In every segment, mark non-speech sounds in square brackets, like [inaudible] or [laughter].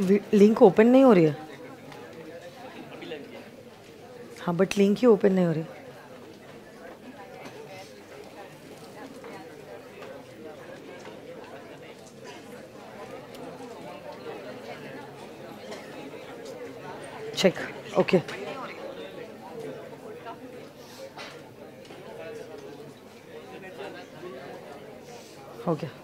Link open नहीं हो रही है हाँ बट लिंक ही ओपन नहीं हो रही check okay okay. Okay okay.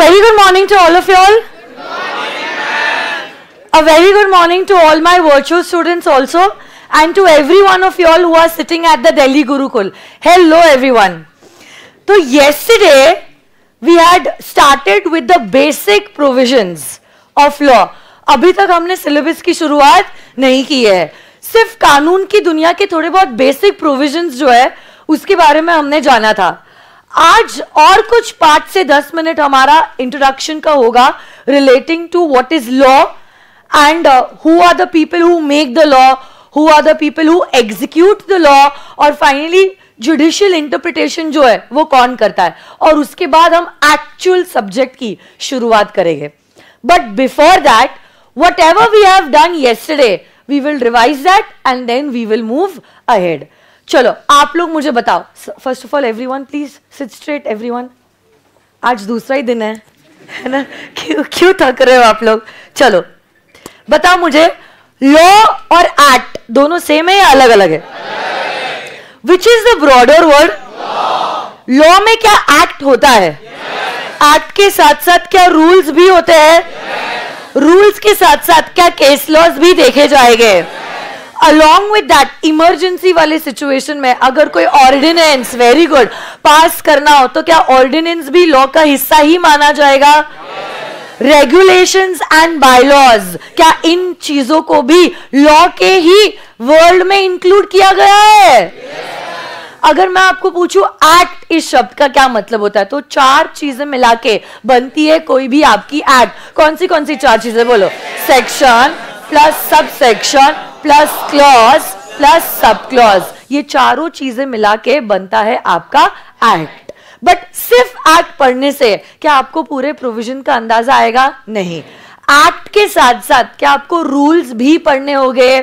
Very good morning to all of you all a very good morning to all my virtual student also and to every one of you all who sitting at the daily Gurukul hello every one तो yesterday we had started with the basic provision of law अभी तक हमने syllabus की शुरुआत नहीं की है सिर्फ कानून की दुनिया के थोड़े बहुत बेसिक प्रोविजन जो है उसके बारे में हमने जाना था आज और कुछ पांच से दस मिनट हमारा इंट्रोडक्शन का होगा relating to what is law and who are the people who make the law who are the people who execute the law और फाइनली जुडिशियल इंटरप्रिटेशन जो है वो कौन करता है और उसके बाद हम एक्चुअल सब्जेक्ट की शुरुआत करेंगे but before that whatever we have done yesterday we will revise that and then we will move ahead चलो आप लोग मुझे बताओ first of all every one please sit straight every one आज दूसरा ही दिन है है ना क्यों क्यों थक रहे हो आप लोग चलो बताओ मुझे लॉ और आर्ट दोनों सेम है या अलग अलग है which is the broader word law में क्या एक्ट होता है एक्ट yes. के साथ साथ क्या रूल्स भी होते हैं रूल्स yes. के साथ साथ क्या केस लॉज भी देखे जाएंगे yes. Along with that emergency वाले सिचुएशन में अगर कोई ऑर्डिनेंस वेरी गुड पास करना हो तो क्या ऑर्डिनेंस भी लॉ का हिस्सा ही माना जाएगा रेगुलेशंस एंड बायलॉज क्या इन चीजों को भी लॉ के ही वर्ल्ड में इंक्लूड किया गया है अगर मैं आपको पूछूं एक्ट इस शब्द का क्या मतलब होता है तो चार चीजें मिला के बनती है कोई भी आपकी एक्ट कौन सी कौन सी चार चीजें बोलो section plus sub section plus clause plus sub clause ये चारों चीजें मिला के बनता है आपका एक्ट बट सिर्फ एक्ट पढ़ने से क्या आपको पूरे प्रोविजन का अंदाजा आएगा नहीं एक्ट के साथ साथ क्या आपको रूल्स भी पढ़ने होंगे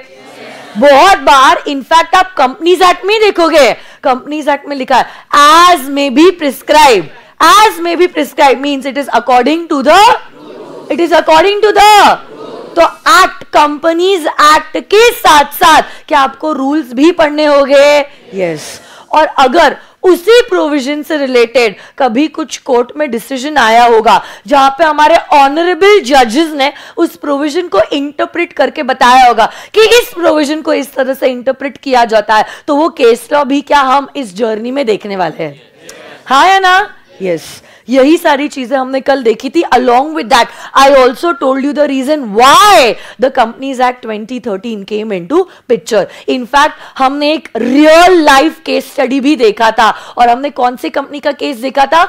बहुत बार इनफैक्ट आप कंपनीज एक्ट में देखोगे कंपनीज एक्ट में लिखा है as may be prescribe as may be prescribe means it is according to the it is according to the तो एक्ट कंपनीज एक्ट के साथ साथ क्या आपको रूल्स भी पढ़ने होंगे यस yes. और अगर उसी प्रोविजन से रिलेटेड कभी कुछ कोर्ट में डिसीजन आया होगा जहां पे हमारे ऑनरेबल जजेस ने उस प्रोविजन को इंटरप्रिट करके बताया होगा कि इस प्रोविजन को इस तरह से इंटरप्रिट किया जाता है तो वो केस लॉ भी क्या हम इस जर्नी में देखने वाले हैं हाँ या ना यस यही सारी चीजें हमने कल देखी थी along with that I also told you the reason why the companies act 2013 came into picture in fact हमने एक रियल लाइफ केस स्टडी भी देखा था और हमने कौन सी कंपनी का केस देखा था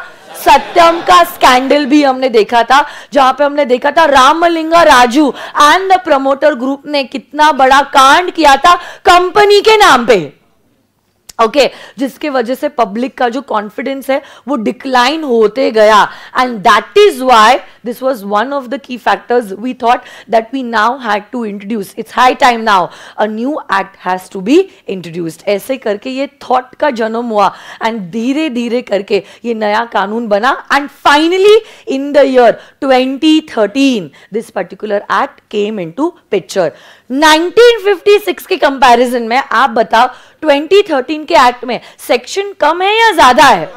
सत्यम का स्कैंडल भी हमने देखा था जहां पे हमने देखा था Ramalinga Raju and the promoter group ने कितना बड़ा कांड किया था कंपनी के नाम पे ओके okay, जिसके वजह से पब्लिक का जो कॉन्फिडेंस है वो डिक्लाइन होते गया and that is why this was one of the key factors we thought that we now had to introduce it's high time now a new act has to be introduced ऐसे करके ये thought का जन्म हुआ and धीरे धीरे करके ये नया कानून बना and finally in the year twenty this particular act came in to picture 1956 के कंपैरिजन में आप बताओ 2013 के एक्ट में सेक्शन कम है या ज्यादा है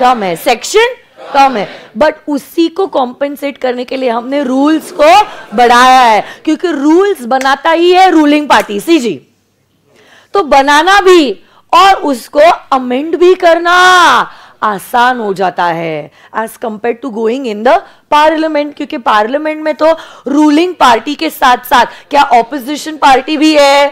कम है सेक्शन कम है बट उसी को कॉम्पेंसेट करने के लिए हमने रूल्स को बढ़ाया है क्योंकि रूल्स बनाता ही है रूलिंग पार्टी सी जी तो बनाना भी और उसको अमेंड भी करना आसान हो जाता है as compare to going in the parliament क्योंकि पार्लियामेंट में तो रूलिंग पार्टी के साथ साथ क्या ऑपोजिशन पार्टी भी है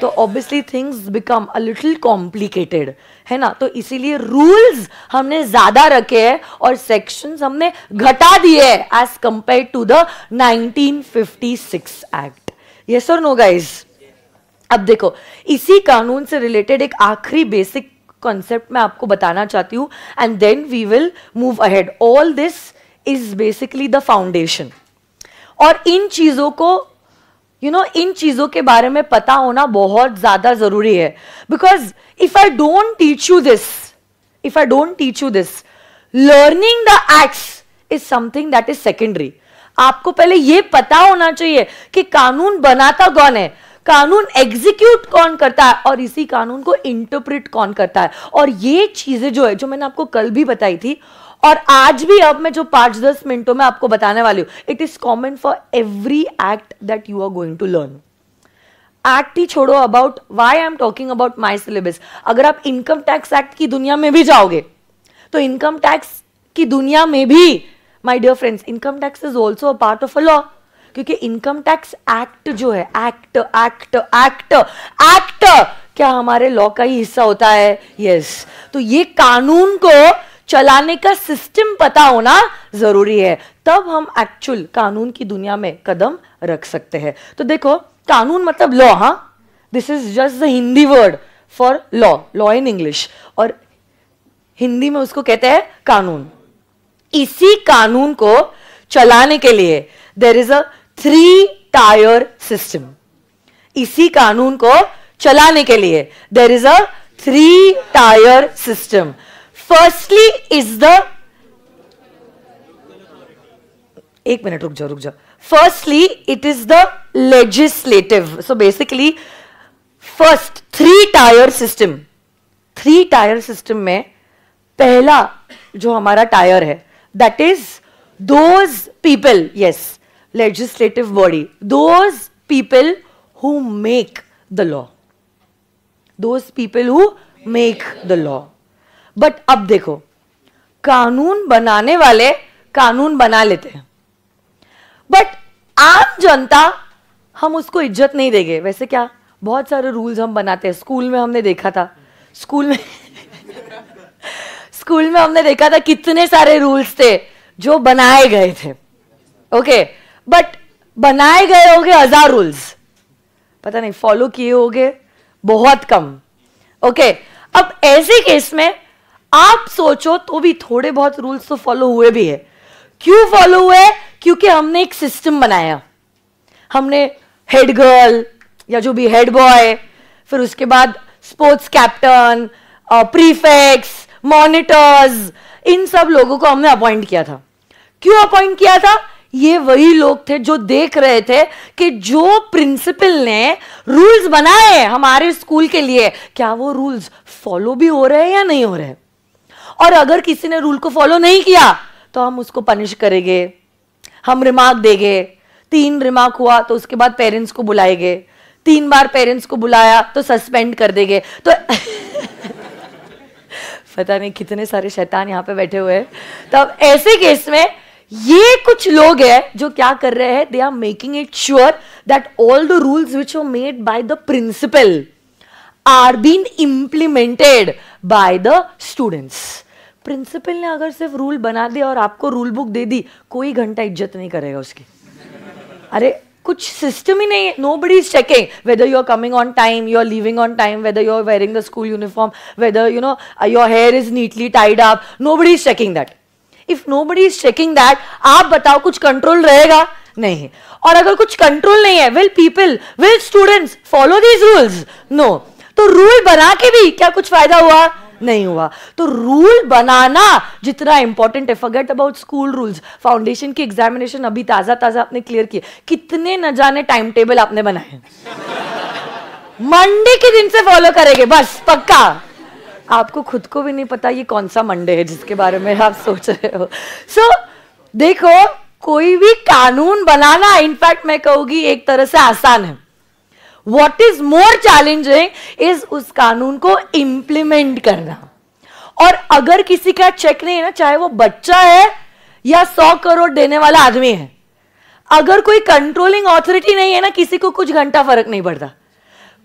तो obviously things become a little complicated है ना तो इसीलिए रूल्स हमने ज्यादा रखे हैं और सेक्शंस हमने घटा दिए हैं as compare to the 1956 act yes और नो गाइस अब देखो इसी कानून से रिलेटेड एक आखिरी बेसिक कॉन्सेप्ट मैं आपको बताना चाहती हूँ and then we will move ahead all this is basically the foundation और इन चीज़ों को यू you नो know, इन चीज़ों के बारे में पता होना बहुत ज़्यादा ज़रूरी है because if I don't teach you this if I don't teach you this learning the acts is something that is secondary आपको पहले ये पता होना चाहिए कि कानून बनाता कौन है कानून एग्जीक्यूट कौन करता है और इसी कानून को इंटरप्रिट कौन करता है और ये चीजें जो है जो मैंने आपको कल भी बताई थी और आज भी अब मैं जो पांच दस मिनटों में आपको बताने वाली हूं it is common for every act that you are going to learn act ही छोड़ो about why I am talking about my syllabus अगर आप इनकम टैक्स एक्ट की दुनिया में भी जाओगे तो इनकम टैक्स की दुनिया में भी my dear friends income tax is also a part of a law क्योंकि इनकम टैक्स एक्ट जो है एक्ट एक्ट एक्ट एक्ट क्या हमारे लॉ का ही हिस्सा होता है यस yes. तो ये कानून को चलाने का सिस्टम पता होना जरूरी है तब हम एक्चुअल कानून की दुनिया में कदम रख सकते हैं तो देखो कानून मतलब लॉ हा this is just the Hindi word for law law in English और हिंदी में उसको कहते हैं कानून इसी कानून को चलाने के लिए there is a three tier system इसी कानून को चलाने के लिए there is a three tier system firstly is the एक मिनट रुक जाओ रुक जाओ firstly it is the legislative so basically first three tier system three tier system में पहला जो हमारा टायर है that is those people yes legislative body, those people who make the law. Those people who make the law. But अब देखो कानून बनाने वाले कानून बना लेते हैं बट आम जनता हम उसको इज्जत नहीं देंगे वैसे क्या बहुत सारे रूल्स हम बनाते हैं स्कूल में हमने देखा था स्कूल में स्कूल में हमने देखा था कितने सारे रूल्स थे जो बनाए गए थे ओके okay, बट बनाए गए होंगे हजार रूल्स पता नहीं फॉलो किए होंगे बहुत कम ओके okay, अब ऐसे केस में आप सोचो तो भी थोड़े बहुत रूल्स तो फॉलो हुए भी है क्यों फॉलो हुए क्योंकि हमने एक सिस्टम बनाया हमने हेड गर्ल या जो भी हेड बॉय फिर उसके बाद स्पोर्ट्स कैप्टन प्रीफेक्स मॉनिटर्स इन सब लोगों को हमने अपॉइंट किया था क्यों अपॉइंट किया था ये वही लोग थे जो देख रहे थे कि जो प्रिंसिपल ने रूल्स बनाए हमारे स्कूल के लिए क्या वो रूल्स फॉलो भी हो रहे हैं या नहीं हो रहे और अगर किसी ने रूल को फॉलो नहीं किया तो हम उसको पनिश करेंगे हम रिमार्क देंगे तीन रिमार्क हुआ तो उसके बाद पेरेंट्स को बुलाएंगे तीन बार पेरेंट्स को बुलाया तो सस्पेंड कर देंगे तो [laughs] पता नहीं कितने सारे शैतान यहाँ पे बैठे हुए हैं तब तो ऐसे केस में ये कुछ लोग हैं जो क्या कर रहे हैं they are making it sure that all the rules which are made by the principal are been implemented by the students principal ने अगर सिर्फ रूल बना दिया और आपको रूल बुक दे दी कोई घंटा इज्जत नहीं करेगा उसकी अरे कुछ सिस्टम ही नहीं है nobody is checking whether you are coming on time you are living on time whether you are wearing the school uniform whether you know your hair is neatly tied up nobody is checking that if nobody is checking that आप बताओ कुछ control रहेगा नहीं और अगर कुछ control नहीं है will people will students follow these rules no तो रूल बना के भी क्या कुछ फायदा हुआ नहीं हुआ तो रूल बनाना जितना इंपॉर्टेंट है forget about school rules foundation की एग्जामिनेशन अभी ताजा ताजा आपने क्लियर किए कितने न जाने टाइम टेबल आपने बनाए मंडे के दिन से फॉलो करेंगे बस पक्का आपको खुद को भी नहीं पता ये कौन सा मंडे है जिसके बारे में आप सोच रहे हो सो so, देखो कोई भी कानून बनाना इनफैक्ट मैं कहूंगी एक तरह से आसान है what is more challenging is उस कानून को इंप्लीमेंट करना और अगर किसी का चेक नहीं है ना चाहे वो बच्चा है या सौ करोड़ देने वाला आदमी है अगर कोई कंट्रोलिंग ऑथोरिटी नहीं है ना किसी को कुछ घंटा फर्क नहीं पड़ता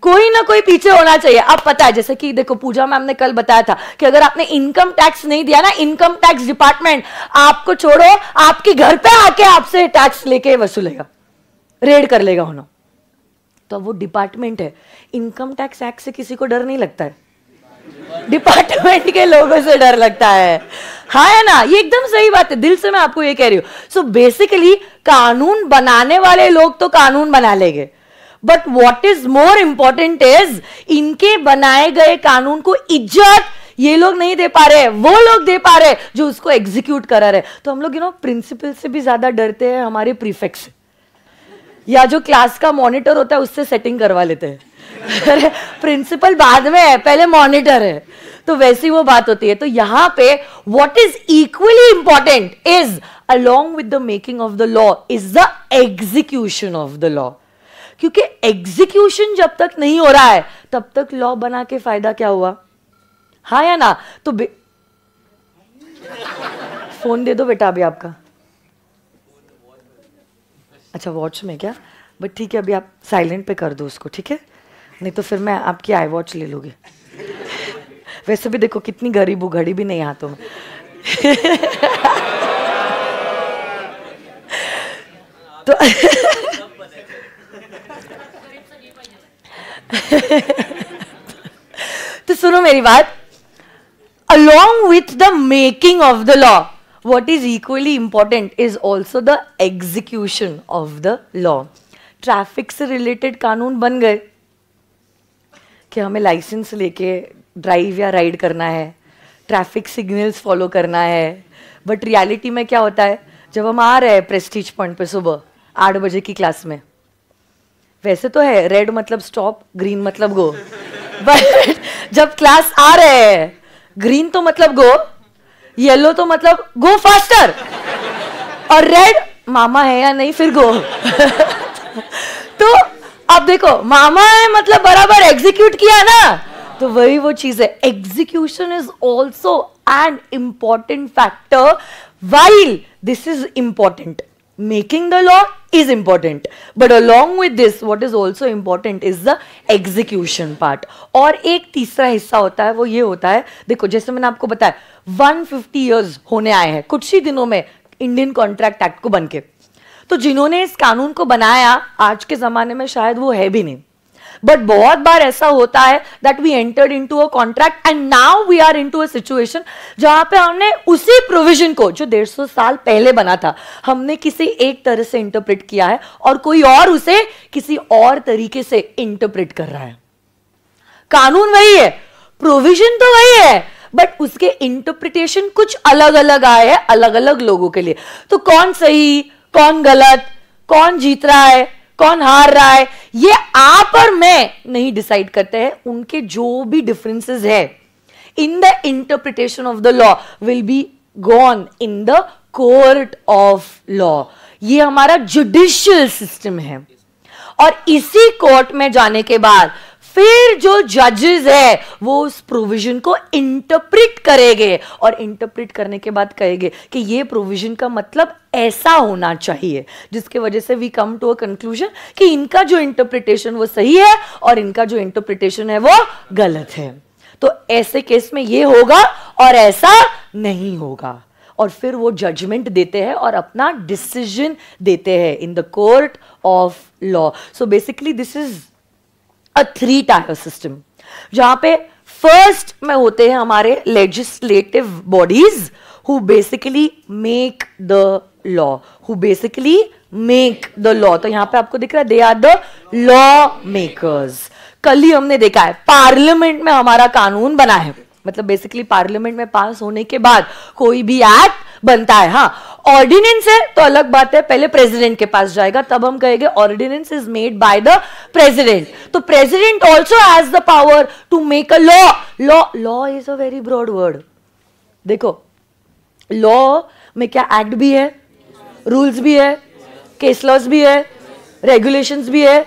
कोई ना कोई पीछे होना चाहिए अब पता है जैसे कि देखो पूजा मैम ने कल बताया था कि अगर आपने इनकम टैक्स नहीं दिया ना इनकम टैक्स डिपार्टमेंट आपको छोड़ो आपके घर पे आके आपसे टैक्स लेके वसूलेगा रेड कर लेगा उन्होंने तो वो डिपार्टमेंट है इनकम टैक्स एक्ट से किसी को डर नहीं लगता है डिपार्टमेंट के लोगों से डर लगता है हाँ है ना ये एकदम सही बात है दिल से मैं आपको ये कह रही हूं सो बेसिकली कानून बनाने वाले लोग तो कानून बना लेंगे but what is more important is इनके बनाए गए कानून को इज्जत ये लोग नहीं दे पा रहे वो लोग दे पा रहे जो उसको एग्जीक्यूट करा रहे तो हम लोग यू नो प्रिंसिपल से भी ज्यादा डरते हैं हमारे प्रीफेक्ट से या जो क्लास का मॉनिटर होता है उससे सेटिंग करवा लेते हैं अरे प्रिंसिपल बाद में है पहले मॉनिटर है तो वैसी वो बात होती है तो यहां पे what is equally important is along with the making of the law is the execution of the law क्योंकि एग्जीक्यूशन जब तक नहीं हो रहा है तब तक लॉ बना के फायदा क्या हुआ हाँ या ना तो फोन दे दो बेटा अभी आपका अच्छा वॉच में क्या बट ठीक है अभी आप साइलेंट पे कर दो उसको ठीक है नहीं तो फिर मैं आपकी आई वॉच ले लूंगी वैसे भी देखो कितनी गरीब हो घड़ी भी नहीं हाथों में [laughs] तो [laughs] तो सुनो मेरी बात along with the making of the law what is equally important is also the execution of the law traffic से रिलेटेड कानून बन गए कि हमें लाइसेंस लेके ड्राइव या राइड करना है ट्रैफिक सिग्नल्स फॉलो करना है बट रियलिटी में क्या होता है जब हम आ रहे हैं प्रेस्टीज पॉइंट पे सुबह आठ बजे की क्लास में वैसे तो है रेड मतलब स्टॉप ग्रीन मतलब गो बट जब क्लास आ रहे हैं ग्रीन तो मतलब गो येलो तो मतलब गो फास्टर और रेड मामा है या नहीं फिर गो तो अब देखो मामा है मतलब बराबर एग्जीक्यूट किया ना तो वही वो चीज है execution is also an important factor while this is important making the law is important but along with this what is also important is the execution part और एक तीसरा हिस्सा होता है वो ये होता है देखो जैसे मैंने आपको बताया वन फिफ्टी ईयर्स होने आए हैं कुछ ही दिनों में इंडियन कॉन्ट्रैक्ट एक्ट को बन के तो जिन्होंने इस कानून को बनाया आज के ज़माने में शायद वो है भी नहीं बट बहुत बार ऐसा होता है that we entered in to a contract and now we are in to a situation जहां पे हमने उसी प्रोविजन को जो डेढ़ सौ साल पहले बना था हमने किसी एक तरह से इंटरप्रिट किया है और कोई और उसे किसी और तरीके से इंटरप्रिट कर रहा है कानून वही है प्रोविजन तो वही है बट उसके इंटरप्रिटेशन कुछ अलग अलग आए हैं अलग अलग लोगों के लिए तो कौन सही कौन गलत कौन जीत रहा है कौन हार रहा है ये आप और मैं नहीं डिसाइड करते हैं उनके जो भी डिफरेंसेस है in the interpretation of the law will be gone in the court of law ये हमारा जुडिशियल सिस्टम है और इसी कोर्ट में जाने के बाद फिर जो जजेस है वो उस प्रोविजन को इंटरप्रिट करेंगे और इंटरप्रिट करने के बाद कहेंगे कि ये प्रोविजन का मतलब ऐसा होना चाहिए जिसके वजह से we come to a conclusion कि इनका जो इंटरप्रिटेशन वो सही है और इनका जो इंटरप्रिटेशन है वो गलत है तो ऐसे केस में ये होगा और ऐसा नहीं होगा और फिर वो जजमेंट देते हैं और अपना डिसीजन देते हैं in the court of law so basically this is a three tier system जहां पे फर्स्ट में होते हैं हमारे legislative bodies who basically make the law, who basically make the law. तो यहां पे आपको दिख रहा है they are the law makers कल ही हमने देखा है पार्लियामेंट में हमारा कानून बना है मतलब बेसिकली पार्लियामेंट में पास होने के बाद कोई भी एक्ट बनता है हाँ ऑर्डिनेंस है तो अलग बात है पहले प्रेसिडेंट के पास जाएगा तब हम कहेंगे ordinance is made by the president तो president also has the power to make a law law law is a very broad word देखो लॉ में क्या एक्ट भी है रूल्स भी है केस लॉज भी है रेगुलेशन भी है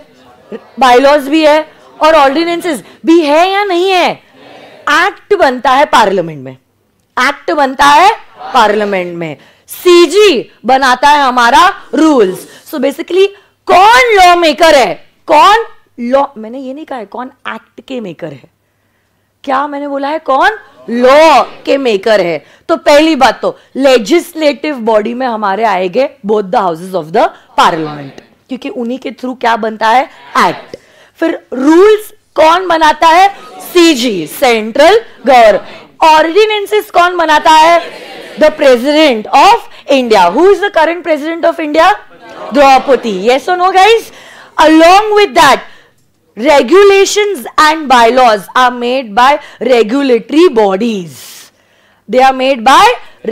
बायलॉज भी है और ऑर्डिनेंसेस भी है या नहीं है एक्ट बनता है पार्लियामेंट में एक्ट बनता है पार्लियामेंट में सीजी बनाता है हमारा रूल्स सो बेसिकली कौन लॉ मेकर है कौन लॉ मैंने ये नहीं कहा है कौन एक्ट के मेकर है क्या मैंने बोला है कौन लॉ के मेकर है तो पहली बात तो लेजिस्लेटिव बॉडी में हमारे आएंगे both the houses of the parliament क्योंकि उन्हीं के थ्रू क्या बनता है एक्ट फिर रूल्स कौन बनाता है सीजी सेंट्रल गवर्नमेंट ऑर्डिनेंसेस कौन बनाता है the president of India who is the current president of India Draupadi ये और no guys along with that regulations and bylaws are made by regulatory bodies they are made by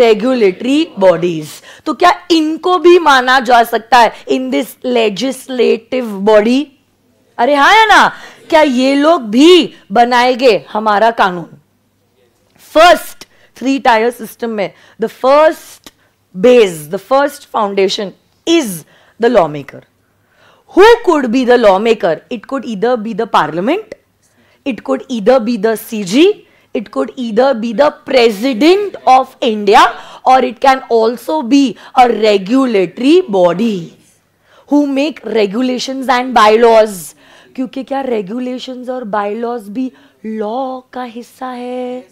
regulatory bodies तो क्या इनको भी माना जा सकता है इन दिस लेजिस्लेटिव बॉडी अरे हाँ या ना क्या ये लोग भी बनाएंगे हमारा कानून फर्स्ट थ्री टायर सिस्टम में the first base the first foundation is the law maker who could be the lawmaker? It could either be the parliament, it could either be the CG, it could either be the president of India or it can also be a regulatory body who make regulations and bylaws. kyunki kya regulations और bylaws bhi law ka hissa hai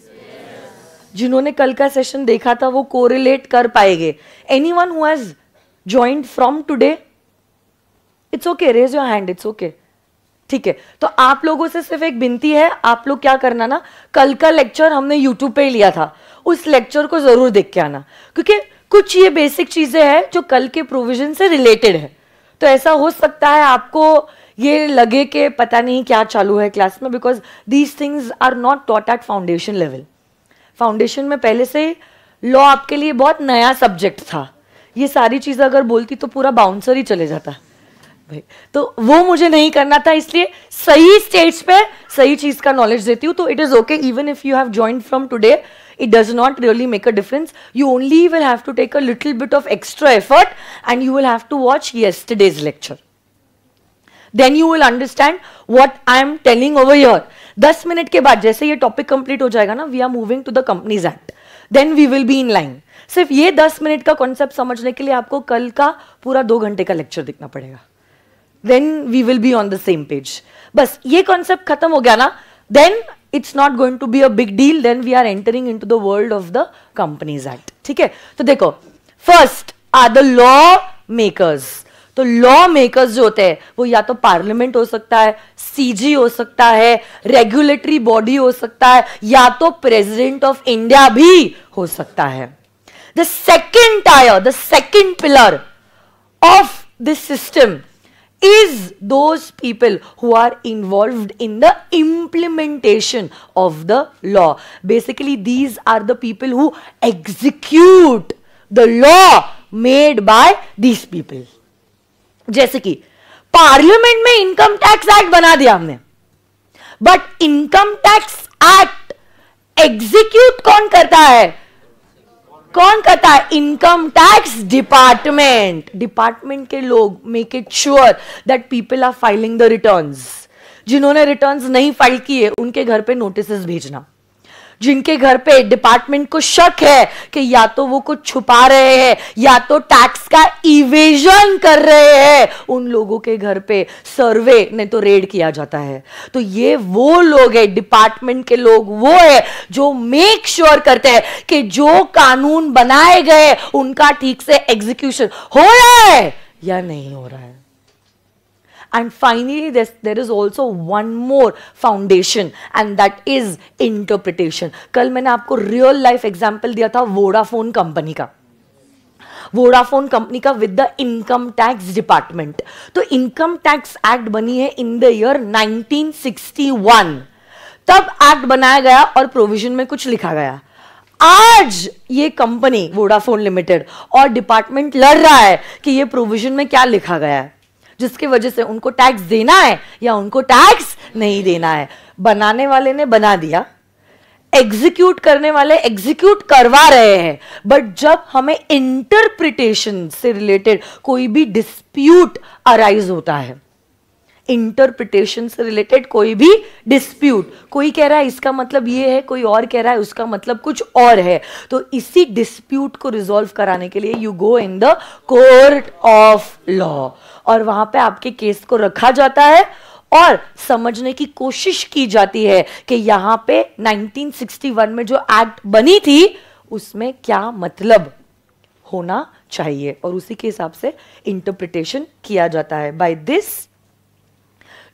जिन्होंने कल का session देखा था वो correlate कर पाएंगे any one whose joined from today it's okay raise your hand it's okay ठीक है तो आप लोगों से सिर्फ एक बिनती है आप लोग क्या करना ना कल का लेक्चर हमने यूट्यूब पे लिया था उस लेक्चर को ज़रूर देख के आना क्योंकि कुछ ये बेसिक चीज़ें हैं जो कल के प्रोविजन से रिलेटेड है तो ऐसा हो सकता है आपको ये लगे कि पता नहीं क्या चालू है क्लास में because these things are not taught at foundation level foundation में पहले से लॉ आपके लिए बहुत नया सब्जेक्ट था ये सारी चीज़ें अगर बोलती तो पूरा बाउंसर ही चले जाता भाई तो वो मुझे नहीं करना था इसलिए सही स्टेज पे सही चीज़ का नॉलेज देती हूँ तो it is okay even if you have join from today it does not really make a difference you only will have to take a little bit of extra effort and you will have to watch today's lecture then you will understand what I am telling over your दस minute के बाद जैसे ये topic complete हो जाएगा ना we are moving to the companies act then we will be in line सिर्फ ये दस मिनट का कॉन्सेप्ट समझने के लिए आपको कल का पूरा दो घंटे का लेक्चर देखना पड़ेगा then we will be on the same page. बस ये concept खत्म हो गया ना then it's not going to be a big deal then we are entering into the world of the Companies Act. ठीक है तो देखो first are the law makers. तो लॉ मेकर्स जो होते हैं वो या तो पार्लियामेंट हो सकता है सीजी हो सकता है रेगुलेटरी बॉडी हो सकता है या तो प्रेसिडेंट ऑफ इंडिया भी हो सकता है the second tier the second pillar of this system is those people who are involved in the implementation of the law. Basically, these are the people who execute the law made by these people. जैसे कि parliament में income tax act बना दिया हमने but income tax act execute कौन करता है कौन करता है इनकम टैक्स डिपार्टमेंट डिपार्टमेंट के लोग make it sure that people are filing the returns जिन्होंने रिटर्न्स नहीं फाइल किए उनके घर पे नोटिस भेजना जिनके घर पे डिपार्टमेंट को शक है कि या तो वो कुछ छुपा रहे हैं या तो टैक्स का इवेजन कर रहे हैं उन लोगों के घर पे सर्वे ने तो रेड किया जाता है तो ये वो लोग है डिपार्टमेंट के लोग वो है जो मेक श्योर sure करते हैं कि जो कानून बनाए गए उनका ठीक से एग्जीक्यूशन हो रहा है या नहीं हो रहा है And finally, there's, there is also one more foundation and that is interpretation. कल मैंने आपको रियल लाइफ एग्जाम्पल दिया था वोडाफोन कंपनी का वोडाफोन कंपनी का with the income tax department तो इनकम टैक्स एक्ट बनी है इन द ईयर 1961 तब एक्ट बनाया गया और प्रोविजन में कुछ लिखा गया आज ये कंपनी वोडाफोन लिमिटेड और डिपार्टमेंट लड़ रहा है कि ये प्रोविजन में क्या लिखा गया है जिसकी वजह से उनको टैक्स देना है या उनको टैक्स नहीं देना है बनाने वाले ने बना दिया एग्जीक्यूट करने वाले एग्जीक्यूट करवा रहे हैं बट जब हमें इंटरप्रिटेशन से रिलेटेड कोई भी डिस्प्यूट अराइज होता है इंटरप्रिटेशन से रिलेटेड कोई भी डिस्प्यूट कोई कह रहा है इसका मतलब ये है कोई और कह रहा है उसका मतलब कुछ और है तो इसी डिस्प्यूट को रिजोल्व कराने के लिए you go in the court of law और वहां पे आपके केस को रखा जाता है और समझने की कोशिश की जाती है कि यहां पे 1961 में जो एक्ट बनी थी उसमें क्या मतलब होना चाहिए और उसी के हिसाब से इंटरप्रिटेशन किया जाता है by this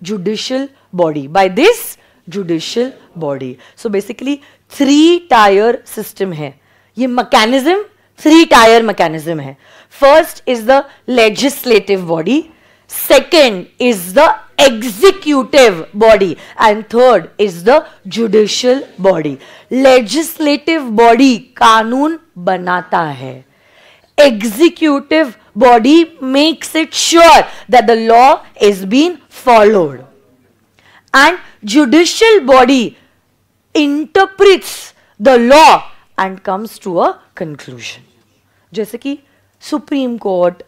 judicial body by this judicial body so basically three tier system है ये मैकेनिज्म थ्री टायर मैकेनिज्म है First is the legislative body. Second is the executive body. And third is the judicial body. Legislative body कानून banata hai Executive body makes it sure that the law is been followed. And judicial body interprets the law and comes to a conclusion. jaise ki supreme court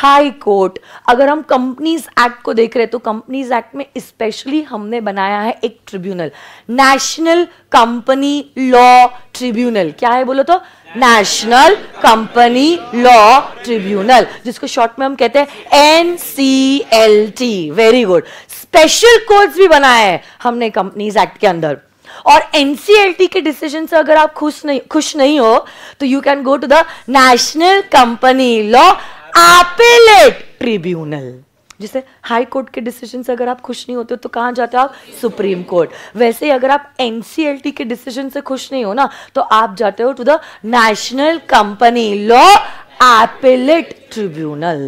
high court अगर हम companies act को देख रहे हैं तो companies act में specially हमने बनाया है एक tribunal national company law tribunal क्या है बोलो तो नेशनल कंपनी लॉ ट्रिब्यूनल जिसको शॉर्ट में हम कहते हैं N C L T very good special courts भी बनाए हैं हमने कंपनीज एक्ट के अंदर और एनसीएलटी के डिसीजन से अगर आप खुश नहीं खुश नहीं हो तो you can go to the national company law appellate tribunal जैसे हाई कोर्ट के डिसीजन से अगर आप खुश नहीं होते हो तो कहां जाते हो आप सुप्रीम कोर्ट वैसे ही अगर आप एनसीएलटी के डिसीजन से खुश नहीं हो ना तो आप जाते हो to the national company law appellate tribunal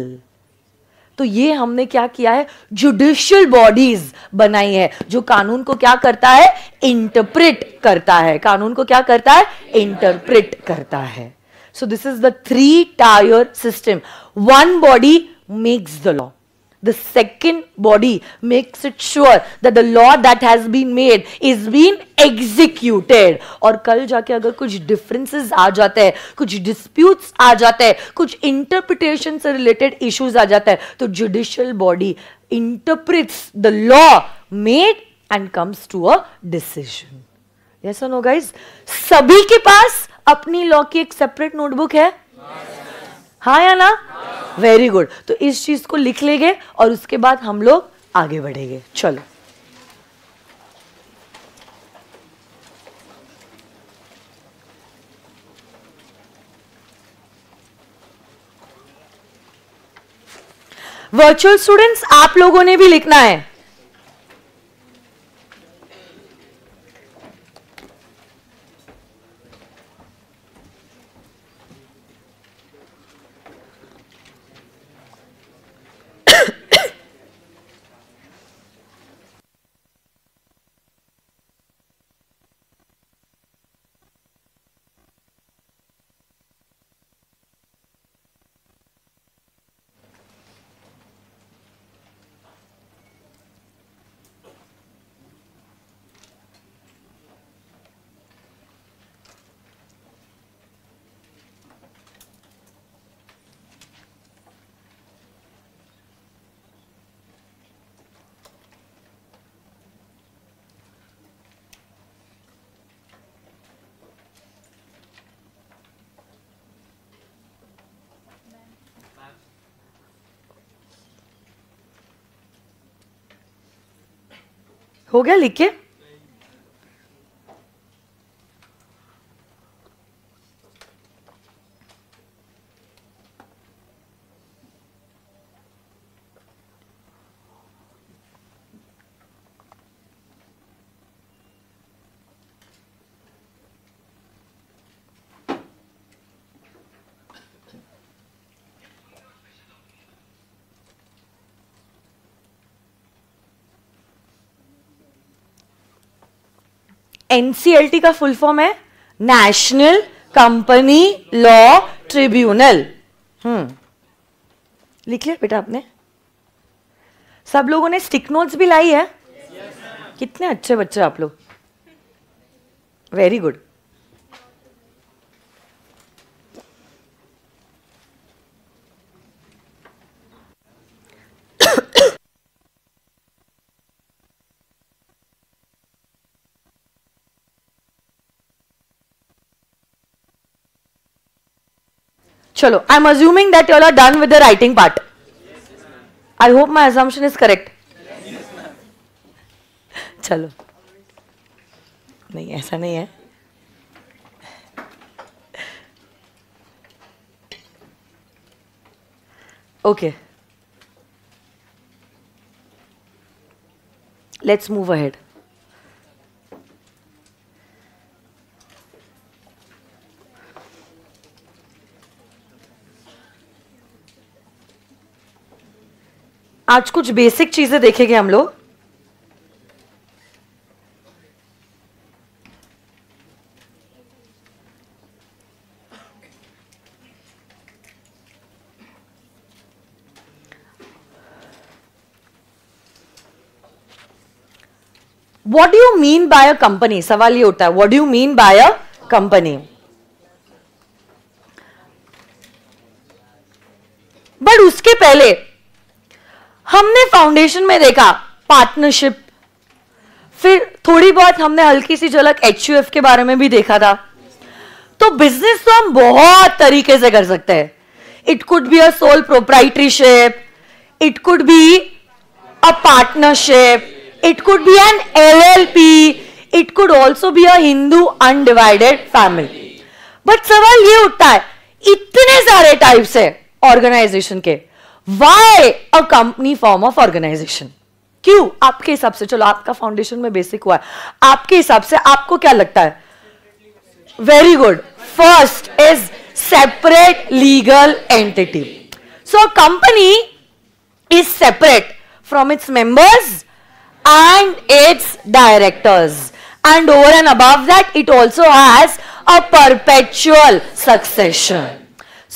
तो ये हमने क्या किया है जुडिशियल बॉडीज बनाई है जो कानून को क्या करता है इंटरप्रिट करता है कानून को क्या करता है इंटरप्रिट करता है so this is the three tier system one body makes the law the second body makes it sure that the law that has been made is being executed और कल जाके अगर कुछ डिफरेंसेस आ जाते हैं कुछ डिस्प्यूट्स आ जाते हैं कुछ इंटरप्रिटेशन से रिलेटेड इश्यूज आ जाता है तो judicial body interprets the law made and comes to a decision yes no guys सभी के पास अपनी लॉ की एक सेपरेट नोटबुक है yes. हाँ या ना वेरी गुड तो इस चीज को लिख लेंगे और उसके बाद हम लोग आगे बढ़ेंगे चलो वर्चुअल स्टूडेंट्स आप लोगों ने भी लिखना है हो गया लिख के एनसीएलटी का फुल फॉर्म है नेशनल कंपनी लॉ ट्रिब्यूनल हम्म लिख लिया बेटा आपने सब लोगों ने स्टिक नोट्स भी लाई है yes, कितने अच्छे बच्चे आप लोग वेरी गुड चलो I am assuming that you are done with the writing part I hope my assumption is correct चलो नहीं ऐसा नहीं है ओके लेट्स मूव अहेड आज कुछ बेसिक चीजें देखेंगे हम लोग what you mean by a company सवाल ये होता है what you mean by a company but उसके पहले हमने फाउंडेशन में देखा पार्टनरशिप फिर थोड़ी बहुत हमने हल्की सी झलक एच के बारे में भी देखा था तो बिजनेस तो हम बहुत तरीके से कर सकते हैं it could be a sole proprietorship it could be a partnership it could be an L L P it could also be a Hindu undivided family but सवाल ये उठता है इतने सारे टाइप्स है ऑर्गेनाइजेशन के why a company form of organisation क्यों आपके हिसाब से चलो आपका फाउंडेशन में बेसिक हुआ है आपके हिसाब से आपको क्या लगता है very good first is separate legal entity so company is separate from its members and its directors and over and above that it also has a perpetual succession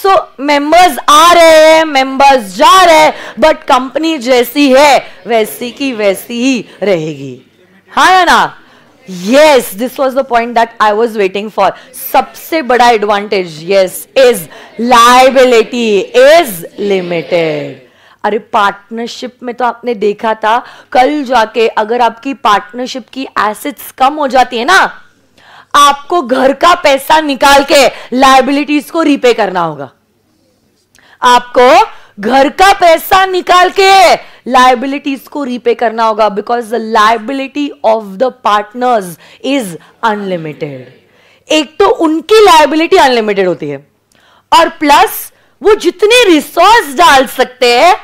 so members आ रहे हैं मेंबर्स जा रहे हैं but company जैसी है वैसी की वैसी ही रहेगी हा या ना yes this was the point that I was waiting for सबसे बड़ा advantage yes is liability is limited अरे पार्टनरशिप में तो आपने देखा था कल जाके अगर आपकी पार्टनरशिप की एसेट्स कम हो जाती है ना आपको घर का पैसा निकाल के लाइबिलिटीज को रीपे करना होगा आपको घर का पैसा निकाल के लाइबिलिटीज को रीपे करना होगा because the liability of the partners is unlimited एक तो उनकी लाइबिलिटी अनलिमिटेड होती है और प्लस वो जितने रिसोर्स डाल सकते हैं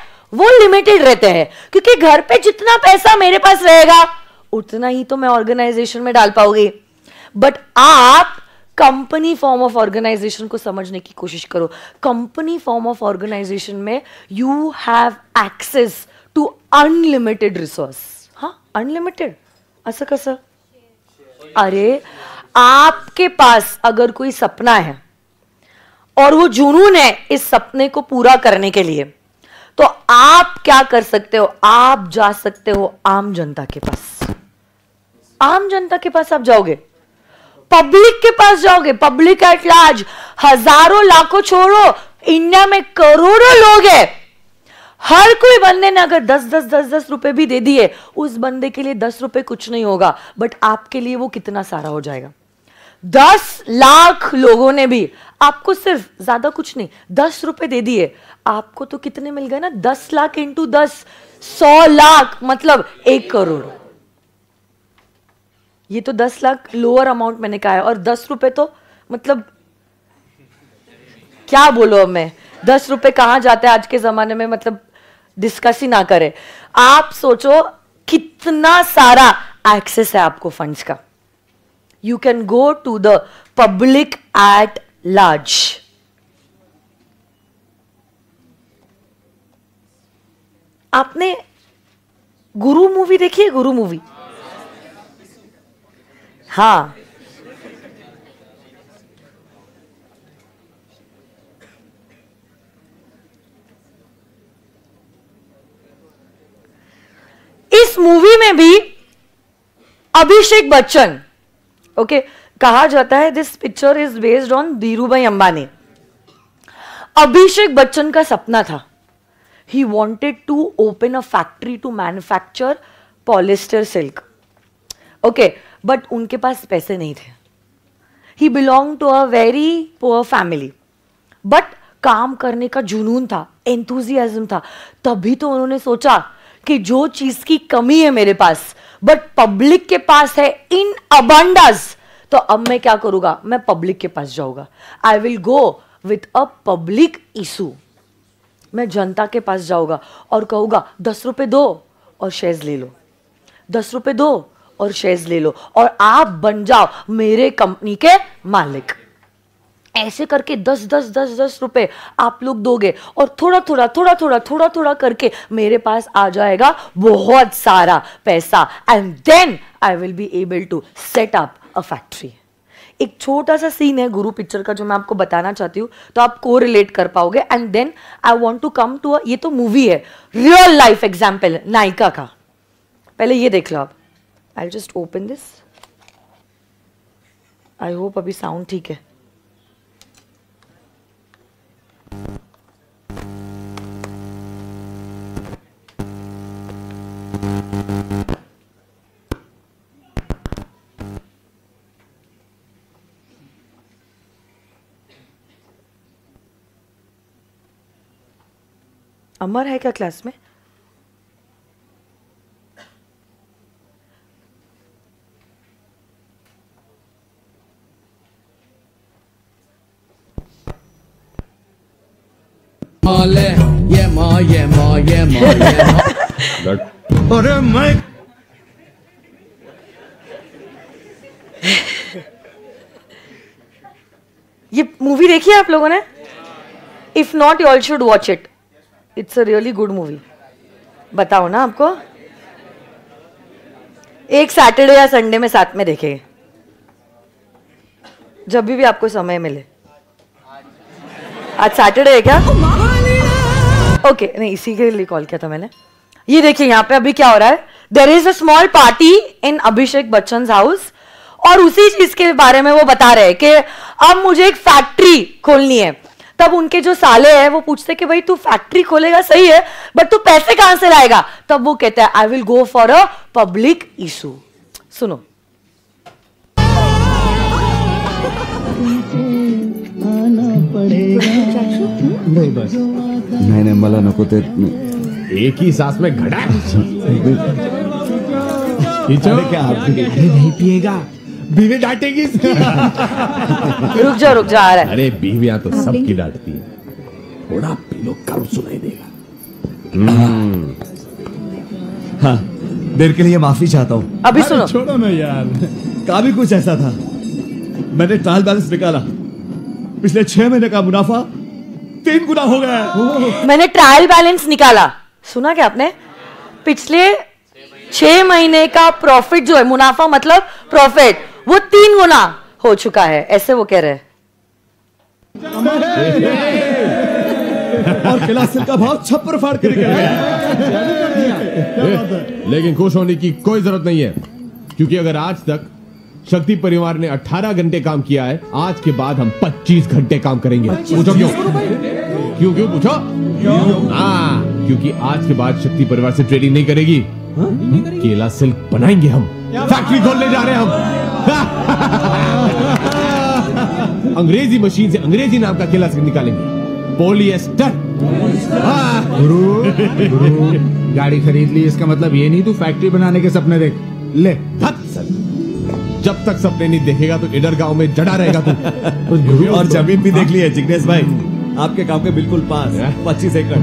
वो लिमिटेड रहते हैं क्योंकि घर पे जितना पैसा मेरे पास रहेगा उतना ही तो मैं ऑर्गेनाइजेशन में डाल पाऊंगी बट आप कंपनी फॉर्म ऑफ ऑर्गेनाइजेशन को समझने की कोशिश करो कंपनी फॉर्म ऑफ ऑर्गेनाइजेशन में you have access to unlimited resource हाँ अनलिमिटेड ऐसा कैसा अरे आपके पास अगर कोई सपना है और वो जुनून है इस सपने को पूरा करने के लिए तो आप क्या कर सकते हो आप जा सकते हो आम जनता के पास आम जनता के पास आप जाओगे पब्लिक के पास जाओगे पब्लिक एट लार्ज हजारों लाखों छोड़ो इंडिया में करोड़ों लोग हैं हर कोई बंदे ने अगर दस दस दस दस रुपए भी दे दिए उस बंदे के लिए दस रुपए कुछ नहीं होगा बट आपके लिए वो कितना सारा हो जाएगा दस लाख लोगों ने भी आपको सिर्फ ज्यादा कुछ नहीं दस रुपए दे दिए आपको तो कितने मिल गए ना दस लाख इंटू दस सौ लाख मतलब एक करोड़ ये तो दस लाख लोअर अमाउंट मैंने कहा है और दस रुपए तो मतलब क्या बोलो अब मैं दस रुपए कहा जाते हैं आज के ज़माने में मतलब डिस्कस ही ना करें आप सोचो कितना सारा एक्सेस है आपको फंड्स का you can go to the public at large आपने गुरु मूवी देखी है गुरु मूवी हाँ इस मूवी में भी अभिषेक बच्चन ओके okay, कहा जाता है this picture is based on Dhirubhai Ambani Abhishek Bachchan का सपना था he wanted to open a factory to manufacture polyester silk okay okay, but उनके पास पैसे नहीं थे he belong to a very poor family but काम करने का जुनून था एंथुजियाज्म था तभी तो उन्होंने सोचा कि जो चीज़ की कमी है मेरे पास बट पब्लिक के पास है इन अबांडास तो अब मैं क्या करूंगा मैं पब्लिक के पास जाऊंगा I will go with a public issue मैं जनता के पास जाऊंगा और कहूंगा दस रुपए दो और शेयर्स ले लो दस रुपए दो और शेयर्स ले लो और आप बन जाओ मेरे कंपनी के मालिक ऐसे करके दस दस दस दस रुपए आप लोग दोगे और थोड़ा थोड़ा थोड़ा थोड़ा थोड़ा थोड़ा करके मेरे पास आ जाएगा बहुत सारा पैसा and then I will be able to set up a factory एक छोटा सा सीन है गुरु पिक्चर का जो मैं आपको बताना चाहती हूँ तो आप को रिलेट कर पाओगे and then I want to come to ये तो मूवी है रियल लाइफ एग्जाम्पल नायिका का पहले ये देख लो आप I just open this I hope अभी साउंड ठीक है अमर है क्या क्लास में माले ये मा ये मा ये मा ये मा [laughs] अरे मैं ये मूवी देखी है आप लोगों ने if not you all should watch it it's a really good movie बताओ ना आपको एक सैटरडे या संडे में साथ में देखे जब भी, भी आपको समय मिले आज सैटरडे है क्या ओके okay, नहीं इसी के लिए कॉल किया था मैंने ये देखिए यहाँ पे अभी क्या हो रहा है there is a small party in Abhishek Bachchan house और उसी चीज के बारे में वो बता रहे हैं कि अब मुझे एक फैक्ट्री खोलनी है तब उनके जो साले हैं वो पूछते कि भाई तू फैक्ट्री खोलेगा सही है बट तू पैसे कहां से लाएगा तब वो कहता है I will go for a public issue सुनो पड़ेगा नहीं बस नहीं नहीं मला नको ते एक ही सांस में घड़ा अरे क्या आप नहीं पिएगा बीवी डांटेगी रुक जा रुक जा आ रहा है अरे बीवियां तो सबकी डांटती है थोड़ा पी लो कम सुनाई देगा हम्म। हाँ देर के लिए माफी चाहता हूँ अभी सुनो छोड़ो ना यार काफी कुछ ऐसा था मैंने ट्रायल बैलेंस निकाला पिछले छह महीने का मुनाफा तीन गुना हो गया मैंने ट्रायल बैलेंस निकाला सुना क्या आपने पिछले छह महीने का प्रॉफिट जो है मुनाफा मतलब प्रॉफिट वो तीन गुना हो चुका है ऐसे वो कह रहे और का भाव छप्पर फाड़ कर लेकिन खुश होने की कोई जरूरत नहीं है क्योंकि अगर आज तक शक्ति परिवार ने 18 घंटे काम किया है आज के बाद हम 25 घंटे काम करेंगे पूछो क्यों क्यों क्यों पूछो हाँ क्योंकि आज के बाद शक्ति परिवार से ट्रेडिंग नहीं करेगी हाँ? केला सिल्क बनाएंगे हम फैक्ट्री खोलने जा रहे हैं हम [laughs] अंग्रेजी मशीन से अंग्रेजी नाम का केला सिल्क निकालेंगे पोलिएस्टर हाँ। गुरु गाड़ी खरीद ली इसका मतलब ये नहीं तू फैक्ट्री बनाने के सपने देख ले जब तक सपने नहीं देखेगा तो इधर गांव में जड़ा रहेगा तू [laughs] और जमीन भी देख हाँ। ली है जिग्नेश भाई आपके गांव के बिल्कुल पास पच्चीस एकड़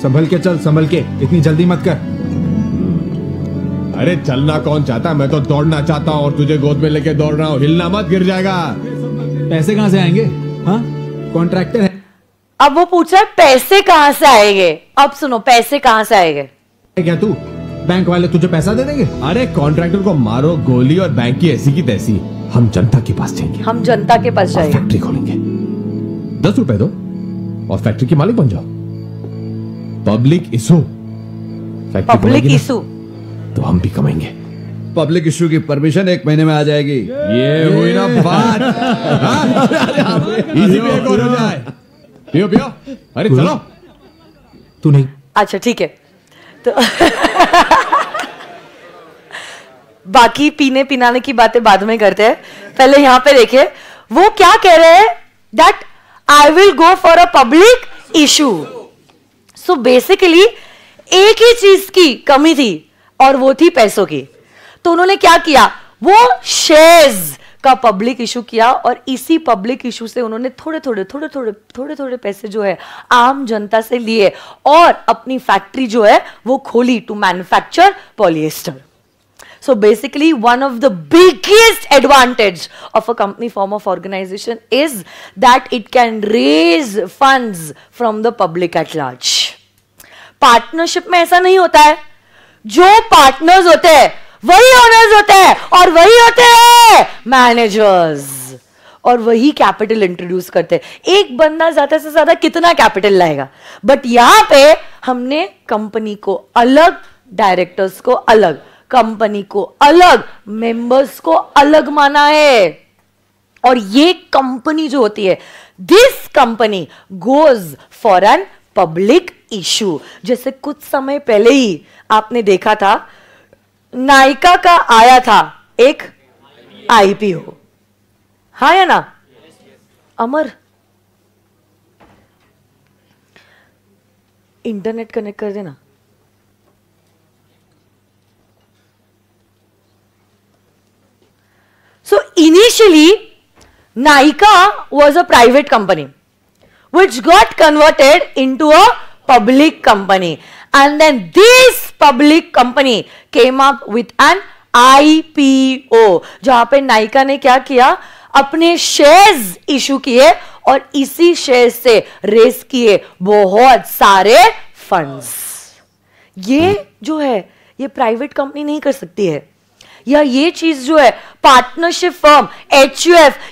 [laughs] संभल के चल संभल के इतनी जल्दी मत कर अरे चलना कौन चाहता मैं तो दौड़ना चाहता हूँ और तुझे गोद में लेके दौड़ रहा हूँ हिलना मत गिर जाएगा पैसे कहाँ से आएंगे हाँ कॉन्ट्रैक्टर है अब वो पूछ रहा है पैसे कहाँ से आएंगे अब सुनो पैसे कहाँ से आएंगे क्या तू बैंक वाले तुझे पैसा दे देंगे अरे कॉन्ट्रैक्टर को मारो गोली और बैंक की ऐसी की तैसी हम जनता के पास जाएंगे हम जनता के पास जाएंगे फैक्ट्री खोलेंगे दस रुपए दो और फैक्ट्री के मालिक बन जाओ पब्लिक इशू पब्लिक इशू तो हम भी कमेंगे पब्लिक इशू की परमिशन एक महीने में आ जाएगी ये हुई ना बात इसी [laughs] में हाँ। एक और हो जाए पियो पियो अरे चलो तू नहीं अच्छा ठीक है तो [laughs] बाकी पीने पिनाने की बातें बाद में करते हैं पहले यहाँ पे देखिए वो क्या कह रहे हैं that I will go for a public issue so basically एक ही चीज की कमी थी और वो थी पैसों की तो उन्होंने क्या किया वो शेयर्स का पब्लिक इशू किया और इसी पब्लिक इशू से उन्होंने थोड़े थोड़े थोड़े थोड़े थोड़े थोड़े पैसे जो है आम जनता से लिए और अपनी फैक्ट्री जो है वो खोली to manufacture polyester so basically one of the biggest advantage of a company form of organisation is that it can raise fund from the public at large partnership में ऐसा नहीं होता है जो पार्टनर्स होते हैं वही ओनर्स होते हैं और वही होते हैं मैनेजर्स और वही कैपिटल इंट्रोड्यूस करते हैं एक बंदा ज्यादा से ज्यादा कितना कैपिटल लाएगा बट यहां पे हमने कंपनी को अलग डायरेक्टर्स को अलग कंपनी को अलग मेंबर्स को अलग माना है और ये कंपनी जो होती है this company goes for an public issue जैसे कुछ समय पहले ही आपने देखा था नायका का आया था एक आईपीओ हा या ना अमर इंटरनेट कनेक्ट कर देना So initially, Naika was a private company which got converted into a public company. And then this public company came up with an IPO. जहां पे नाइका ने क्या किया अपने शेयर्स इशू किए और इसी शेयर से रेस किए बहुत सारे फंड्स ये जो है ये प्राइवेट कंपनी नहीं कर सकती है या ये चीज जो है पार्टनरशिप फर्म एच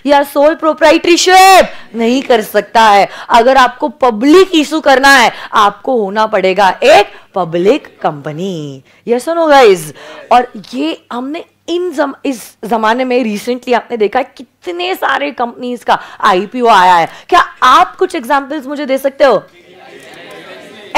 या सोल प्रोप्राइटरीशिप नहीं कर सकता है अगर आपको पब्लिक इशू करना है आपको होना पड़ेगा एक पब्लिक कंपनी ये सुनो गाइज और ये हमने इन जम, इस जमाने में रिसेंटली आपने देखा है कितने सारे कंपनीज का आईपीओ आया है क्या आप कुछ एग्जांपल्स मुझे दे सकते हो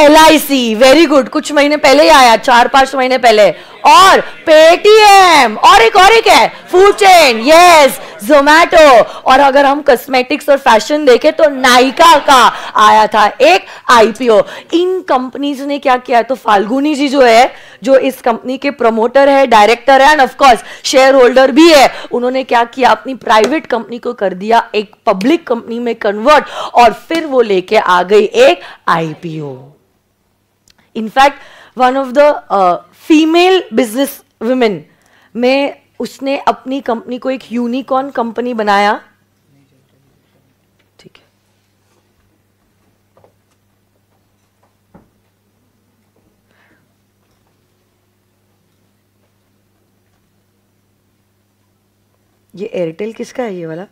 L I C very good कुछ महीने पहले ही आया चार पांच महीने पहले और पेटीएम और एक और एक है फूड चेन यस जोमैटो और अगर हम कॉस्मेटिक्स और फैशन देखें तो नायका का आया था एक आईपीओ इन कंपनीज ने क्या किया तो फाल्गुनी जी जो है जो इस कंपनी के प्रमोटर है डायरेक्टर है एंड ऑफकोर्स शेयर होल्डर भी है उन्होंने क्या किया अपनी प्राइवेट कंपनी को कर दिया एक पब्लिक कंपनी में कन्वर्ट और फिर वो लेके आ गई एक IPO in fact one of the female business women में उसने अपनी कंपनी को एक यूनिकॉर्न कंपनी बनाया ठीक है ये एयरटेल किसका है ये वाला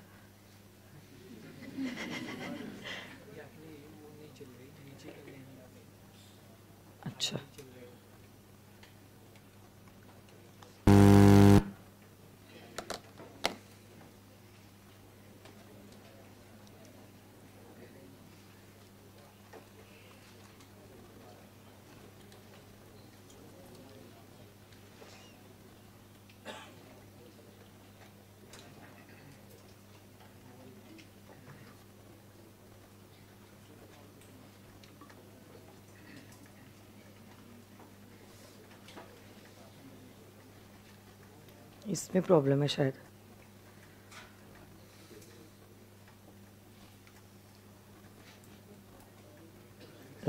इसमें प्रॉब्लम है शायद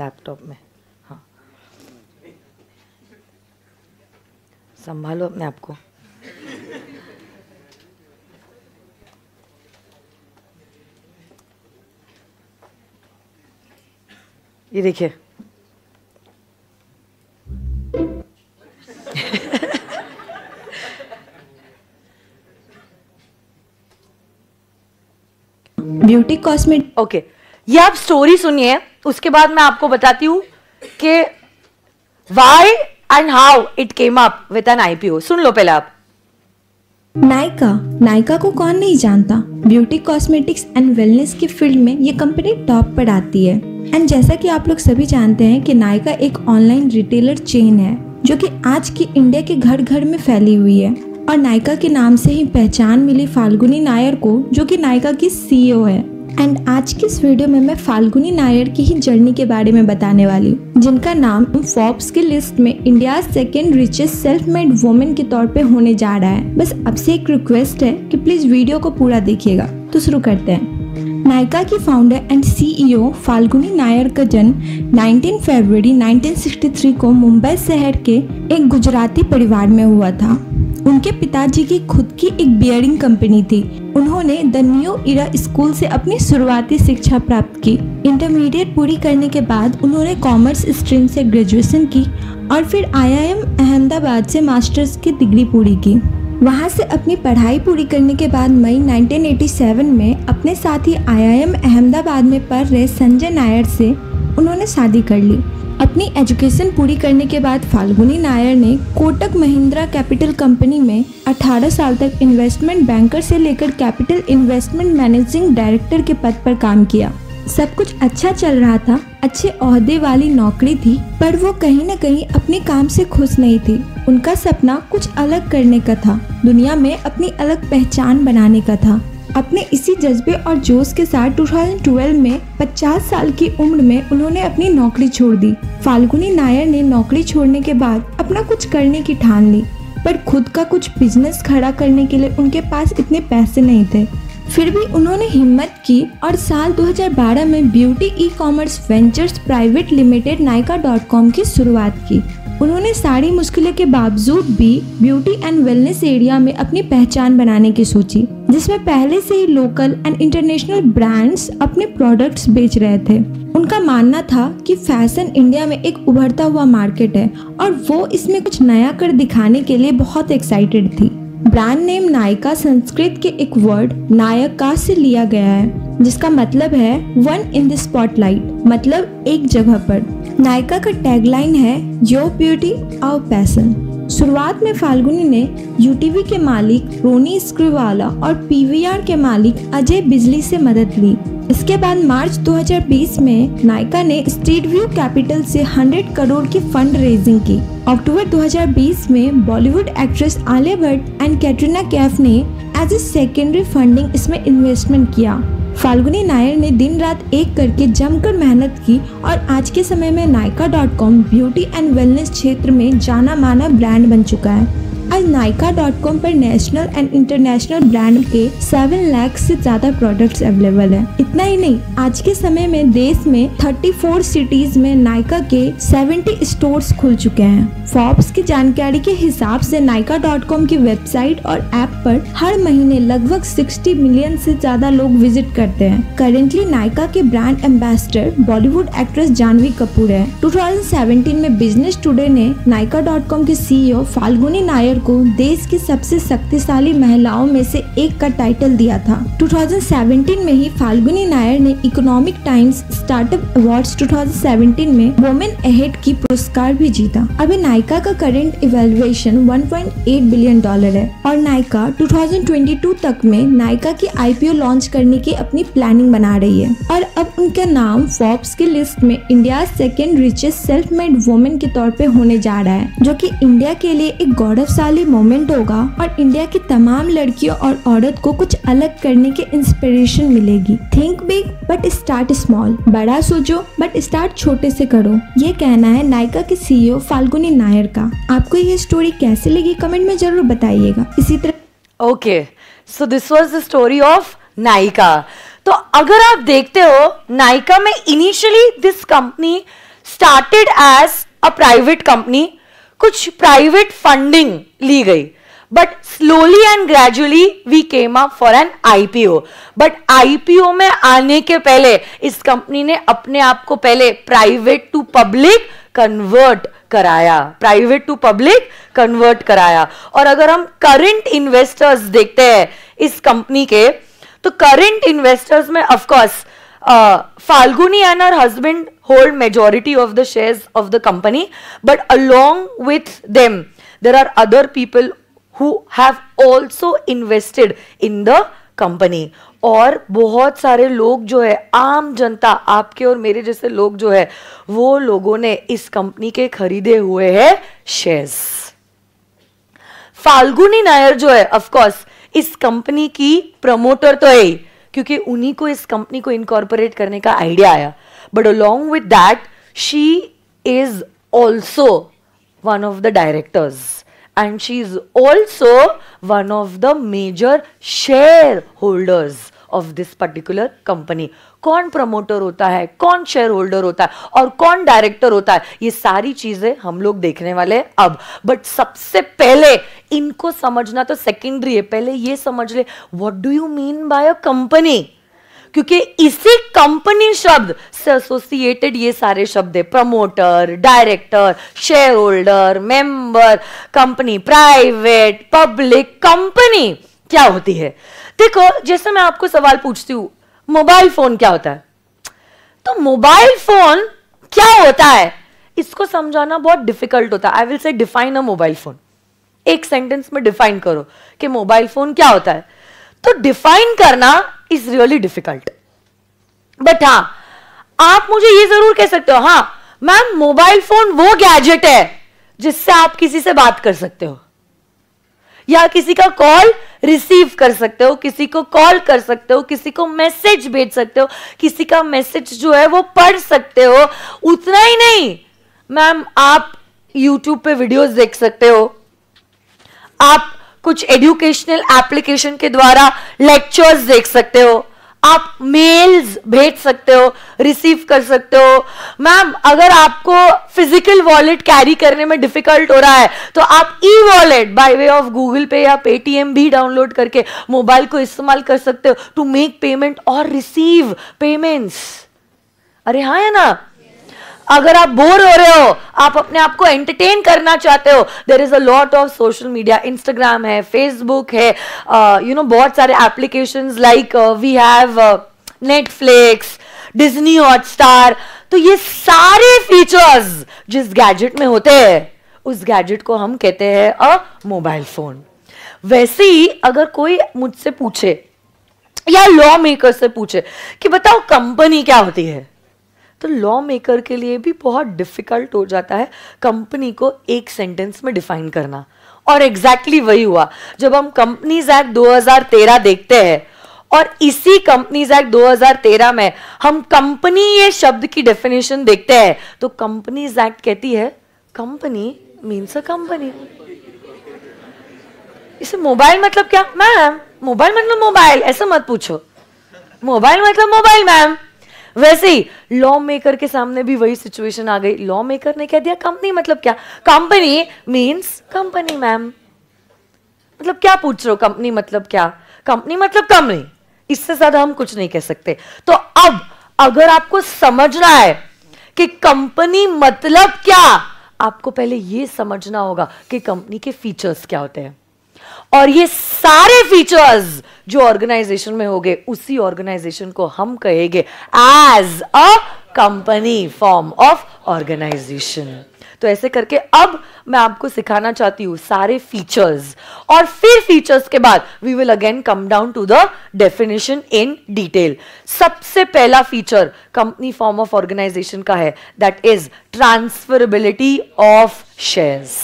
लैपटॉप में हाँ संभालो अपने आप को ये देखिए ब्यूटी कॉस्मेटिक ओके ये आप स्टोरी सुनिए उसके बाद मैं आपको बताती हूँ कि why and how it came up with an IPO सुन लो पहले आप नायका नायका को कौन नहीं जानता ब्यूटी कॉस्मेटिक्स एंड वेलनेस की फील्ड में ये कंपनी टॉप पर आती है एंड जैसा कि आप लोग सभी जानते हैं कि नायका एक ऑनलाइन रिटेलर चेन है जो कि आज की इंडिया के घर घर में फैली हुई है और नायिका के नाम से ही पहचान मिली फाल्गुनी नायर को जो कि नायिका की सीईओ e है एंड आज की इस वीडियो में मैं फाल्गुनी नायर की ही जर्नी के बारे में बताने वाली हूँ जिनका नाम फॉर्ब्स की लिस्ट में India second richest self made women के तौर पे होने जा रहा है बस आपसे एक रिक्वेस्ट है कि प्लीज वीडियो को पूरा देखिएगा तो शुरू करते हैं नायका की founder and CEO Falguni Nayar का जन्म 19 फरवरी 1963 को मुंबई शहर के एक गुजराती परिवार में हुआ था उनके पिताजी की खुद की एक बियरिंग कंपनी थी उन्होंने द न्यू इरा स्कूल से अपनी शुरुआती शिक्षा प्राप्त की इंटरमीडिएट पूरी करने के बाद उन्होंने कॉमर्स स्ट्रीम से ग्रेजुएशन की और फिर आईआईएम अहमदाबाद से मास्टर्स की डिग्री पूरी की वहाँ से अपनी पढ़ाई पूरी करने के बाद मई 1987 में अपने साथी आईआईएम अहमदाबाद में पढ़ रहे संजय नायर से उन्होंने शादी कर ली अपनी एजुकेशन पूरी करने के बाद फाल्गुनी नायर ने कोटक महिंद्रा कैपिटल कंपनी में 18 साल तक इन्वेस्टमेंट बैंकर से लेकर कैपिटल इन्वेस्टमेंट मैनेजिंग डायरेक्टर के पद पर काम किया सब कुछ अच्छा चल रहा था अच्छे अहदे वाली नौकरी थी पर वो कहीं न कहीं अपने काम से खुश नहीं थी उनका सपना कुछ अलग करने का था दुनिया में अपनी अलग पहचान बनाने का था अपने इसी जज्बे और जोश के साथ 2012 में 50 साल की उम्र में उन्होंने अपनी नौकरी छोड़ दी फाल्गुनी नायर ने नौकरी छोड़ने के बाद अपना कुछ करने की ठान ली पर खुद का कुछ बिजनेस खड़ा करने के लिए उनके पास इतने पैसे नहीं थे फिर भी उन्होंने हिम्मत की और साल 2012 में beauty e commerce ventures private limited Nykaa dot com की शुरुआत की उन्होंने सारी मुश्किलों के बावजूद भी ब्यूटी एंड वेलनेस एरिया में अपनी पहचान बनाने की सोची जिसमें पहले से ही लोकल एंड इंटरनेशनल ब्रांड्स अपने प्रोडक्ट्स बेच रहे थे उनका मानना था कि फैशन इंडिया में एक उभरता हुआ मार्केट है और वो इसमें कुछ नया कर दिखाने के लिए बहुत एक्साइटेड थी ब्रांड नेम नायका संस्कृत के एक वर्ड नायका से लिया गया है जिसका मतलब है वन इन द स्पॉटलाइट मतलब एक जगह पर नायका का टैगलाइन है योर ब्यूटी आवर पैसन शुरुआत में फाल्गुनी ने यूटीवी के मालिक रोनी स्क्रीवाला और पीवीआर के मालिक अजय बिजली से मदद ली इसके बाद मार्च 2020 में नायका ने स्ट्रीट व्यू कैपिटल से 100 करोड़ की फंड रेजिंग की अक्टूबर 2020 में बॉलीवुड एक्ट्रेस आलिया भट्ट एंड कैटरीना कैफ ने एज ए सेकेंडरी फंडिंग इसमें इन्वेस्टमेंट किया फाल्गुनी नायर ने दिन रात एक करके जमकर मेहनत की और आज के समय में Nykaa dot com beauty and wellness क्षेत्र में जाना माना ब्रांड बन चुका है आज नायका डॉट कॉम पर नेशनल एंड इंटरनेशनल ब्रांड के सेवन लैक्स से ज्यादा प्रोडक्ट्स अवेलेबल है इतना ही नहीं आज के समय में देश में 34 सिटीज में नायका के 70 स्टोर्स खुल चुके हैं फॉर्ब्स की जानकारी के हिसाब से नायका डॉट कॉम की वेबसाइट और ऐप पर हर महीने लगभग 60 मिलियन से ज्यादा लोग विजिट करते हैं करेंटली नायका के brand ambassador Bollywood actress Janhvi Kapoor है 2017 में बिजनेस टुडे ने नायका डॉट कॉम के सीईओ फाल्गुनी नायर को देश की सबसे शक्तिशाली महिलाओं में से एक का टाइटल दिया था 2017 में ही फाल्गुनी नायर ने इकोनॉमिक टाइम्स स्टार्टअप अवार्ड्स 2017 में वोमेन एहेड की पुरस्कार भी जीता अभी नायका का करेंट इवेल्युएशन 1.8 बिलियन डॉलर है और नायका 2022 तक में नायका की आईपीओ लॉन्च करने की अपनी प्लानिंग बना रही है और अब उनका नाम फॉर्ब्स की लिस्ट में India second richest self made women के तौर पर होने जा रहा है जो की इंडिया के लिए एक गौरवशाली वाली मोमेंट होगा और इंडिया की तमाम लड़कियों और औरत को कुछ अलग करने की इंस्पिरेशन मिलेगी think big but start small बड़ा सोचो बट स्टार्ट छोटे से करो ये कहना है नायका के सीईओ e फाल्गुनी नायर का आपको ये स्टोरी कैसे लगी कमेंट में जरूर बताइएगा इसी तरह okay so this was the story of Nykaa तो अगर आप देखते हो नायका में initially this company started as a private company कुछ प्राइवेट फंडिंग ली गई but slowly and gradually we came up for an IPO but IPO में आने के पहले इस कंपनी ने अपने आप को पहले प्राइवेट टू पब्लिक कन्वर्ट कराया प्राइवेट टू पब्लिक कन्वर्ट कराया और अगर हम करंट इन्वेस्टर्स देखते हैं इस कंपनी के तो करंट इन्वेस्टर्स में of Uh, Falguni and her husband hold majority of the shares of the company, but along with them, there are other people who have also invested in the company और बहुत सारे लोग जो है आम जनता आपके और मेरे जैसे लोग जो है वो लोगों ने इस कंपनी के खरीदे हुए हैं शेयर्स फाल्गुनी नायर जो है ऑफ कोर्स इस कंपनी की प्रमोटर तो है क्योंकि उन्हीं को इस कंपनी को इनकॉर्पोरेट करने का आइडिया आया but along with that she is also one of the directors and she is also one of the major shareholders of this particular company कौन प्रमोटर होता है कौन शेयर होल्डर होता है और कौन डायरेक्टर होता है ये सारी चीजें हम लोग देखने वाले हैं अब बट सबसे पहले इनको समझना तो सेकेंडरी है पहले ये समझ ले what do you mean by a company क्योंकि इसी कंपनी शब्द से एसोसिएटेड ये सारे शब्द है promoter director shareholder member company private public company क्या होती है देखो जैसे मैं आपको सवाल पूछती हूं मोबाइल फोन क्या होता है तो मोबाइल फोन क्या होता है इसको समझाना बहुत डिफिकल्ट होता है I will say define a mobile phone एक सेंटेंस में डिफाइन करो कि मोबाइल फोन क्या होता है तो डिफाइन करना इज रियली डिफिकल्ट बट हां आप मुझे ये जरूर कह सकते हो हां मैम मोबाइल फोन वो गैजेट है जिससे आप किसी से बात कर सकते हो या किसी का कॉल रिसीव कर सकते हो किसी को कॉल कर सकते हो किसी को मैसेज भेज सकते हो किसी का मैसेज जो है वो पढ़ सकते हो उतना ही नहीं मैम आप यूट्यूब पे वीडियोस देख सकते हो आप कुछ एजुकेशनल एप्लीकेशन के द्वारा लेक्चर्स देख सकते हो आप मेल्स भेज सकते हो रिसीव कर सकते हो मैम अगर आपको फिजिकल वॉलेट कैरी करने में डिफिकल्ट हो रहा है तो आप e wallet by way of Google Pay या पेटीएम भी डाउनलोड करके मोबाइल को इस्तेमाल कर सकते हो टू मेक पेमेंट और रिसीव पेमेंट्स अरे हाँ है ना अगर आप बोर हो रहे हो आप अपने आप को एंटरटेन करना चाहते हो there is a lot of social media Instagram है फेसबुक है यू नो बहुत सारे application like we have Netflix Disney Hotstar तो ये सारे फीचर्स जिस गैजेट में होते हैं उस गैजेट को हम कहते हैं अ मोबाइल फोन वैसे ही अगर कोई मुझसे पूछे या लॉ मेकर से पूछे कि बताओ कंपनी क्या होती है तो लॉ मेकर के लिए भी बहुत डिफ़िकल्ट हो जाता है कंपनी को एक सेंटेंस में डिफाइन करना और एग्जैक्टली exactly वही हुआ जब हम कंपनीज एक्ट 2013 देखते हैं और इसी कंपनीज एक्ट 2013 में हम कंपनी ये शब्द की डेफिनेशन देखते हैं तो कंपनीज एक्ट कहती है कंपनी मीन्स अ कंपनी इसे मोबाइल मतलब क्या मैम मोबाइल मतलब मोबाइल ऐसा मत पूछो मोबाइल मतलब मोबाइल मैम वैसे ही लॉ मेकर के सामने भी वही सिचुएशन आ गई लॉ मेकर ने कह दिया कंपनी मतलब क्या कंपनी मीन्स कंपनी मैम मतलब क्या पूछ रहे हो कंपनी मतलब क्या कंपनी मतलब कंपनी इससे ज्यादा हम कुछ नहीं कह सकते तो अब अगर आपको समझना है कि कंपनी मतलब क्या आपको पहले यह समझना होगा कि कंपनी के फीचर्स क्या होते हैं और ये सारे फीचर्स जो ऑर्गेनाइजेशन में हो गए उसी ऑर्गेनाइजेशन को हम कहेंगे as a company form of organisation तो ऐसे करके अब मैं आपको सिखाना चाहती हूं सारे फीचर्स और फिर फीचर्स के बाद we will again come down to the definition in detail सबसे पहला feature company form of organisation का है that is transferability of shares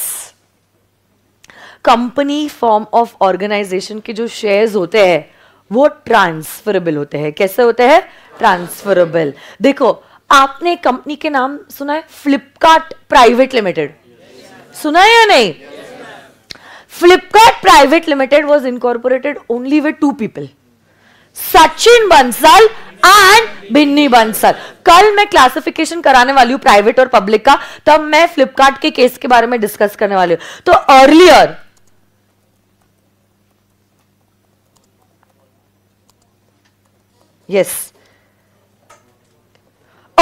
company form of organisation के जो शेयर्स होते हैं वो ट्रांसफरेबल होते हैं कैसे होते हैं ट्रांसफरेबल देखो आपने कंपनी के नाम सुना है फ्लिपकार्ट प्राइवेट लिमिटेड सुना है या नहीं Flipkart private limited was incorporated only with two people Sachin Bansal and Binny Bansal कल मैं क्लासिफिकेशन कराने वाली हूं प्राइवेट और पब्लिक का तब मैं फ्लिपकार्ट के केस के बारे में डिस्कस करने वाली हूं तो earlier yes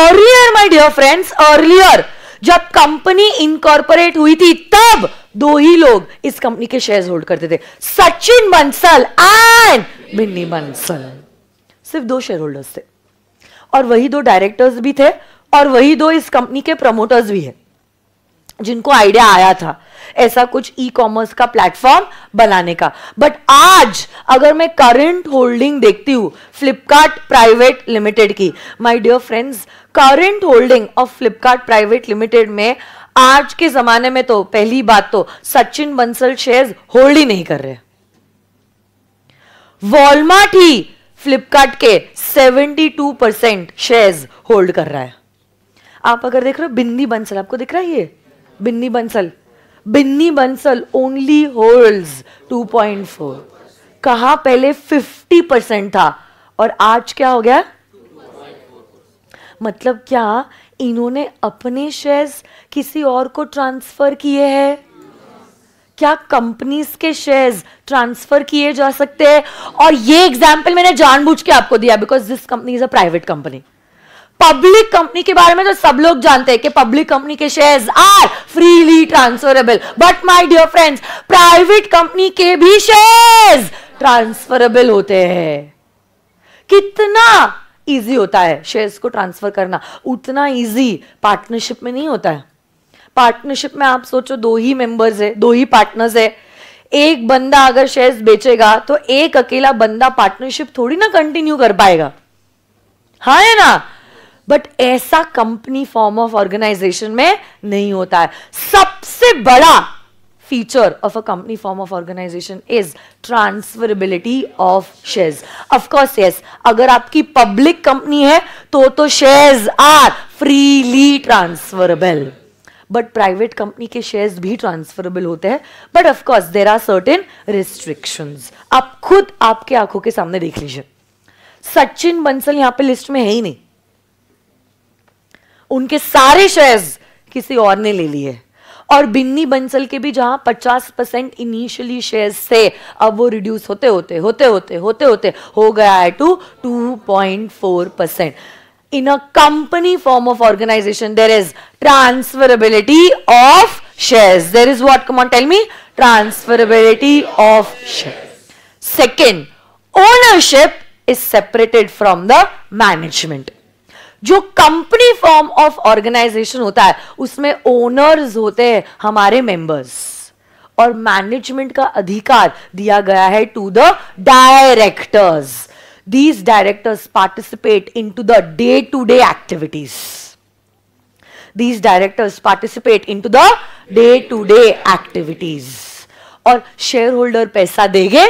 earlier my dear friends earlier जब कंपनी इनकॉर्पोरेट हुई थी तब दो ही लोग इस कंपनी के शेयर्स होल्ड करते थे सचिन बंसल एंड मिन्नी बंसल सिर्फ दो शेयर होल्डर्स थे और वही दो डायरेक्टर्स भी थे और वही दो इस कंपनी के प्रमोटर्स भी हैं जिनको आइडिया आया था ऐसा कुछ ई कॉमर्स का प्लेटफॉर्म बनाने का बट आज अगर मैं करंट होल्डिंग देखती हूं फ्लिपकार्ट प्राइवेट लिमिटेड की my dear friends current holding of Flipkart private limited में आज के जमाने में तो पहली बात तो सचिन बंसल शेयर होल्ड ही नहीं कर रहे वॉलमार्ट ही फ्लिपकार्ट के 72 परसेंट शेयर्स होल्ड कर रहा है आप अगर देख रहे हो बिंदी बंसल आपको दिख रहा है ये बिन्नी बंसल बिन्नी बंसल ओनली होल्ड्स 2.4 कहा पहले 50 परसेंट था और आज क्या हो गया मतलब क्या इन्होंने अपने शेयर्स किसी और को ट्रांसफर किए हैं क्या कंपनीज के शेयर्स ट्रांसफर किए जा सकते हैं और ये एग्जाम्पल मैंने जानबूझ के आपको दिया because this company is a private company public company के बारे में तो सब लोग जानते हैं कि पब्लिक कंपनी के shares are freely transferable but my dear friends private company के भी शेयर्स ट्रांसफरेबल होते हैं कितना इजी होता है शेयर्स को ट्रांसफर करना उतना इजी पार्टनरशिप में नहीं होता है पार्टनरशिप में आप सोचो दो ही मेंबर्स है दो ही पार्टनर्स है एक बंदा अगर शेयर्स बेचेगा तो एक अकेला बंदा पार्टनरशिप थोड़ी ना कंटिन्यू कर पाएगा हाँ है ना बट ऐसा कंपनी फॉर्म ऑफ ऑर्गेनाइजेशन में नहीं होता है सबसे बड़ा feature of a company form of organisation is transferability of shares of course yes अगर आपकी पब्लिक कंपनी है तो तो shares are freely transferable but private company के शेयर्स भी ट्रांसफरेबल होते हैं but of course there are certain restriction आप खुद आपके आंखों के सामने देख लीजिए सचिन बंसल यहां पे लिस्ट में है ही नहीं उनके सारे शेयर्स किसी और ने ले लिए और बिन्नी बंसल के भी जहां 50 परसेंट इनिशियली शेयर्स थे अब वो रिड्यूस होते होते होते होते होते होते हो गया है to 2.4 percent in a company form of organisation there is transferability of shares there is what come on tell me transferability of share second ownership is separated from the management जो कंपनी फॉर्म ऑफ ऑर्गेनाइजेशन होता है उसमें owners होते हैं हमारे members और management का अधिकार दिया गया है to the directors these directors participate in to the day to day activities these directors participate in to the day to day activities और शेयर होल्डर पैसा देंगे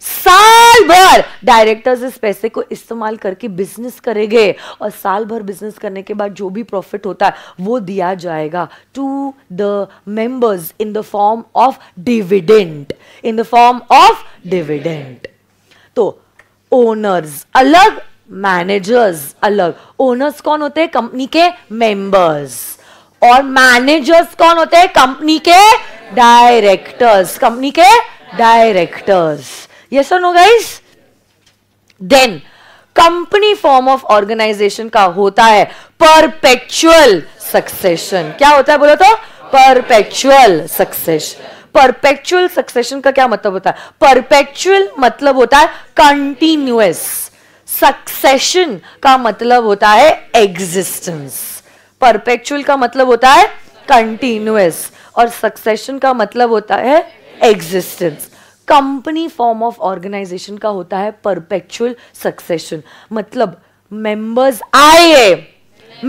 साल भर डायरेक्टर्स इस पैसे को इस्तेमाल करके बिजनेस करेंगे और साल भर बिजनेस करने के बाद जो भी प्रॉफिट होता है वो दिया जाएगा to the members in the form of dividend in the form of dividend तो ओनर्स अलग मैनेजर्स अलग ओनर्स कौन होते हैं कंपनी के मेंबर्स और मैनेजर्स कौन होते हैं कंपनी के डायरेक्टर्स कंपनी के डायरेक्टर्स यस और no guys then company form of organisation का होता है परपेक्चुअल सक्सेशन क्या होता है बोलो तो परपेक्चुअल सक्सेशन परपेक्चुअल सक्सेशन का क्या मतलब होता है परपेक्चुअल मतलब होता है कंटिन्यूस सक्सेशन का मतलब होता है एग्जिस्टेंस परपेक्चुअल का मतलब होता है कंटिन्यूस और सक्सेशन का मतलब होता है existence company form of organisation का होता है परपेक्चुअल सक्सेशन मतलब मेंबर्स आए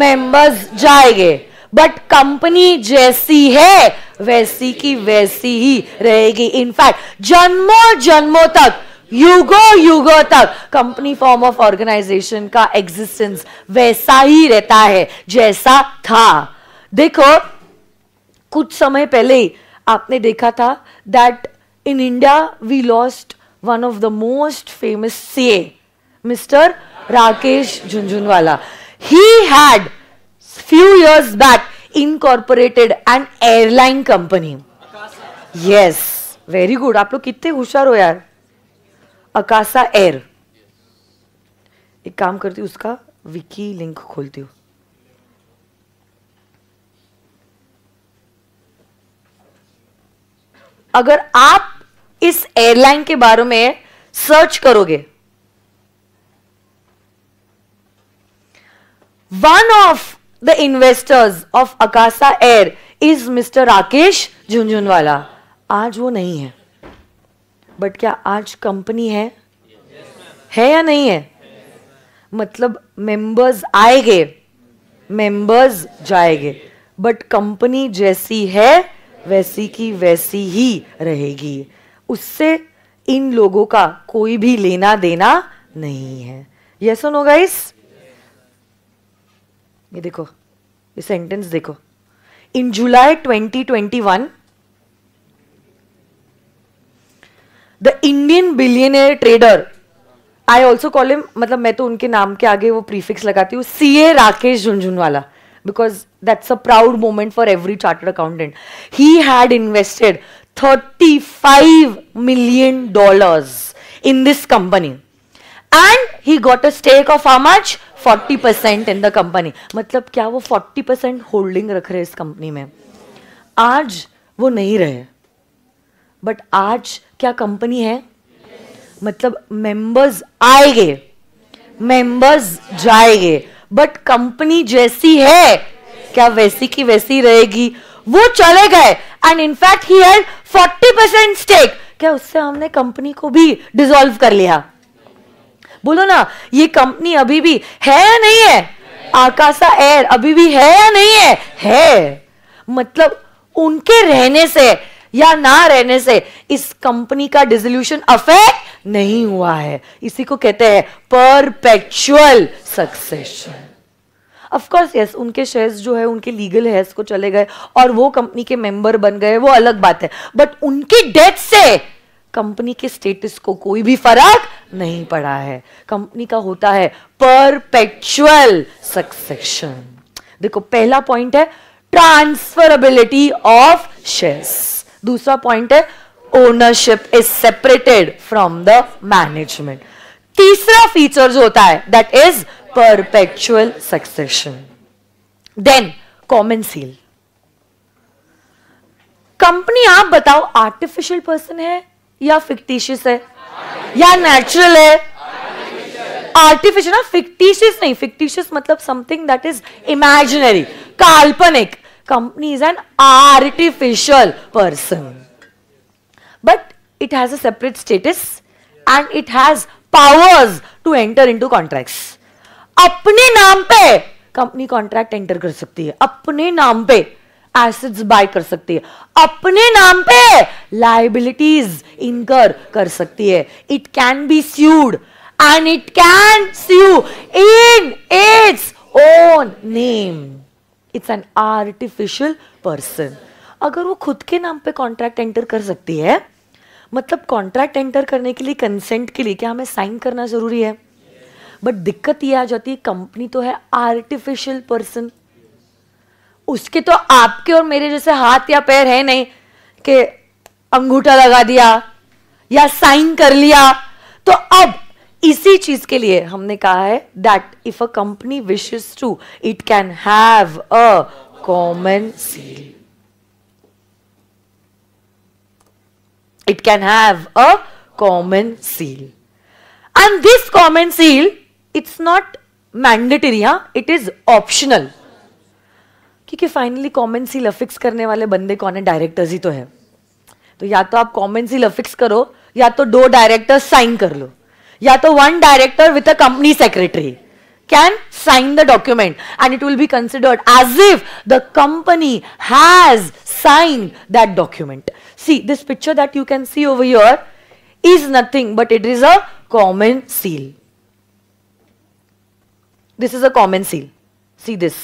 मेंबर्स जाएंगे बट कंपनी जैसी है वैसी की वैसी ही रहेगी इनफैक्ट जन्मों जन्मों तक युगो युगो तक कंपनी फॉर्म ऑफ ऑर्गेनाइजेशन का एग्जिस्टेंस वैसा ही रहता है जैसा था देखो कुछ समय पहले आपने देखा था that In India, we lost one of the most famous CA, Mr. Rakesh Junjunwala. He had few years back incorporated an airline company. Yes, very good. aap log kitne होशियार ho yaar akasa air ek kaam करती uska wiki link link खोलती अगर आप इस airline के बारे में search करोगे one of the investors of Akasa Air is Mr Rakesh Jhunjhunwala आज वो नहीं है बट क्या आज कंपनी है yes, है या नहीं है yes, मतलब मेंबर्स आएंगे मेंबर्स जाएंगे बट कंपनी जैसी है वैसी की वैसी ही रहेगी उससे इन लोगों का कोई भी लेना देना नहीं है ये सुनो गाइस ये देखो ये सेंटेंस देखो in July 2021 the Indian billionaire trader I also call him मतलब मैं तो उनके नाम के आगे वो प्रीफिक्स लगाती हूँ C A Rakesh Jhunjhunwala because that's a proud moment for every chartered accountant he had invested thirty five million million in this company and he got a stake of of much forty percent in the company मतलब क्या वो forty percent holding रख रहे इस company में आज वो नहीं रहे बट आज क्या कंपनी है मतलब मेंबर्स आएंगे मेंबर्स जाएंगे बट कंपनी जैसी है क्या वैसी की वैसी रहेगी वो चले गए and in fact he had 40 percent stake क्या उससे हमने कंपनी को भी डिसॉल्व कर लिया बोलो ना ये कंपनी अभी भी है या नहीं है आकाशा एयर अभी भी है या नहीं है है मतलब उनके रहने से या ना रहने से इस कंपनी का डिजोल्यूशन अफेक्ट नहीं हुआ है इसी को कहते हैं परपेक्चुअल सक्सेशन ऑफकोर्स यस उनके शेयर्स जो है उनके लीगल हेयर्स को चले गए और वो कंपनी के मेंबर बन गए वो अलग बात है बट उनकी डेथ से कंपनी के स्टेटस को कोई भी फर्क नहीं पड़ा है कंपनी का होता है परपेक्चुअल सक्सेशन देखो पहला पॉइंट है ट्रांसफरबिलिटी ऑफ शेयर्स दूसरा पॉइंट है ownership is separated from the management तीसरा फीचर जो होता है that is perpetual succession. Then common seal. Company आप बताओ आर्टिफिशियल पर्सन है या फिक्टिशियस है या नेचुरल है आर्टिफिशियल ना फिक्टिशियस नहीं फिक्टिशियस मतलब समथिंग दैट इज इमेजिनरी काल्पनिक company is an artificial person but it has a separate status and it has powers to enter into contracts. अपने नाम पे कंपनी कॉन्ट्रैक्ट एंटर कर सकती है अपने नाम पे एसेट्स बाय कर सकती है अपने नाम पे लाइबिलिटीज इनकर कर सकती है it can be sued and it can sue in its own name it's an artificial person अगर वो खुद के नाम पे कॉन्ट्रैक्ट एंटर कर सकती है मतलब कॉन्ट्रैक्ट एंटर करने के लिए कंसेंट के लिए क्या हमें साइन करना जरूरी है बट दिक्कत ये आ जाती है कंपनी तो है आर्टिफिशियल पर्सन उसके तो आपके और मेरे जैसे हाथ या पैर है नहीं कि अंगूठा लगा दिया या साइन कर लिया तो अब इसी चीज के लिए हमने कहा है that if a company wishes to it can have a common seal it can have a common seal and this common seal it's not mandatory हाँ इट इज ऑप्शनल क्योंकि फाइनली कॉमन सील अफिक्स करने वाले बंदे कौन है directors ही तो है तो या तो आप कॉमन सील अफिक्स करो या तो दो डायरेक्टर्स साइन कर लो या तो one director with a company secretary can sign the document and it will be considered as if the company has sign that document see this picture that you can see over your is nothing but it is a common seal This is a common seal. See this.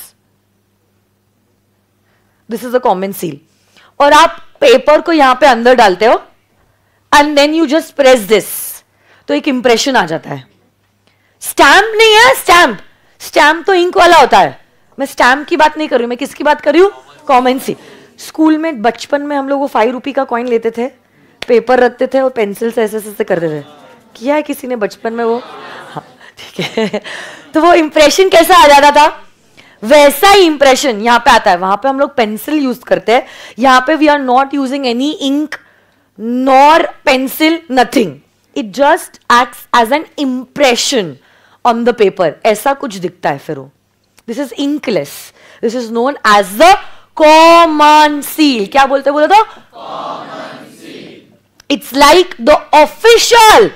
This is a common seal और आप paper को यहां पे अंदर डालते हो and then you just press this तो एक इंप्रेशन आ जाता है स्टैम्प नहीं है स्टैंप स्टैम्प तो इंक वाला होता है मैं स्टैम्प की बात नहीं कर रही मैं किसकी बात कर रही हूं कॉमन सील स्कूल में बचपन में हम लोग वो फाइव रुपी का कॉइन लेते थे पेपर रखते थे और पेंसिल से ऐसे ऐसे करते थे किया है किसी ने बचपन में वो हाँ ठीक है [laughs] तो वो इंप्रेशन कैसा आ जाता था वैसा ही इंप्रेशन यहां पे आता है वहां पे हम लोग पेंसिल यूज करते हैं यहां पे we are not using any ink nor pencil nothing it just act as an impression on the paper ऐसा कुछ दिखता है फिर वो this is inkless this is known as the common seal क्या बोलते बोला तो it's like the official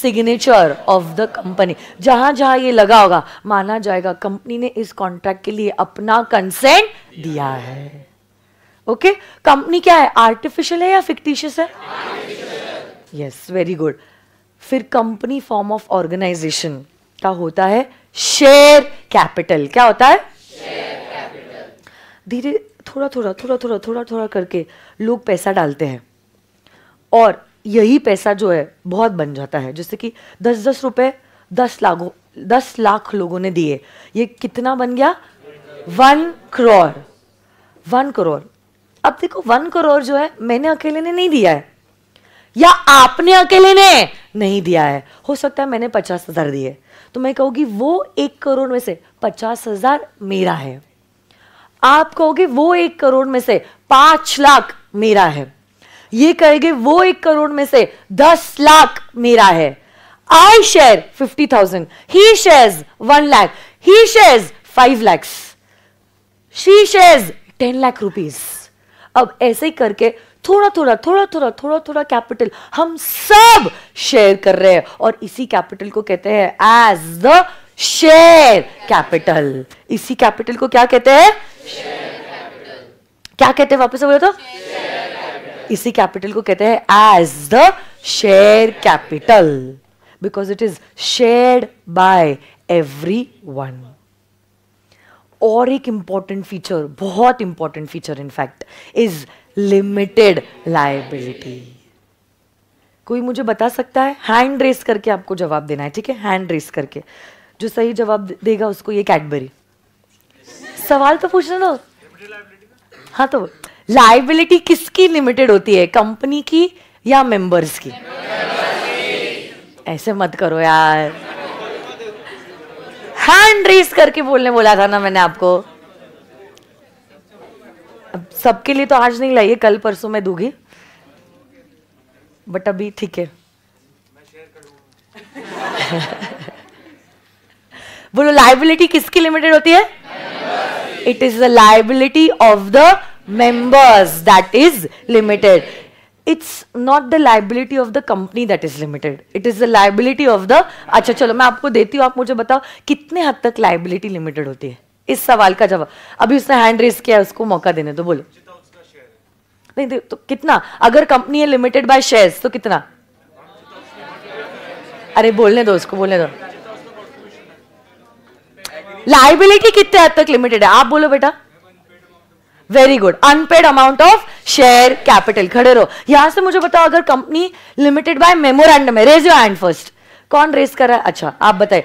signature of the company जहां जहां ये लगा होगा माना जाएगा कंपनी ने इस कॉन्ट्रैक्ट के लिए अपना कंसेंट दिया है ओके okay? कंपनी क्या है आर्टिफिशियल है या फिक्टिशियस है यस वेरी गुड फिर कंपनी फॉर्म ऑफ ऑर्गेनाइजेशन का होता है शेयर कैपिटल क्या होता है धीरे थोड़ा थोड़ा थोड़ा थोड़ा थोड़ा थोड़ा करके लोग पैसा डालते हैं और यही पैसा जो है बहुत बन जाता है जैसे कि दस दस रुपए दस लाखों दस लाख लोगों ने दिए ये कितना बन गया वन करोड़ वन करोड़ अब देखो वन करोड़ जो है मैंने अकेले ने नहीं दिया है या आपने अकेले ने नहीं दिया है हो सकता है मैंने पचास हजार दिए तो मैं कहूंगी वो एक करोड़ में से पचास हजार मेरा है आप कहोगे वो एक करोड़ में से पांच लाख मेरा है ये कहेंगे वो एक करोड़ में से दस लाख मेरा है I share fifty thousand he share one lakh he share five lakhs she share ten lakh rupees अब ऐसे ही करके थोड़ा थोड़ा थोड़ा थोड़ा थोड़ा थोड़ा कैपिटल हम सब शेयर कर रहे हैं और इसी कैपिटल को कहते हैं एज द शेयर कैपिटल इसी कैपिटल को क्या कहते हैं क्या कहते हैं वापस बोले तो इसी कैपिटल को कहते हैं as the share capital because it is shared by everyone और एक इंपॉर्टेंट फीचर बहुत important feature in fact is limited liability कोई मुझे बता सकता है हैंड रेस करके आपको जवाब देना है ठीक है हैंड रेस करके जो सही जवाब देगा उसको ये कैडबरी सवाल तो पूछना ना हाँ तो लाइबिलिटी किसकी लिमिटेड होती है कंपनी की या मेंबर्स की ऐसे मत करो यार हैंड रेस करके बोलने बोला था ना मैंने आपको सबके लिए तो आज नहीं लाइए कल परसों मैं दूंगी बट अभी ठीक है [laughs] बोलो लाइबिलिटी किसकी लिमिटेड होती है it is the liability of the members that is limited it's not the liability of the company that is limited it is the liability of the अच्छा चलो मैं आपको देती हूँ आप मुझे बताओ कितने हद तक liability limited होती है इस सवाल का जवाब अभी उसने हैंड रेस किया उसको मौका देने दो बोलो नहीं तो, तो कितना अगर कंपनी है लिमिटेड बाय शेयर्स तो कितना अरे बोलने दो उसको बोलने दो लाइबिलिटी कितने हद तक लिमिटेड है आप बोलो बेटा very good unpaid amount of share capital खड़े रहो यहां से मुझे बताओ अगर कंपनी लिमिटेड बाय मेमोरेंडम है रेज योर हैंड फर्स्ट कौन रेस कर रहा है अच्छा आप बताए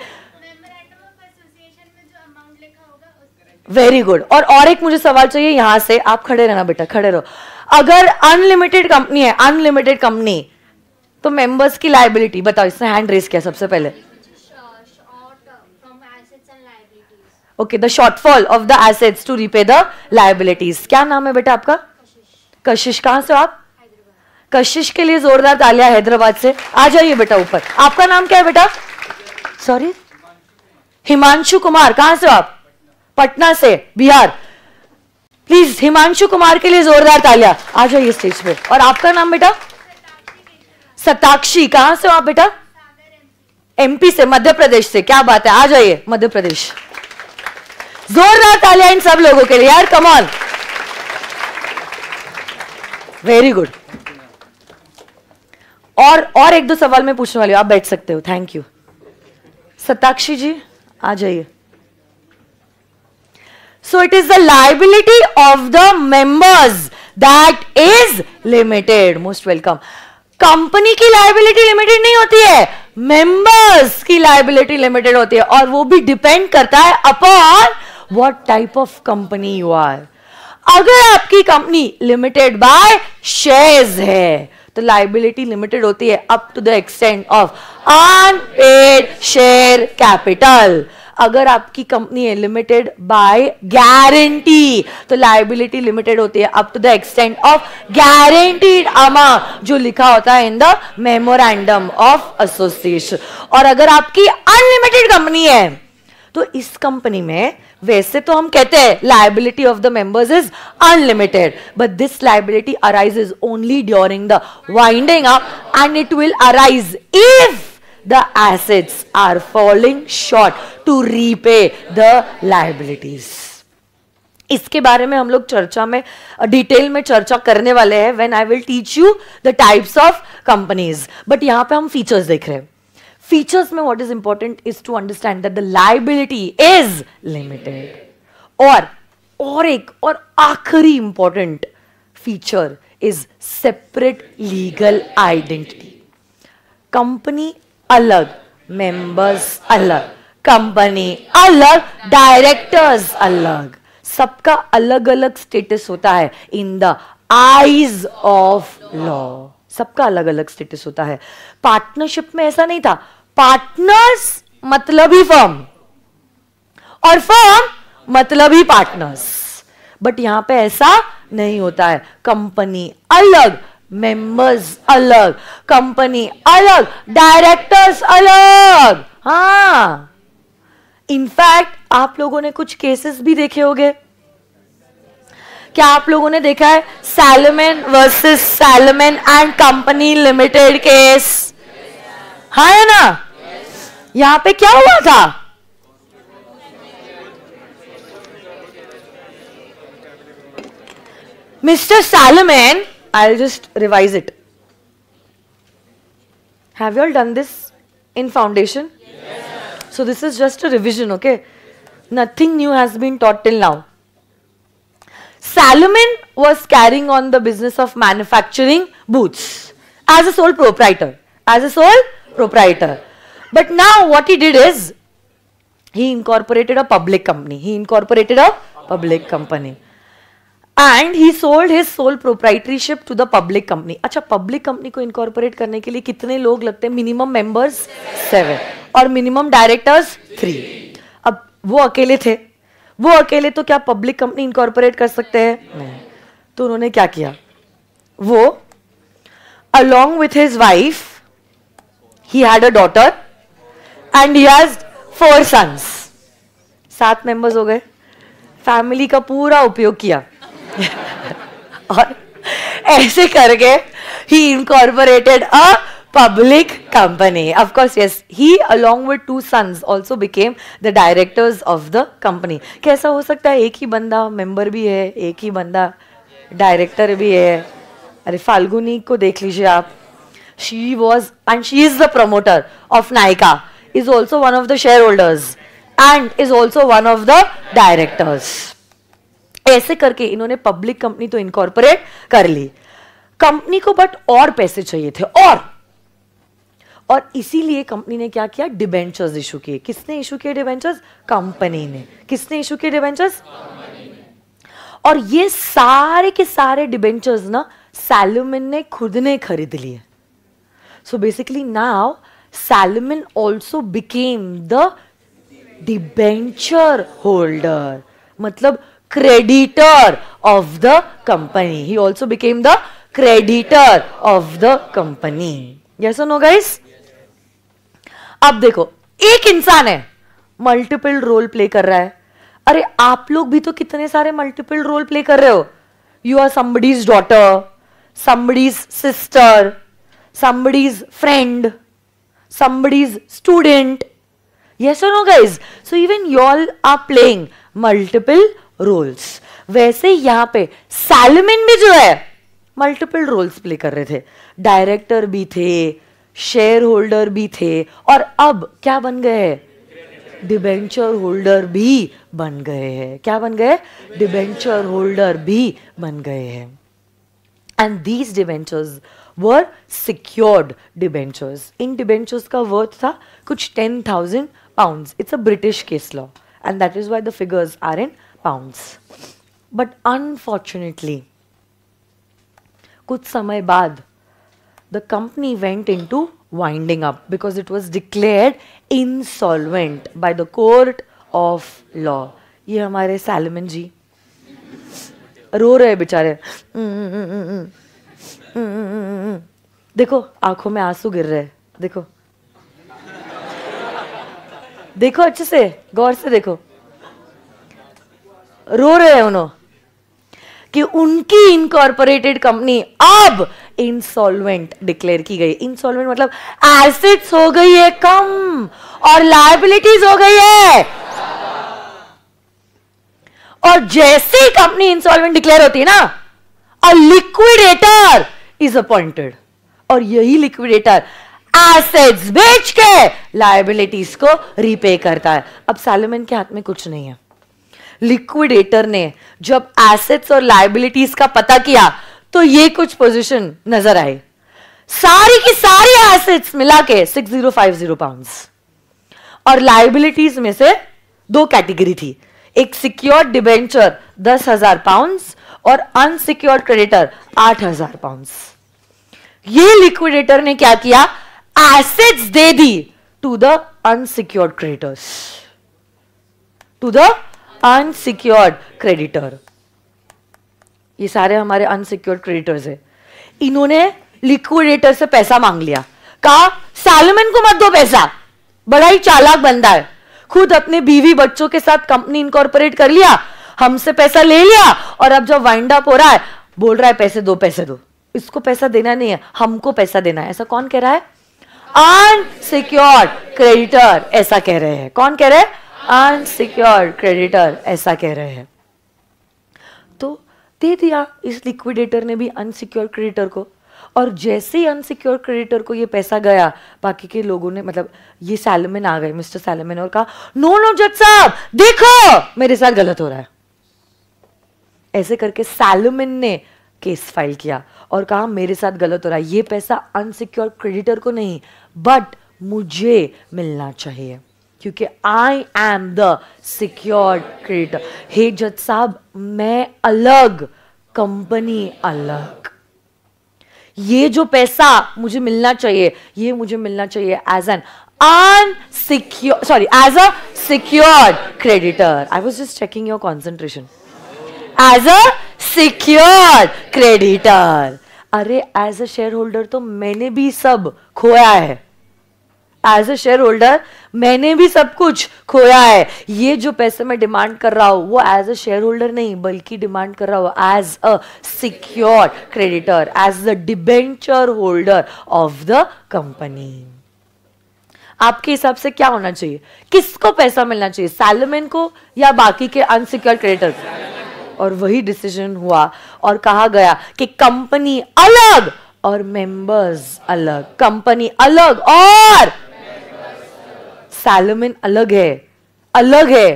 वेरी गुड और और एक मुझे सवाल चाहिए यहां से आप खड़े रहना बेटा खड़े रहो अगर अनलिमिटेड कंपनी है अनलिमिटेड कंपनी तो मेंबर्स की लाइबिलिटी बताओ इसने हैंड रेस किया सबसे पहले okay the shortfall of the assets to repay the liabilities क्या नाम है बेटा आपका कशिश कहां से आप कशिश के लिए जोरदार तालियां हैदराबाद से आ जाइए बेटा ऊपर आपका नाम क्या है बेटा सॉरी हिमांशु कुमार कहां से आप पटना से बिहार प्लीज हिमांशु कुमार के लिए जोरदार तालियां आ जाइए स्टेज पे और आपका नाम बेटा सताक्षी कहां से हो आप बेटा एमपी से मध्य प्रदेश से क्या बात है आ जाइए मध्य प्रदेश जोरदार तालियां इन सब लोगों के लिए यार कमॉल वेरी गुड और और एक दो सवाल मैं पूछने वाली हूँ आप बैठ सकते हो थैंक यू सताक्षी जी आ जाइए so it is the liability of the members that is limited most welcome company की लाइबिलिटी लिमिटेड नहीं होती है मेंबर्स की लाइबिलिटी लिमिटेड होती है और वो भी डिपेंड करता है upon what type of company you are अगर आपकी कंपनी लिमिटेड बाय शेयर्स है तो लाइबिलिटी लिमिटेड होती है up to the extent of unpaid share capital अगर आपकी कंपनी है लिमिटेड बाय गारंटी तो लाइबिलिटी लिमिटेड होती है up to the extent of guaranteed amount जो लिखा होता है in the memorandum of association और अगर आपकी अनलिमिटेड कंपनी है तो इस कंपनी में वैसे तो हम कहते हैं liability of the members is unlimited but this liability is only during the winding up and it will arise if the assets are falling short to repay the liabilities इसके बारे में हम लोग चर्चा में डिटेल में चर्चा करने वाले हैं when I will teach you the types of companies but यहां पे हम फीचर्स देख रहे हैं फीचर्स में what is important is to understand that the liability is limited और और एक और आखिरी important feature is separate legal identity company अलग मेंबर्स अलग कंपनी अलग डायरेक्टर्स अलग सबका अलग अलग स्टेटस होता है in the eyes of law सबका अलग अलग स्टेटस होता है पार्टनरशिप में ऐसा नहीं था पार्टनर्स मतलब ही फर्म और फर्म ही पार्टनर्स बट यहां पे ऐसा नहीं होता है कंपनी अलग मेंबर्स अलग कंपनी अलग डायरेक्टर्स अलग हा इनफैक्ट आप लोगों ने कुछ केसेस भी देखे होंगे क्या आप लोगों ने देखा है Salomon versus Salomon and company limited case हा है ना यहां पे क्या हुआ था mister Salomon I just revise it have you all done this in foundation so this is just a revision okay nothing new has been taught till now Salomon was carrying on the business of manufacturing boots as a sole proprietor as a sole proprietor But now what he did is, he incorporated a public company. He incorporated a public company. And he sold his sole proprietorship to the public company अच्छा public company को incorporate करने के लिए कितने लोग लगते हैं minimum members seven और मिनिमम डायरेक्टर्स थ्री अब वो अकेले थे वो अकेले तो क्या पब्लिक कंपनी इनकॉर्पोरेट कर सकते हैं नहीं तो उन्होंने क्या किया वो along with his wife he had a daughter and he has four sons सात मेंबर्स हो गए फैमिली का पूरा उपयोग किया और ऐसे करके ही incorporated a public company of course course, yes, he along with two sons also became the directors of the कैसा हो सकता है एक ही बंदा मेंबर भी है एक ही बंदा डायरेक्टर भी है अरे फाल्गुनी को देख लीजिए आप she was and she is the promoter of Nykaa is also one of the shareholders and is also one of the directors. ऐसे करके इन्होंने पब्लिक कंपनी तो इनकॉर्पोरेट कर ली कंपनी को बट और पैसे चाहिए थे और और इसीलिए कंपनी ने क्या किया डिबेंचर्स इशू किए किसने इशू किए डिबेंचर्स कंपनी ने किसने इशू किए डिबेंचर्स और ये सारे के सारे डिबेंचर्स ना सैल्यूमिन ने खुद ने खरीद लिए so basically now Salomon also became the debenture holder, मतलब creditor of the company. He also became the creditor of the company. Yes or no, guys? अब देखो एक इंसान है मल्टीपल रोल प्ले कर रहा है अरे आप लोग भी तो कितने सारे मल्टीपल रोल प्ले कर रहे हो you are somebody's daughter somebody's sister somebody's friend somebody's student. Yes or no guys? So even all are playing multiple roles. वैसे यहां पे सैलमिन भी जो है मल्टीपल रोल्स प्ले कर रहे थे डायरेक्टर भी थे शेयर होल्डर भी थे और अब क्या बन गए हैं डिबेंचर होल्डर भी बन गए हैं क्या बन गए डिबेंचर होल्डर भी बन गए हैं and these debentures were secured debentures इन डिबेंचर्स का वर्थ था कुछ ten thousand pound it's a British case law and that is why the figures are in pound but unfortunately कुछ समय बाद the company went into winding up because it was declare in insolvent by the court of law ये हमारे salmon जी रो रहे बेचारे देखो आंखों में आंसू गिर रहे हैं देखो देखो अच्छे से गौर से देखो रो रहे हैं उन्होंने कि उनकी इनकॉर्पोरेटेड कंपनी अब इंसॉल्वेंट डिक्लेयर की गई इंसॉल्वेंट मतलब एसेट्स हो गई है कम और लाइबिलिटीज हो गई है और जैसे ही कंपनी इंसॉल्वेंट डिक्लेयर होती है ना अ लिक्विडेटर इज अपॉइंटेड और यही लिक्विडेटर एसेट्स बेच के लाइबिलिटीज को रिपे करता है अब सैलमन के हाथ में कुछ नहीं है लिक्विडेटर ने जब एसेट्स और लाइबिलिटीज का पता किया तो ये कुछ पोजीशन नजर आई सारी की सारी एसेट्स मिला के six zero five zero pound और लाइबिलिटीज में से दो कैटेगरी थी एक सिक्योर डिबेंचर दस हजार पाउंड और अनसिक्योर क्रेडिटर आठ हजार पाउंड्स ये लिक्विडेटर ने क्या किया एसेट्स दे दी to the unsecured creditors to the unsecured creditor ये सारे हमारे अनसिक्योर्ड क्रेडिटर्स है इन्होंने लिक्विडेटर से पैसा मांग लिया कहा सालमन को मत दो पैसा बड़ा ही चालाक बंदा है खुद अपने बीवी बच्चों के साथ कंपनी इनकॉर्पोरेट कर लिया हमसे पैसा ले लिया और अब जब वाइंड अप हो रहा है बोल रहा है पैसे दो पैसे दो इसको पैसा देना नहीं है हमको पैसा देना है ऐसा कौन कह रहा है अनसिक्योर्ड क्रेडिटर ऐसा कह रहे हैं कौन कह रहे हैं अनसिक्योर्ड क्रेडिटर ऐसा कह रहे हैं तो दे दिया इस लिक्विडेटर ने भी अनसिक्योर क्रेडिटर को और जैसे ही अनसिक्योर क्रेडिटर को ये पैसा गया बाकी के लोगों ने मतलब ये सैलमेन आ गए मिस्टर सैलमेन और कहा नो नो जज साहब देखो मेरे साथ गलत हो रहा है ऐसे करके सैलमेन ने केस फाइल किया और कहा मेरे साथ गलत हो रहा है ये पैसा अनसिक्योर क्रेडिटर को नहीं बट मुझे मिलना चाहिए क्योंकि I am the secure creditor हे जज साहब मैं अलग कंपनी अलग ये जो पैसा मुझे मिलना चाहिए ये मुझे मिलना चाहिए as an unsecure sorry as a secured creditor I was just checking your concentration as a secure creditor अरे एज अ शेयर होल्डर तो मैंने भी सब खोया है एज अ शेयर होल्डर मैंने भी सब कुछ खोया है ये जो पैसे मैं डिमांड कर रहा हूं वो एज अ शेयर होल्डर नहीं बल्कि डिमांड कर रहा हूं as a secure creditor as the debenture holder of the company आपके हिसाब से क्या होना चाहिए किसको पैसा मिलना चाहिए सैलमैन को या बाकी के अनसिक्योर क्रेडिटर को और वही डिसीजन हुआ और कहा गया कि कंपनी अलग और मेंबर्स अलग कंपनी अलग और सैलोमिन अलग है अलग है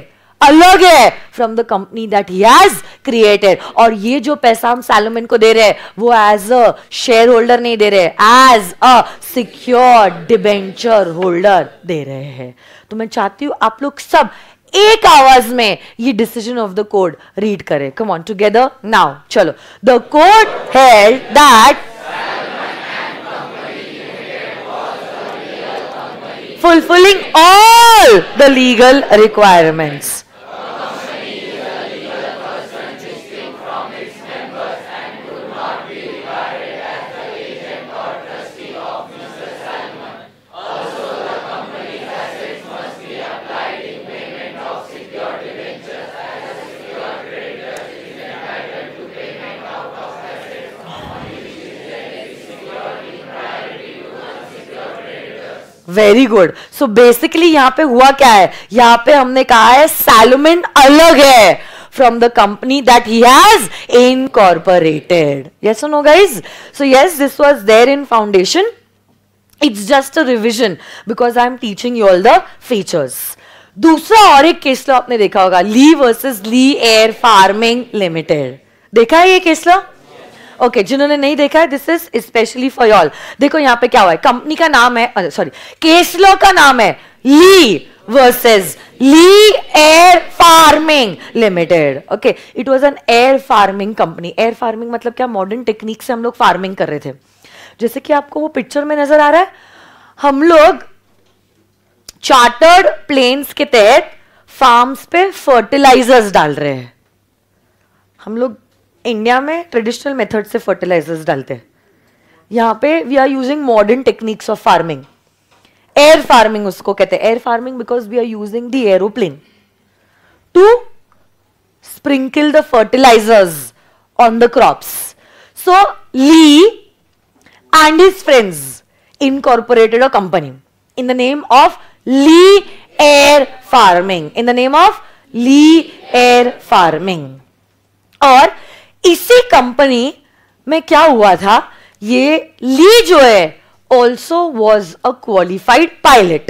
अलग है from the company that he has created और ये जो पैसा हम सैलोमिन को दे रहे हैं वो एज अ शेयर होल्डर नहीं दे रहे as a secure debenture holder दे रहे हैं तो मैं चाहती हूं आप लोग सब एक आवाज में ये decision of the court read करें कम ऑन टुगेदर नाउ चलो the court held that fulfilling all the legal requirements very good so basically यहाँ पे हुआ क्या है यहाँ पे हमने कहा है सैलोमिन अलग है from the company that he has incorporated yes guys so yes this was there in foundation it's just a revision because I am teaching you all the features दूसरा और एक केस लो आपने देखा होगा Lee versus Lee air farming limited देखा है ये केसला ओके जिन्होंने नहीं देखा है this is specially for all देखो यहां पे क्या हुआ है कंपनी का नाम है सॉरी केसलो का नाम है Lee versus Lee air farming limited okay it was an air farming company air farming मतलब क्या मॉडर्न टेक्निक से हम लोग फार्मिंग कर रहे थे जैसे कि आपको वो पिक्चर में नजर आ रहा है हम लोग चार्टर्ड प्लेन्स के तहत फार्म्स पे फर्टिलाइजर्स डाल रहे हैं हम लोग इंडिया में ट्रेडिशनल मेथड से फर्टिलाइजर्स डालते हैं यहाँ पे we are using modern techniques of farming air farming उसको कहते हैं air farming because we are using the aeroplane to sprinkle the fertilisers on the crops so Lee and his friends incorporated a company in the name of Lee air farming in the name of Lee air farming और इसी company में क्या हुआ था ये Lee जो है also was a qualified pilot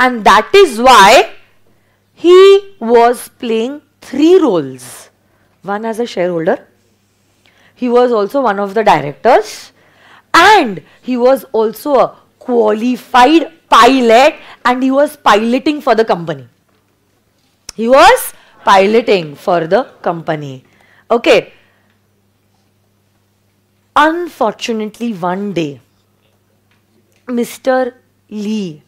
and that is why he was playing three roles one as a shareholder he was also one of the directors and he was also a qualified pilot and he was piloting for the company he was piloting for the company okay okay. Unfortunately, one day, Mr. Lee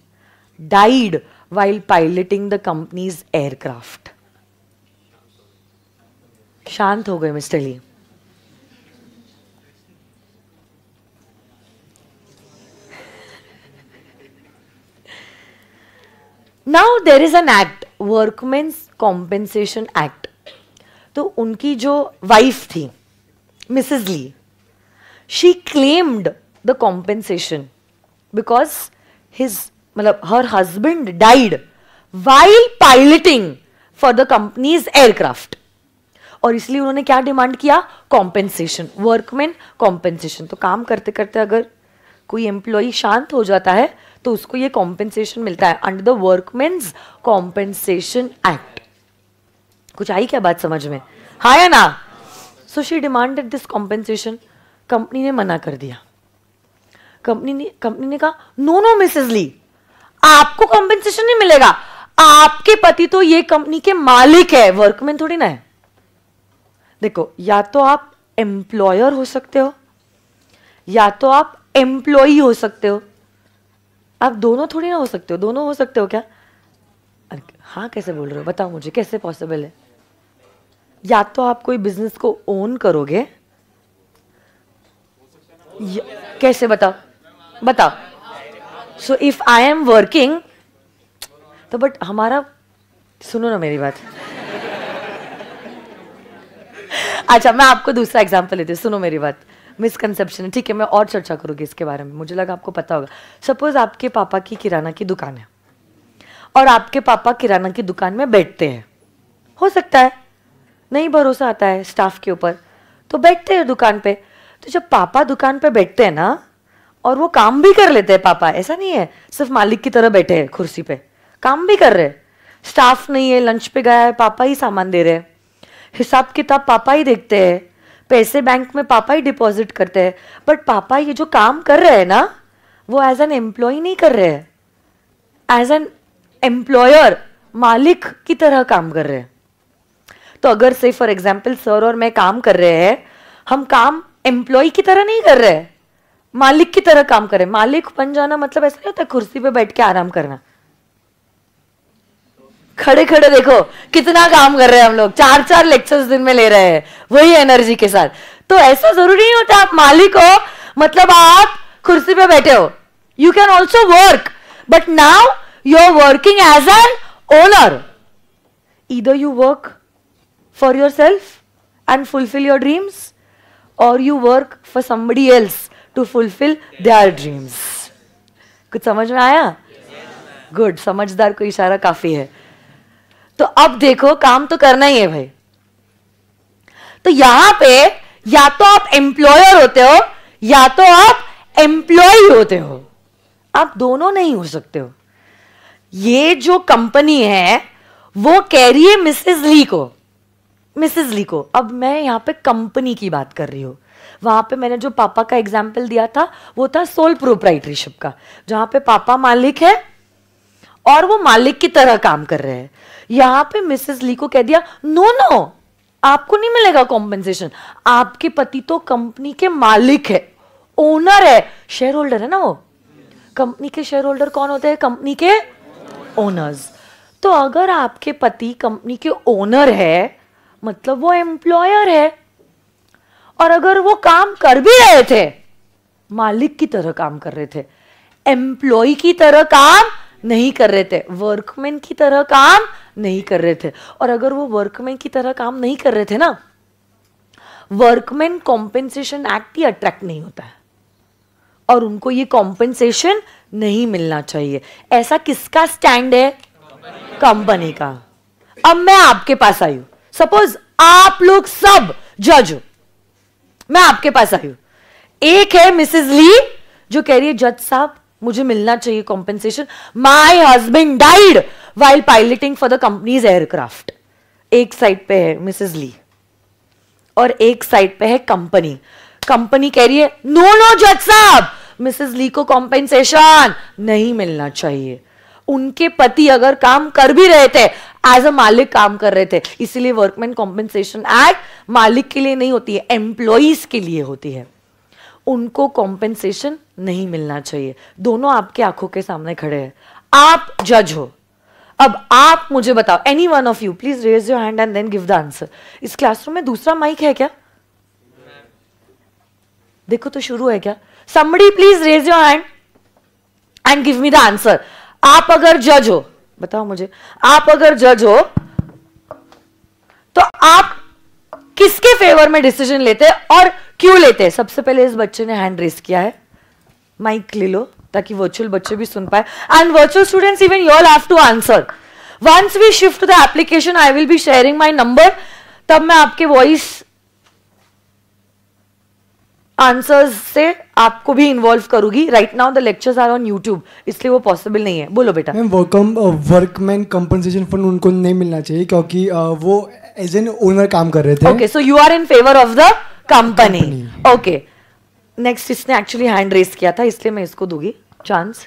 died while piloting the company's aircraft. shant ho gaye mr lee now there is an act workmen's compensation act तो उनकी जो wife थी Mrs Lee she claimed the compensation because his matlab, मतलब her husband died while piloting for the company's aircraft. और इसलिए उन्होंने क्या demand किया कॉम्पेंसेशन वर्कमैन कॉम्पेंसेशन तो काम करते करते अगर कोई एम्प्लॉय शांत हो जाता है तो उसको ये कॉम्पेंसेशन मिलता है under the workmen compensation act कुछ आई क्या बात समझ में हाँ या ना so she demanded this compensation company ने मना कर दिया कंपनी ने कंपनी ने कहा नो नो मिसेज ली आपको कॉम्पेंसेशन नहीं मिलेगा आपके पति तो ये कंपनी के मालिक है वर्कमैन थोड़ी ना है देखो या तो आप एम्प्लॉयर हो सकते हो या तो आप एम्प्लॉई हो सकते हो आप दोनों थोड़ी ना हो सकते हो दोनों हो सकते हो क्या हाँ कैसे बोल रहे हो बताओ मुझे कैसे पॉसिबल है या तो आप कोई बिजनेस को ओन करोगे कैसे बताओ बताओ so if I am working तो बट हमारा सुनो ना मेरी बात अच्छा मैं आपको दूसरा एग्जाम्पल देती हूँ सुनो मेरी बात मिसकनसेप्शन है ठीक है मैं और चर्चा करूँगी इसके बारे में मुझे लगा आपको पता होगा सपोज आपके पापा की किराना की दुकान है और आपके पापा किराना की दुकान में बैठते हैं हो सकता है नहीं भरोसा आता है स्टाफ के ऊपर तो बैठते हैं दुकान पे तो जब पापा दुकान पे बैठते हैं ना और वो काम भी कर लेते हैं पापा ऐसा नहीं है सिर्फ मालिक की तरह बैठे हैं कुर्सी पे काम भी कर रहे हैं स्टाफ नहीं है लंच पे गया है पापा ही सामान दे रहे हैं हिसाब किताब पापा ही देखते हैं पैसे बैंक में पापा ही डिपॉजिट करते हैं बट पापा ये जो काम कर रहे हैं ना वो एज एन एम्प्लॉय नहीं कर रहे हैं एज एन एम्प्लॉयर मालिक की तरह काम कर रहे हैं तो अगर से फॉर एग्जाम्पल सर और मैं काम कर रहे हैं हम काम एम्प्लॉय की तरह नहीं कर रहे हैं मालिक की तरह काम कर रहे मालिक बन जाना मतलब ऐसा नहीं होता कुर्सी पे बैठ के आराम करना खड़े खड़े देखो कितना काम कर रहे हैं हम लोग चार चार लेक्चर्स दिन में ले रहे हैं वही एनर्जी के साथ तो ऐसा जरूरी नहीं होता आप मालिक हो मतलब आप कुर्सी पे बैठे हो you can also work but now you are working as an owner इधर you work for yourself and fulfil your dreams और you work for somebody else to fulfil their dreams कुछ समझ में आया गुड समझदार को इशारा काफी है तो अब देखो काम तो करना ही है भाई तो यहां पे या तो आप एम्प्लॉयर होते हो या तो आप एम्प्लॉय होते हो आप दोनों नहीं हो सकते हो ये जो कंपनी है वो कह रही है मिसेज ली को मिसेस ली को अब मैं यहाँ पे कंपनी की बात कर रही हूँ वहां पे मैंने जो पापा का एग्जाम्पल दिया था वो था सोल प्रोप्राइटरीशिप का जहां पे पापा मालिक है और वो मालिक की तरह काम कर रहे हैं यहाँ पे मिसेस ली को कह दिया नो नो आपको नहीं मिलेगा कॉम्पेंसेशन आपके पति तो कंपनी के मालिक है ओनर है शेयर होल्डर है ना वो कंपनी के शेयर होल्डर कौन होते हैं कंपनी के ओनर्स तो अगर आपके पति कंपनी के ओनर है मतलब वो एम्प्लॉयर है और अगर वो काम कर भी रहे थे मालिक की तरह काम कर रहे थे एम्प्लॉय की तरह काम नहीं कर रहे थे वर्कमैन की तरह काम नहीं कर रहे थे और अगर वो वर्कमैन की तरह काम नहीं कर रहे थे ना वर्कमैन कॉम्पेंसेशन एक्ट ही अट्रैक्ट नहीं होता है और उनको ये कॉम्पेंसेशन नहीं मिलना चाहिए ऐसा किसका स्टैंड है कंपनी का अब मैं आपके पास आई हूं सपोज आप लोग सब जज हो मैं आपके पास आई हूं एक है मिसेज ली जो कह रही है जज साहब मुझे मिलना चाहिए compensation my husband died while piloting for the company's aircraft एक साइड पे है मिसेज ली और एक साइड पे है कंपनी कंपनी कह रही है नो नो जज साहब मिसेस ली को कॉम्पेंसेशन नहीं मिलना चाहिए उनके पति अगर काम कर भी रहे थे एज अ मालिक काम कर रहे थे इसीलिए वर्कमैन कॉम्पेंसेशन एक्ट मालिक के लिए नहीं होती है एम्प्लॉयज के लिए होती है उनको कॉम्पेंसेशन नहीं मिलना चाहिए दोनों आपके आंखों के सामने खड़े हैं आप जज हो अब आप मुझे बताओ any one of you please raise your hand and then give the answer इस क्लासरूम में दूसरा माइक है क्या देखो तो शुरू है क्या somebody please raise your hand and give me the answer आप अगर जज हो बताओ मुझे आप अगर जज हो तो आप किसके फेवर में डिसीजन लेते हैं और क्यों लेते हैं सबसे पहले इस बच्चे ने हैंड रेस किया है माइक ले लो ताकि वर्चुअल बच्चे भी सुन पाए and virtual students even you all have to answer once we shift the application I will be sharing my number तब मैं आपके वॉइस आंसर्स से आपको भी इन्वॉल्व करूंगी right now the lectures are on YouTube इसलिए वो पॉसिबल नहीं है बोलो बेटा मैम वर्कम वर्कमैन कंपनसेशन फंड उनको नहीं मिलना चाहिए क्योंकि वो एज एन ओनर काम कर रहे थे okay so you are in favour of the company okay next इसने एक्चुअली हैंड रेस किया था इसलिए मैं इसको दूंगी चांस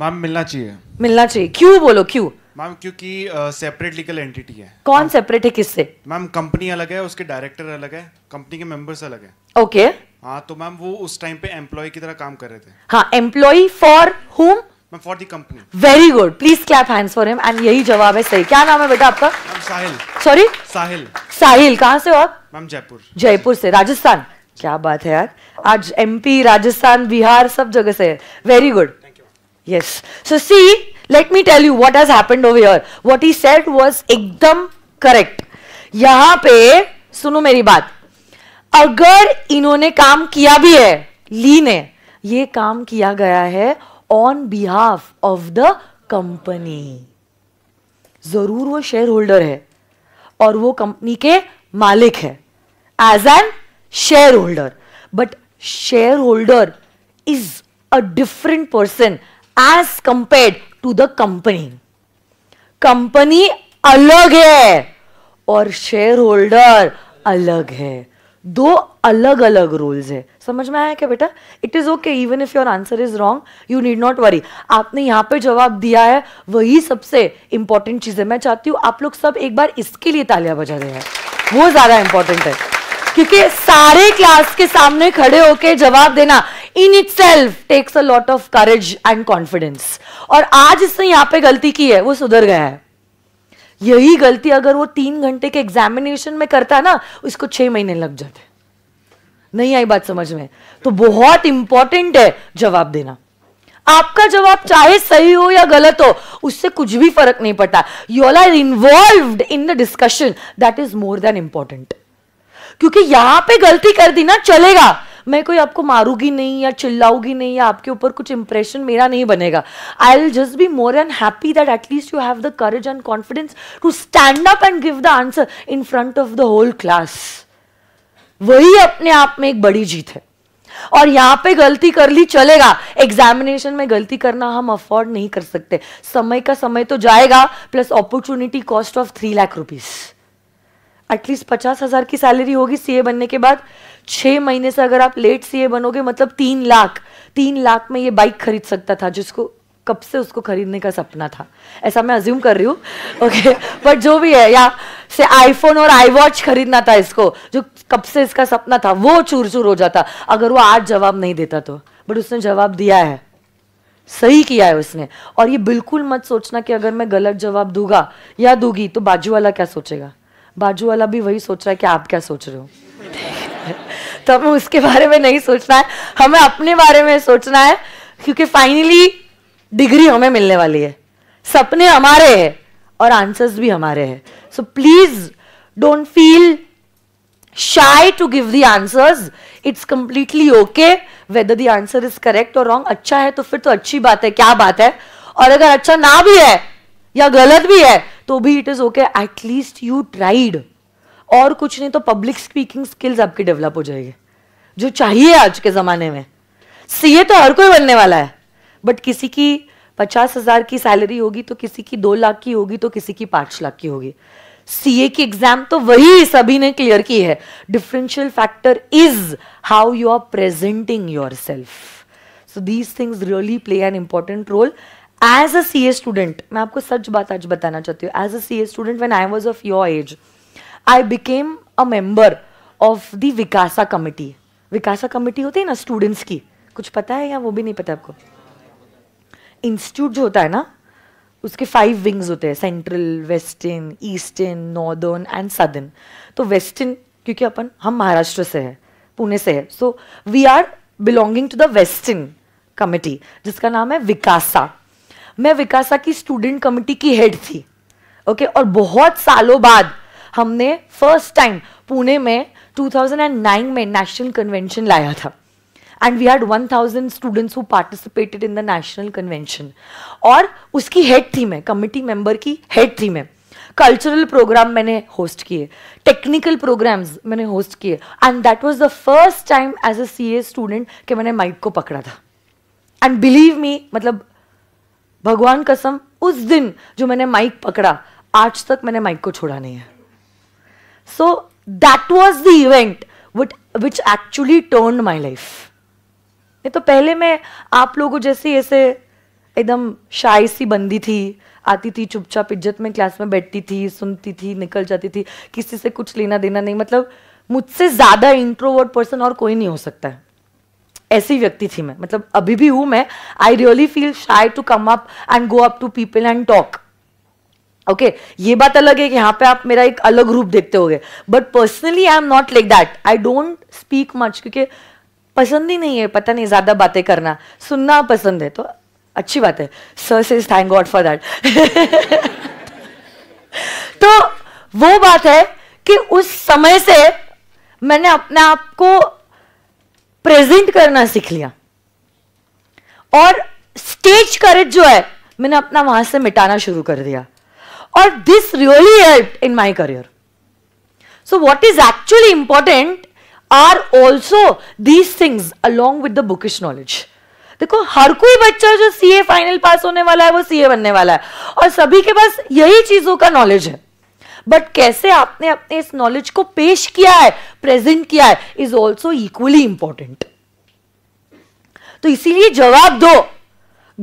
मैम मिलना चाहिए मिलना चाहिए क्यों बोलो क्यों मैम क्योंकि सेपरेट लीगल एंटिटी है कौन सेपरेट है किससे मैम कंपनी अलग है उसके डायरेक्टर अलग है कंपनी के मेंबर्स अलग है ओके okay. हाँ तो मैम वो उस टाइम पे एम्प्लॉय की तरह काम कर रहे थे हाँ employ for home ma'am for the company very good please clap hands for him and यही जवाब है सही क्या नाम है बेटा आपका साहिल सॉरी साहिल साहिल कहाँ से हो आप मैम जयपुर जयपुर से राजस्थान क्या बात है यार आज एमपी राजस्थान बिहार सब जगह से है very good yes so see let me tell you what has happened over your what he said was एकदम करेक्ट यहां पे सुनो मेरी बात अगर इन्होंने काम किया भी है ली ने ये काम किया गया है on behalf of the company जरूर वो शेयर होल्डर है और वो कंपनी के मालिक है as an shareholder but shareholder is a different person as compared to the company company अलग है और शेयर होल्डर अलग है दो अलग अलग रोल्स है समझ में आया क्या बेटा it is okay even if your answer is wrong you need not worry आपने यहां पे जवाब दिया है वही सबसे इंपॉर्टेंट चीज़ है मैं चाहती हूं आप लोग सब एक बार इसके लिए तालियां बजा हैं वो ज़्यादा इंपॉर्टेंट है क्योंकि सारे क्लास के सामने खड़े होके जवाब देना in itself takes a lot of courage and confidence और आज इसने यहां पे गलती की है वो सुधर गया है यही गलती अगर वो तीन घंटे के एग्जामिनेशन में करता ना उसको छह महीने लग जाते नहीं आई बात समझ में तो बहुत इंपॉर्टेंट है जवाब देना आपका जवाब चाहे सही हो या गलत हो उससे कुछ भी फर्क नहीं पड़ता you all are involve in the discussion that is more than important क्योंकि यहाँ पे गलती कर दी ना चलेगा मैं कोई आपको मारूंगी नहीं या चिल्लाऊंगी नहीं या आपके ऊपर कुछ इंप्रेशन मेरा नहीं बनेगा I will just be more and happy that at least you have the courage and confidence to stand up and give the answer in front of the whole class वही अपने आप में एक बड़ी जीत है और यहां पे गलती कर ली चलेगा एग्जामिनेशन में गलती करना हम अफोर्ड नहीं कर सकते समय का समय तो जाएगा plus opportunity cost of three lakh rupees at least पचास हज़ार की सैलरी होगी सीए बनने के बाद छह महीने से अगर आप लेट सीए बनोगे मतलब तीन लाख तीन लाख में ये बाइक खरीद सकता था जिसको कब से उसको खरीदने का सपना था ऐसा मैं अज्यूम कर रही हूँ ओके बट जो भी है या से आईफोन और आई वॉच खरीदना था इसको जो कब से इसका सपना था वो चूर चूर हो जाता अगर वो आज जवाब नहीं देता तो बट उसने जवाब दिया है सही किया है उसने और ये बिल्कुल मत सोचना कि अगर मैं गलत जवाब दूंगा या दूंगी तो बाजू वाला क्या सोचेगा बाजू वाला भी वही सोच रहा है कि आप क्या सोच रहे हो [laughs] तो हमें उसके बारे में नहीं सोचना है हमें अपने बारे में सोचना है क्योंकि फाइनली डिग्री हमें मिलने वाली है सपने हमारे हैं और आंसर्स भी हमारे हैं so please don't feel shy to give the answers it's completely okay whether the answer is correct और रॉन्ग अच्छा है तो फिर तो अच्छी बात है क्या बात है और अगर अच्छा ना भी है या गलत भी है तो भी it is okay at least you tried और कुछ नहीं तो पब्लिक स्पीकिंग स्किल्स आपकी डेवलप हो जाएगी जो चाहिए आज के ज़माने में सीए तो हर कोई बनने वाला है बट किसी की पचास हज़ार की सैलरी होगी तो किसी की दो लाख की होगी तो किसी की पांच लाख की होगी सीए की एग्जाम तो वही सभी ने क्लियर की है differential factor is how you are presenting your self so these things really play an important role as a C A student मैं आपको सच बात आज बताना चाहती हूँ as a C A student when I was of your age I became a member of the Vikasa committee Vikasa committee होती है ना स्टूडेंट्स की कुछ पता है या वो भी नहीं पता आपको इंस्टीट्यूट जो होता है ना उसके फाइव विंग्स होते हैं central western eastern northern and southern तो वेस्टर्न क्योंकि अपन हम महाराष्ट्र से है पुणे से है so we are belonging to the western committee जिसका नाम है विकासा मैं विकासा की स्टूडेंट कमिटी की हेड थी ओके okay? और बहुत सालों बाद हमने फर्स्ट टाइम पुणे में 2009 में नेशनल कन्वेंशन लाया था and we had 1000 students who participated in the national convention और उसकी हेड थी मैं कमिटी मेंबर की हेड थी मैं कल्चरल प्रोग्राम मैंने होस्ट किए टेक्निकल प्रोग्राम्स मैंने होस्ट किए and that was the first time as a C student कि मैंने माइक को पकड़ा था एंड बिलीव मी मतलब भगवान कसम उस दिन जो मैंने माइक पकड़ा आज तक मैंने माइक को छोड़ा नहीं है so that was the event what which actually turn my life नहीं तो पहले मैं आप लोगों जैसे ऐसे एकदम शाय सी बंदी थी आती थी चुपचाप इज्जत में क्लास में बैठती थी सुनती थी निकल जाती थी किसी से कुछ लेना देना नहीं मतलब मुझसे ज़्यादा इंट्रोवर्ट पर्सन और कोई नहीं हो सकता है ऐसी व्यक्ति थी मैं मतलब अभी भी हूं मैं I really feel shy to come up and go up to people and talk okay ये बात अलग है कि यहां पे आप मेरा एक अलग रूप देखते होगे but personally I am not like that I don't speak much क्योंकि पसंद ही नहीं है पता नहीं ज़्यादा बातें करना सुनना पसंद है तो अच्छी बात है सर से थैंक गॉड फॉर दैट तो वो बात है कि उस समय से मैंने अपने आप को प्रेजेंट करना सीख लिया और स्टेज करेज जो है मैंने अपना वहां से मिटाना शुरू कर दिया और this really help in my career so what is actually important are also these things along with the bookish knowledge देखो हर कोई बच्चा जो सीए फाइनल पास होने वाला है वो सीए बनने वाला है और सभी के पास यही चीजों का नॉलेज है बट कैसे आपने अपने इस नॉलेज को पेश किया है प्रेजेंट किया है इज ऑल्सो इक्वली इंपॉर्टेंट तो इसीलिए जवाब दो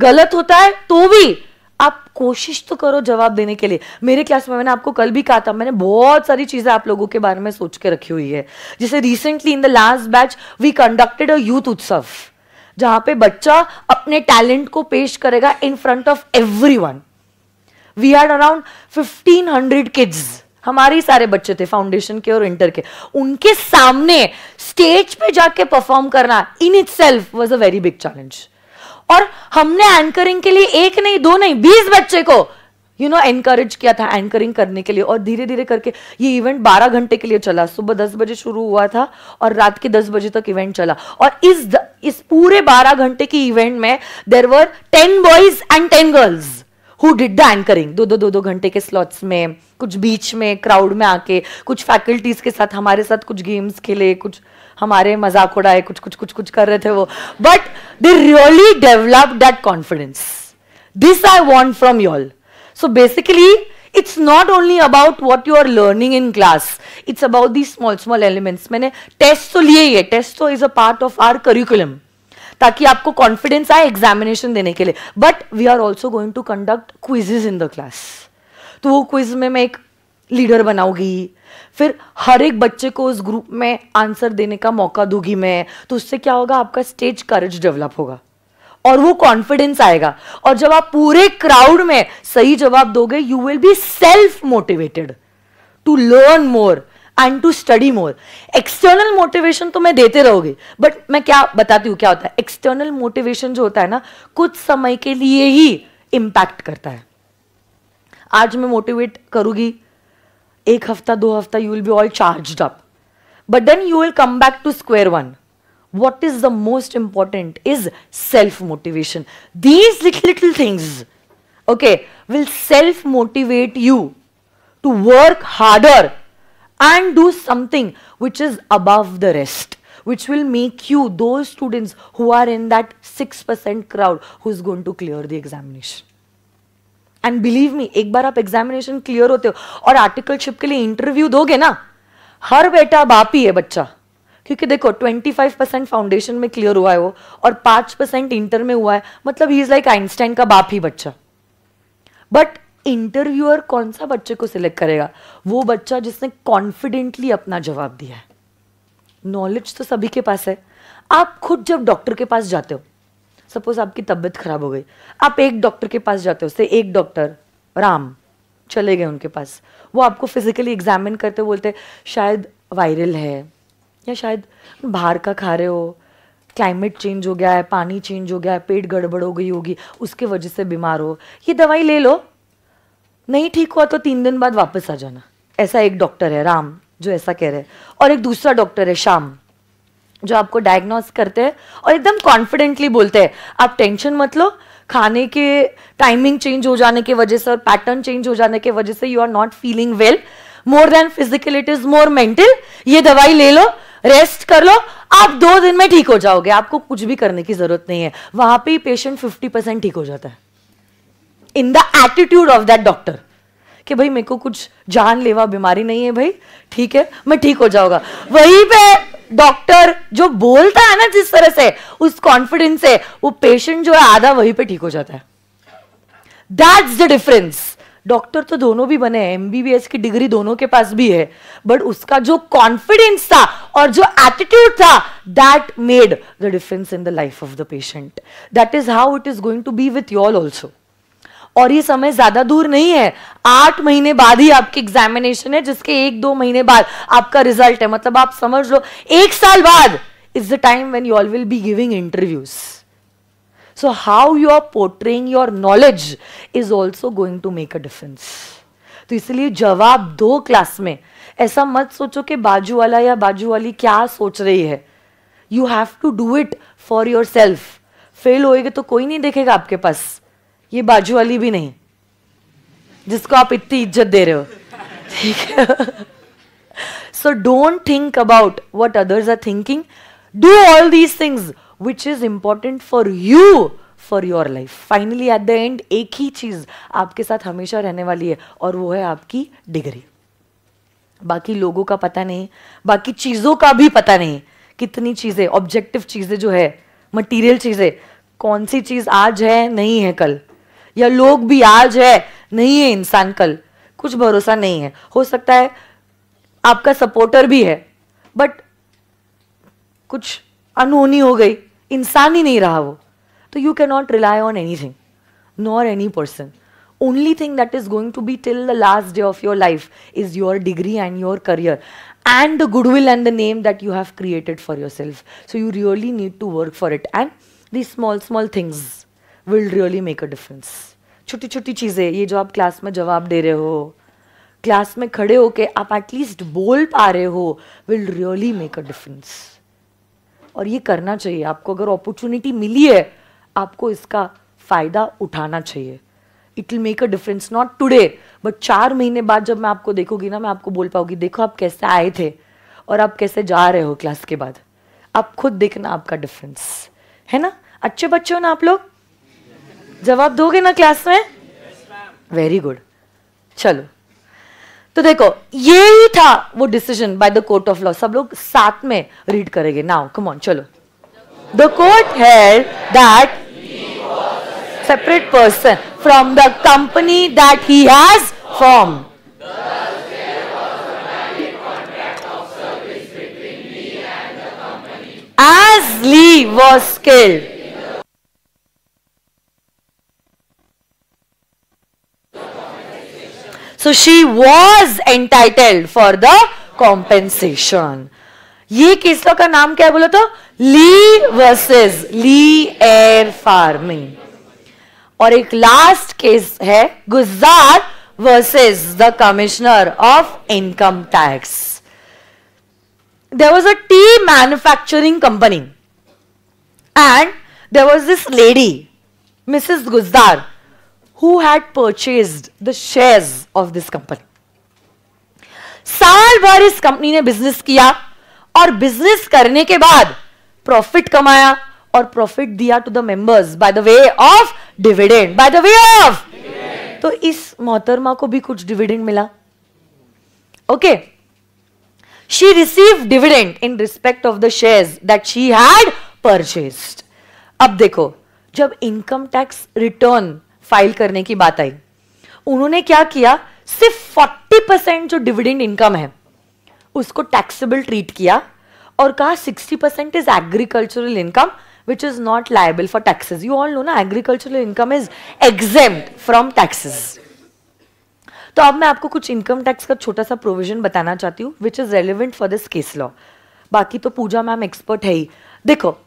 गलत होता है तो भी आप कोशिश तो करो जवाब देने के लिए मेरे क्लास में मैंने आपको कल भी कहा था मैंने बहुत सारी चीज़ें आप लोगों के बारे में सोच के रखी हुई है जैसे recently in the last batch we conducted a youth उत्सव जहां पे बच्चा अपने टैलेंट को पेश करेगा in front of everyone we had around fifteen hundred kids हमारे ही सारे बच्चे थे फाउंडेशन के और इंटर के उनके सामने स्टेज पे जाके परफॉर्म करना in itself was a very big challenge और हमने एंकरिंग के लिए एक नहीं दो नहीं बीस बच्चे को यू नो एनकरेज किया था एंकरिंग करने के लिए और धीरे धीरे करके ये इवेंट बारह घंटे के लिए चला सुबह दस बजे शुरू हुआ था और रात के दस बजे तक इवेंट चला और इस इस पूरे बारह घंटे की इवेंट में there were ten boys and ten girls who did the anchoring दो दो दो दो घंटे के स्लॉट्स में कुछ बीच में क्राउड में आके कुछ फैकल्टीज के साथ हमारे साथ कुछ गेम्स खेले कुछ हमारे मजाक उड़ाए कुछ कुछ कुछ कुछ कर रहे थे वो but they really develop that confidence this I want from you all so basically it's not only about what you are learning in class it's about the small small elements मैंने टेस्ट तो लिए ही है टेस्ट तो is a part of our curriculum ताकि आपको confidence आए examination देने के लिए but we are also going to conduct quizzes in the class तो वो क्विज में मैं एक लीडर बनाऊंगी फिर हर एक बच्चे को उस ग्रुप में आंसर देने का मौका दूंगी मैं तो उससे क्या होगा आपका स्टेज करेज डेवलप होगा और वो कॉन्फिडेंस आएगा और जब आप पूरे क्राउड में सही जवाब दोगे you will be self motivated to learn more and to study more external motivation तो मैं देते रहोगे बट मैं क्या बताती हूँ क्या होता है एक्सटर्नल मोटिवेशन जो होता है ना कुछ समय के लिए ही इम्पैक्ट करता है आज मैं मोटिवेट करूंगी एक हफ्ता दो हफ्ता you will be all charge up but then you will come back to square one what is the most important is self motivation these lit little things okay will self motivate you to work harder and do something which is above the rest which will make you those students who are in that 6% crowd who's going to clear the examination and believe me एक बार आप examination clear होते हो और articleship के लिए interview दोगे ना हर बेटा बाप ही है बच्चा क्योंकि देखो 25 परसेंट फाउंडेशन में क्लियर हुआ है वो और 5 परसेंट इंटर में हुआ है मतलब ही इज लाइक आइंस्टाइन का बाप ही बच्चा बट इंटरव्यूअर कौन सा बच्चे को सिलेक्ट करेगा वो बच्चा जिसने कॉन्फिडेंटली अपना जवाब दिया है नॉलेज तो सभी के पास है आप खुद जब डॉक्टर के पास जाते हो सपोज आपकी तबीयत खराब हो गई आप एक डॉक्टर के पास जाते हो से एक डॉक्टर राम चले गए उनके पास वो आपको फिजिकली एग्जामिन करते बोलते शायद वायरल है या शायद बाहर का खा रहे हो क्लाइमेट चेंज हो गया है पानी चेंज हो गया है पेट गड़बड़ हो गई होगी उसके वजह से बीमार हो ये दवाई ले लो नहीं ठीक हुआ तो तीन दिन बाद वापस आ जाना ऐसा एक डॉक्टर है राम जो ऐसा कह रहे हैं और एक दूसरा डॉक्टर है शाम जो आपको डायग्नोस करते हैं और एकदम कॉन्फिडेंटली बोलते हैं आप टेंशन मत लो खाने के टाइमिंग चेंज हो जाने के वजह से और पैटर्न चेंज हो जाने के वजह से you are not feeling well more than physical it is more mental ये दवाई ले लो रेस्ट कर लो आप दो दिन में ठीक हो जाओगे आपको कुछ भी करने की जरूरत नहीं है वहां पे पेशेंट फिफ्टी परसेंट ठीक हो जाता है in the attitude of that doctor कि भाई मेरे को कुछ जानलेवा बीमारी नहीं है भाई ठीक है मैं ठीक हो जाऊंगा वही पे डॉक्टर जो बोलता है ना जिस तरह से उस कॉन्फिडेंस से वो पेशेंट जो है आधा वही पे ठीक हो जाता है दैट्स द डिफरेंस डॉक्टर तो दोनों भी बने हैं एमबीबीएस की डिग्री दोनों के पास भी है बट उसका जो कॉन्फिडेंस था और जो एटीट्यूड था that made the difference in the life of the patient that is how it is going to be with you all also और ये समय ज्यादा दूर नहीं है आठ महीने बाद ही आपकी एग्जामिनेशन है जिसके एक दो महीने बाद आपका रिजल्ट है मतलब आप समझ लो एक साल बाद is the time when you all will be giving interviews so how you are portraying your knowledge is also going to make a difference तो इसलिए जवाब दो क्लास में ऐसा मत सोचो कि बाजू वाला या बाजू वाली क्या सोच रही है you have to do it for yourself fail होएगा तो कोई नहीं देखेगा आपके पास ये बाजू वाली भी नहीं जिसको आप इतनी इज्जत दे रहे हो ठीक है so don't think about what others are thinking do all these things which is important for you for your life finally at the end एक ही चीज आपके साथ हमेशा रहने वाली है और वो है आपकी डिग्री बाकी लोगों का पता नहीं बाकी चीज़ों का भी पता नहीं कितनी चीज़ें ऑब्जेक्टिव चीज़ें जो है मटीरियल चीज़ें कौन सी चीज़ आज है नहीं है कल या लोग भी आज है नहीं है इंसान कल कुछ भरोसा नहीं है हो सकता है आपका सपोर्टर भी है बट कुछ अनहोनी हो गई इंसान ही नहीं रहा वो तो you can not rely on anything nor any person only thing that is going to be till the last day of your life is your degree and your career and the will and the name that you have created for your self so you really need to work for it and the small small things will really make a difference छोटी छोटी चीज़ें ये जो आप class में जवाब दे रहे हो क्लास में खड़े होके आप एटलीस्ट बोल पा रहे हो will really make a difference और ये करना चाहिए आपको अगर अपॉर्चुनिटी मिली है आपको इसका फ़ायदा उठाना चाहिए it will make a difference not today but चार महीने बाद जब मैं आपको देखूंगी ना मैं आपको बोल पाऊंगी देखो आप कैसे आए थे और आप कैसे जा रहे हो क्लास के बाद आप खुद देखना आपका डिफरेंस है ना अच्छे बच्चे हो ना आप लोग जवाब दोगे ना क्लास में वेरी गुड चलो तो देखो ये ही था वो decision by the court of law सब लोग साथ में रीड करेंगे नाउ कम ऑन चलो the court held that separate person from the company that he has form as Lee was skilled so she was entitled for the compensation ये case law का नाम क्या बोला तो Lee versus Lee air farming और एक लास्ट case है Guzdar versus the commissioner of income tax there was a tea manufacturing company and there was this lady Mrs Guzdar who had purchased the shares of this company. साल भर इस company ने business किया और बिजनेस करने के बाद प्रॉफिट कमाया और प्रॉफिट दिया to the members by the way of dividend by the way of तो इस मोहतरमा को भी कुछ डिविडेंड मिला okay she receive dividend in respect of the shares that she had purchased अब देखो जब इनकम टैक्स रिटर्न फाइल करने की बात आई उन्होंने क्या किया सिर्फ फोर्टी परसेंट जो डिविडेंड इनकम है उसको टैक्सेबल ट्रीट किया और कहा sixty percent is agricultural income which is not liable for taxes you all know ना agricultural income is exempt from taxes तो अब मैं आपको कुछ इनकम टैक्स का छोटा सा प्रोविजन बताना चाहती हूँ which is relevant for this case law बाकी तो पूजा मैम एक्सपर्ट है ही देखो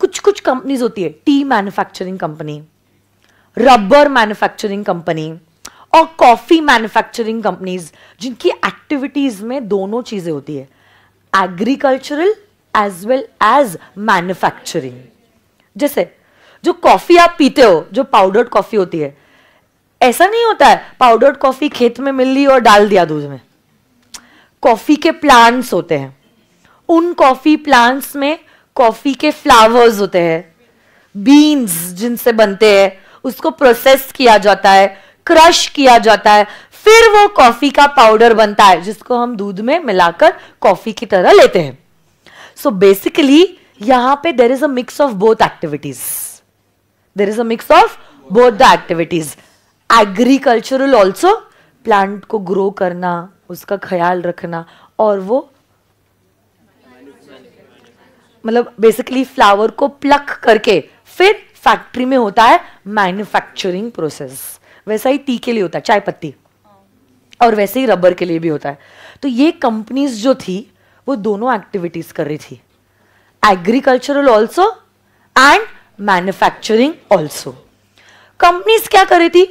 कुछ कुछ कंपनीज होती है tea manufacturing company rubber manufacturing company और कॉफी मैन्युफैक्चरिंग कंपनीज जिनकी एक्टिविटीज में दोनों चीजें होती है agricultural as well as manufacturing जैसे जो कॉफी आप पीते हो जो पाउडर्ड कॉफी होती है ऐसा नहीं होता है पाउडर्ड कॉफी खेत में मिल ली और डाल दिया दूध में कॉफी के प्लांट्स होते हैं उन कॉफी प्लांट्स में कॉफ़ी के फ्लावर्स होते हैं बीन्स जिनसे बनते हैं उसको प्रोसेस किया जाता है क्रश किया जाता है फिर वो कॉफ़ी का पाउडर बनता है जिसको हम दूध में मिलाकर कॉफ़ी की तरह लेते हैं सो बेसिकली यहां पे there is a mix of both activities there is a mix of both the activities agricultural also plant को ग्रो करना उसका ख्याल रखना और वो मतलब बेसिकली फ्लावर को प्लक करके फिर फैक्ट्री में होता है मैन्युफैक्चरिंग प्रोसेस वैसा ही टी के लिए होता है चाय पत्ती और वैसे ही रबर के लिए भी होता है तो ये कंपनीज जो थी वो दोनों एक्टिविटीज कर रही थी agricultural also and manufacturing also companies क्या कर रही थी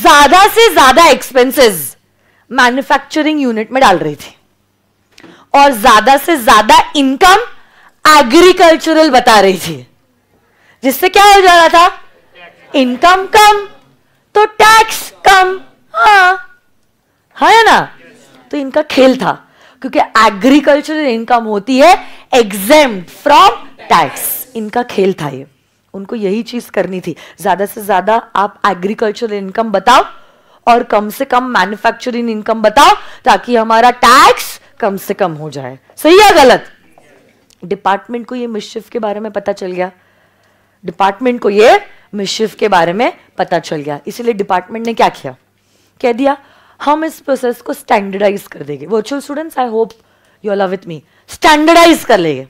ज्यादा से ज्यादा एक्सपेंसेस मैन्युफैक्चरिंग यूनिट में डाल रही थी और ज्यादा से ज्यादा इनकम एग्रीकल्चरल बता रही थी जिससे क्या हो जा रहा था इनकम कम तो टैक्स कम हाँ है ना तो इनका खेल था क्योंकि एग्रीकल्चरल इनकम होती है एग्जाम फ्रॉम टैक्स इनका खेल था ये उनको यही चीज करनी थी ज्यादा से ज्यादा आप एग्रीकल्चरल इनकम बताओ और कम से कम मैन्युफैक्चरिंग इनकम बताओ ताकि हमारा टैक्स कम से कम हो जाए सही या गलत डिपार्टमेंट को ये मिशिफ के बारे में पता चल गया डिपार्टमेंट को ये मिशिफ के बारे में पता चल गया इसीलिए डिपार्टमेंट ने क्या किया कह दिया हम इस प्रोसेस को स्टैंडर्डाइज कर देंगे virtual students I hope you love with me standardize कर लेंगे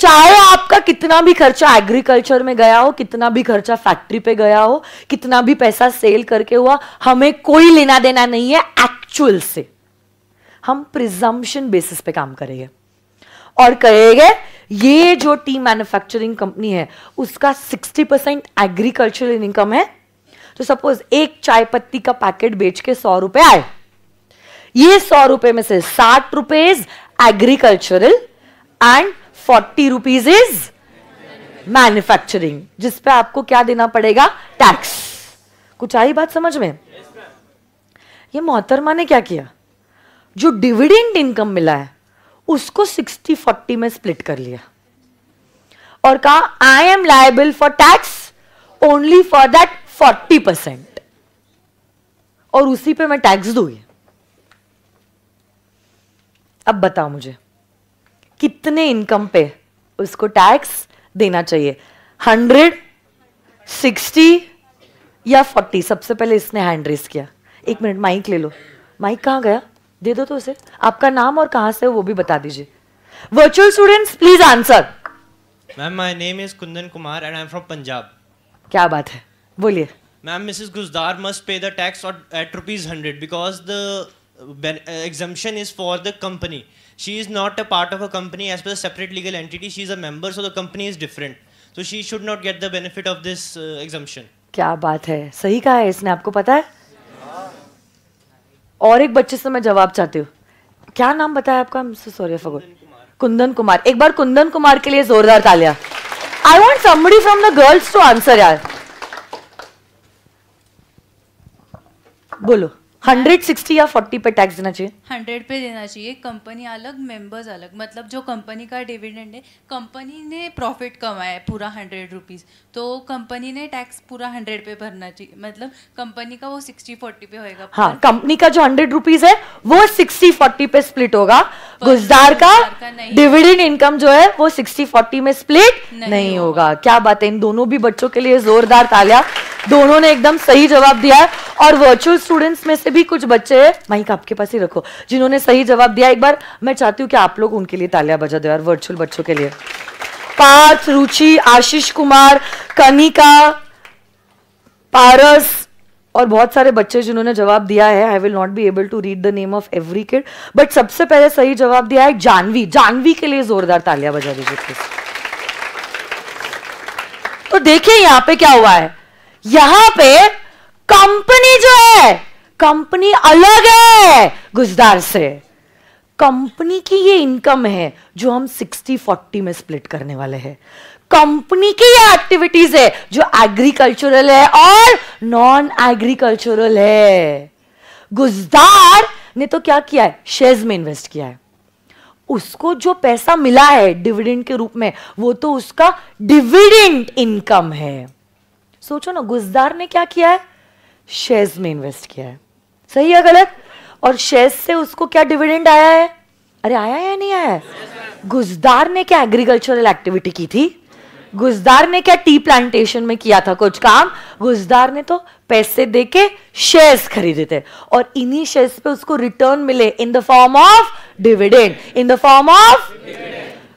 चाहे आपका कितना भी खर्चा एग्रीकल्चर में गया हो कितना भी खर्चा फैक्ट्री पे गया हो कितना भी पैसा सेल करके हुआ हमें कोई लेना देना नहीं है एक्चुअल से हम प्रिजम्पन बेसिस पे काम करेंगे और करेगा ये जो टी मैन्युफैक्चरिंग कंपनी है उसका 60 परसेंट एग्रीकल्चरल इनकम है तो सपोज एक चाय पत्ती का पैकेट बेच के सौ रुपए आए ये सौ रुपए में से साठ रुपए is agricultural and forty rupees is manufacturing जिसपे आपको क्या देना पड़ेगा टैक्स कुछ आई बात समझ में yes, ये मोहतरमा ने क्या किया जो डिविडेंड इनकम मिला है उसको 60-40 में स्प्लिट कर लिया और कहा I am liable for tax only for that 40 percent और उसी पे मैं टैक्स दूंगी अब बताओ मुझे कितने इनकम पे उसको टैक्स देना चाहिए हंड्रेड सिक्सटी या फोर्टी सबसे पहले इसने हैंड रेस किया एक मिनट माइक ले लो माइक कहाँ गया दे दो तो उसे आपका नाम और कहां से वो भी बता दीजिए virtual students please answer ma'am my name is Kundan Kumar and I am from Punjab क्या बात है बोलिए ma'am Mrs Guzdar must pay the tax at rupees hundred because the exemption is for the company she is not a part of a company as per separate legal entity she is a member so the company is different so she should not get the benefit of this exemption क्या बात है सही कहा है इसने आपको पता है और एक बच्चे से मैं जवाब चाहती हूँ क्या नाम बताया आपका सॉरी फगोट कुंदन कुमार एक बार कुंदन कुमार के लिए जोरदार तालियां I want some from the girls to answer यार बोलो 160 या 40 पे टैक्स देना चाहिए 100 पे देना चाहिए कंपनी अलग मेंबर्स अलग मतलब जो कंपनी का डिविडेंड है कंपनी ने प्रॉफिट कमाया है पूरा हंड्रेड रुपीज़ तो कंपनी ने टैक्स पूरा हंड्रेड पे भरना चाहिए मतलब कंपनी का वो सिक्सटी फोर्टी पे होएगा हाँ कंपनी का जो हंड्रेड रुपीज़ है वो सिक्सटी फोर्टी पे स्प्लिट होगा गुजदार का, डिविडेंड इनकम जो है वो सिक्सटी फोर्टी में स्प्लिट नहीं, नहीं होगा क्या बात है इन दोनों भी बच्चों के लिए जोरदार तालिया दोनों ने एकदम सही जवाब दिया है और वर्चुअल स्टूडेंट्स में से भी कुछ बच्चे हैं माइक आपके पास ही रखो जिन्होंने सही जवाब दिया एक बार मैं चाहती हूँ कि आप लोग उनके लिए तालियां बजा दो यार वर्चुअल बच्चों के लिए पार्थ रुचि आशीष कुमार कनिका पारस और बहुत सारे बच्चे जिन्होंने जवाब दिया है I will not be able to read the name of every kid but सबसे पहले सही जवाब दिया है जानवी जानवी के लिए जोरदार तालियां बजा दीजिए तो देखिए यहाँ पे क्या हुआ है यहां पे कंपनी जो है कंपनी अलग है गुजदार से कंपनी की ये इनकम है जो हम 60 40 में स्प्लिट करने वाले हैं कंपनी की ये एक्टिविटीज है जो एग्रीकल्चरल है और नॉन एग्रीकल्चरल है गुजदार ने तो क्या किया है शेयर्स में इन्वेस्ट किया है उसको जो पैसा मिला है डिविडेंड के रूप में वो तो उसका डिविडेंड इनकम है सोचो ना गुजदार ने क्या किया है शेयर्स में इन्वेस्ट किया है सही है गलत और शेयर्स से उसको क्या डिविडेंड आया है अरे आया या नहीं आया गुजदार ने क्या एग्रीकल्चरल एक्टिविटी की थी गुजदार ने क्या टी प्लांटेशन में किया था कुछ काम गुजदार ने तो पैसे दे के शेयर्स खरीदे थे और इन्हीं शेयर्स पे उसको रिटर्न मिले in the form of dividend in the form of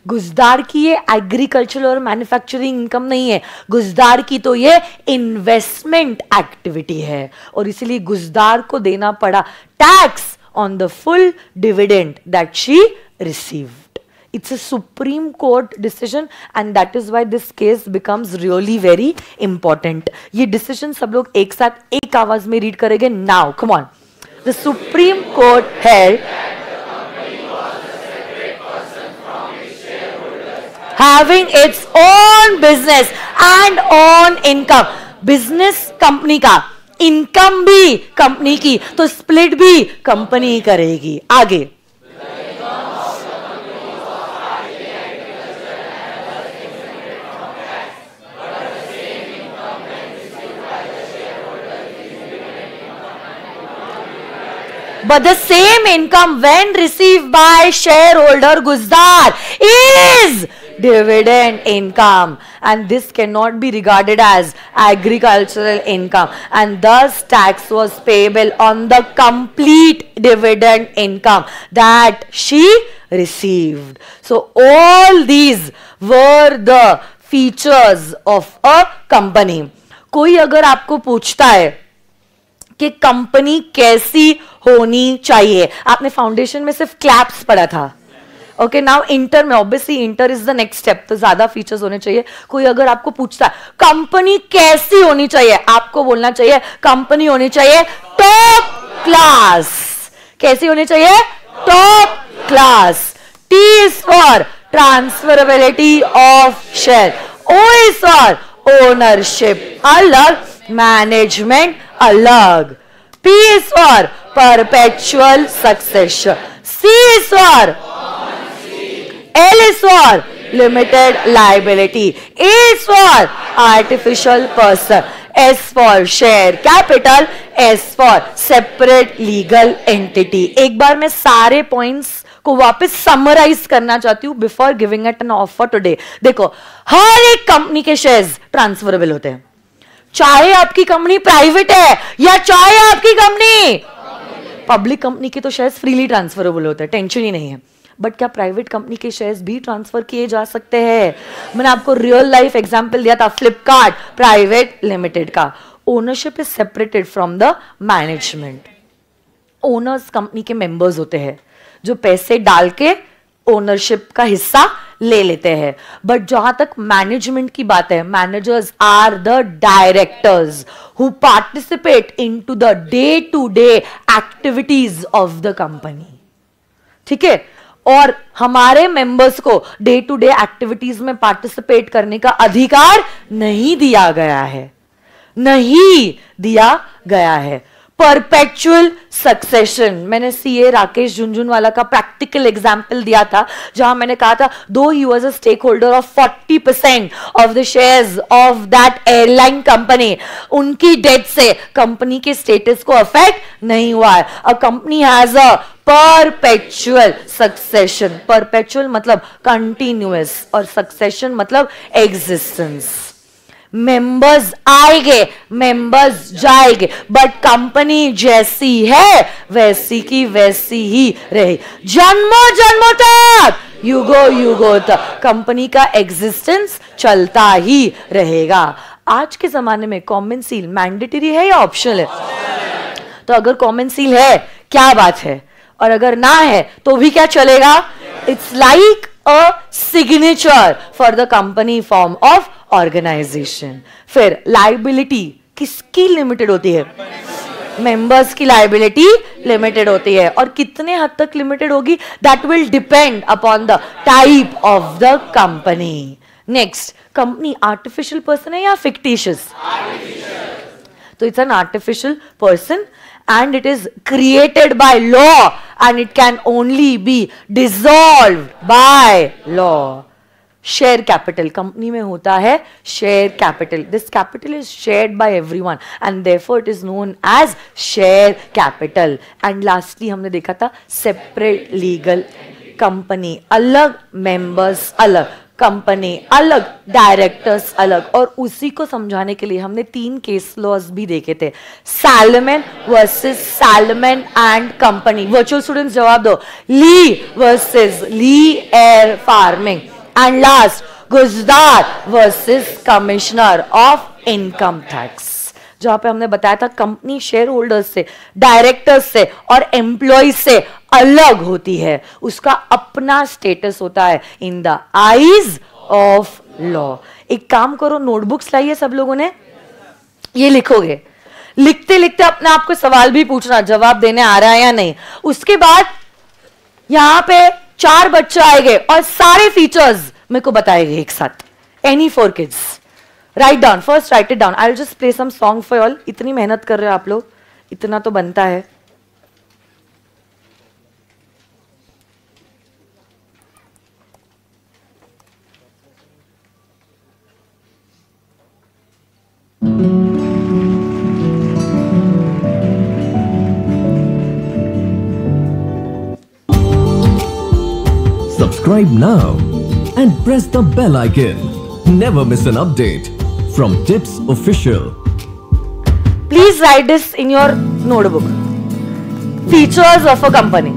Guzdar की ये एग्रीकल्चर और मैन्युफैक्चरिंग इनकम नहीं है गुजदार की तो ये इन्वेस्टमेंट एक्टिविटी है और इसलिए गुजदार को देना पड़ा tax on the full dividend that she receive it's a Supreme Court decision and that is why this case becomes really very important ये डिसीजन सब लोग एक साथ एक आवाज में रीड करेंगे now come on the Supreme Court है having its own business and own income business company का इनकम भी कंपनी की तो स्प्लिट भी कंपनी करेगी आगे the same income when receive by share holder गुजदार is dividend income and this cannot be regarded as agricultural income and thus tax was payable on the complete dividend income that she received. So all these were the features of a company कोई अगर आपको पूछता है कि company कैसी होनी चाहिए आपने फाउंडेशन में सिर्फ क्लैप्स पढ़ा था ओके नाउ इंटर में obviously inter is the next step तो ज्यादा फीचर्स होने चाहिए कोई अगर आपको पूछता है कंपनी कैसी होनी चाहिए आपको बोलना चाहिए कंपनी होनी चाहिए टॉप क्लास कैसी होनी चाहिए top class T is for transferability of share O is for ownership अलग मैनेजमेंट अलग P is for perpetual success C is for L is for limited liability A is for artificial person S for share capital S for separate legal entity एक बार मैं सारे points को वापस summarise करना चाहती हूं before giving at an offer today देखो हर एक कंपनी के शेयर्स ट्रांसफरेबल होते हैं चाहे आपकी कंपनी प्राइवेट है या चाहे आपकी कंपनी पब्लिक कंपनी के तो शेयर्स फ्रीली ट्रांसफरेबल होते हैं टेंशन ही नहीं है बट क्या प्राइवेट कंपनी के शेयर्स भी ट्रांसफर किए जा सकते हैं मैंने आपको रियल लाइफ एग्जाम्पल दिया था फ्लिपकार्ट प्राइवेट लिमिटेड का ownership is separated from the management owners company के मेंबर्स होते हैं जो पैसे डाल के ओनरशिप का हिस्सा ले लेते हैं बट जहां तक मैनेजमेंट की बात है managers are the directors who participate in to the day to day activities of the company ठीक है और हमारे मेंबर्स को डे टू डे एक्टिविटीज में पार्टिसिपेट करने का अधिकार नहीं दिया गया है नहीं दिया गया है परपेचुअल सक्सेशन मैंने सीए राकेश झुंझुनवाला का प्रैक्टिकल एग्जाम्पल दिया था जहां मैंने कहा था दो ही was a stake holder of forty percent of the shares of that airline company उनकी डेथ से कंपनी के स्टेटस को अफेक्ट नहीं हुआ है a company has a perpetual succession perpetual मतलब कंटिन्यूस और सक्सेशन मतलब एग्जिस्टेंस मेंबर्स आएंगे मेंबर्स जाएंगे बट कंपनी जैसी है वैसी की वैसी ही रहे जन्मो जन्मो तक युगो युगो तक कंपनी का एग्जिस्टेंस चलता ही रहेगा आज के जमाने में कॉमन सील मैंडेटरी है या ऑप्शनल है तो अगर कॉमन सील है क्या बात है और अगर ना है तो भी क्या चलेगा it's like a signature for the company form of organisation फिर लाइबिलिटी किसकी लिमिटेड होती है मेंबर्स की लाइबिलिटी लिमिटेड होती है और कितने हद तक लिमिटेड होगी that will depend upon the type of the company next company artificial person है या फिक्टिशियस तो it's an artificial person and it is created by law and it can only be dissolve by law share capital company में होता है share capital this capital is share by everyone and therefore it is known as share capital and lastly हमने देखा था separate legal company अलग members अलग company अलग directors अलग और उसी को समझाने के लिए हमने तीन केस लॉज भी देखे थे Salomon versus Salomon and company virtual students जवाब दो Lee versus Lee air farming And last, Gujarat versus commissioner of income tax जहां पे हमने बताया था कंपनी शेयर होल्डर्स से डायरेक्टर्स से और एम्प्लॉय से अलग होती है उसका अपना स्टेटस होता है in the eyes of law एक काम करो नोटबुक्स लाइए सब लोगों ने ये लिखोगे लिखते लिखते अपने आपको सवाल भी पूछना जवाब देने आ रहा है या नहीं उसके बाद यहां पे चार बच्चे आएंगे और सारे फीचर्स मेरे को बताएंगे एक साथ any four kids write down first write it down I will just play some song for all इतनी मेहनत कर रहे हो आप लोग इतना तो बनता है Subscribe now and press the bell icon. Never miss an update from Tips Official. Please write this in your notebook. Features of a company.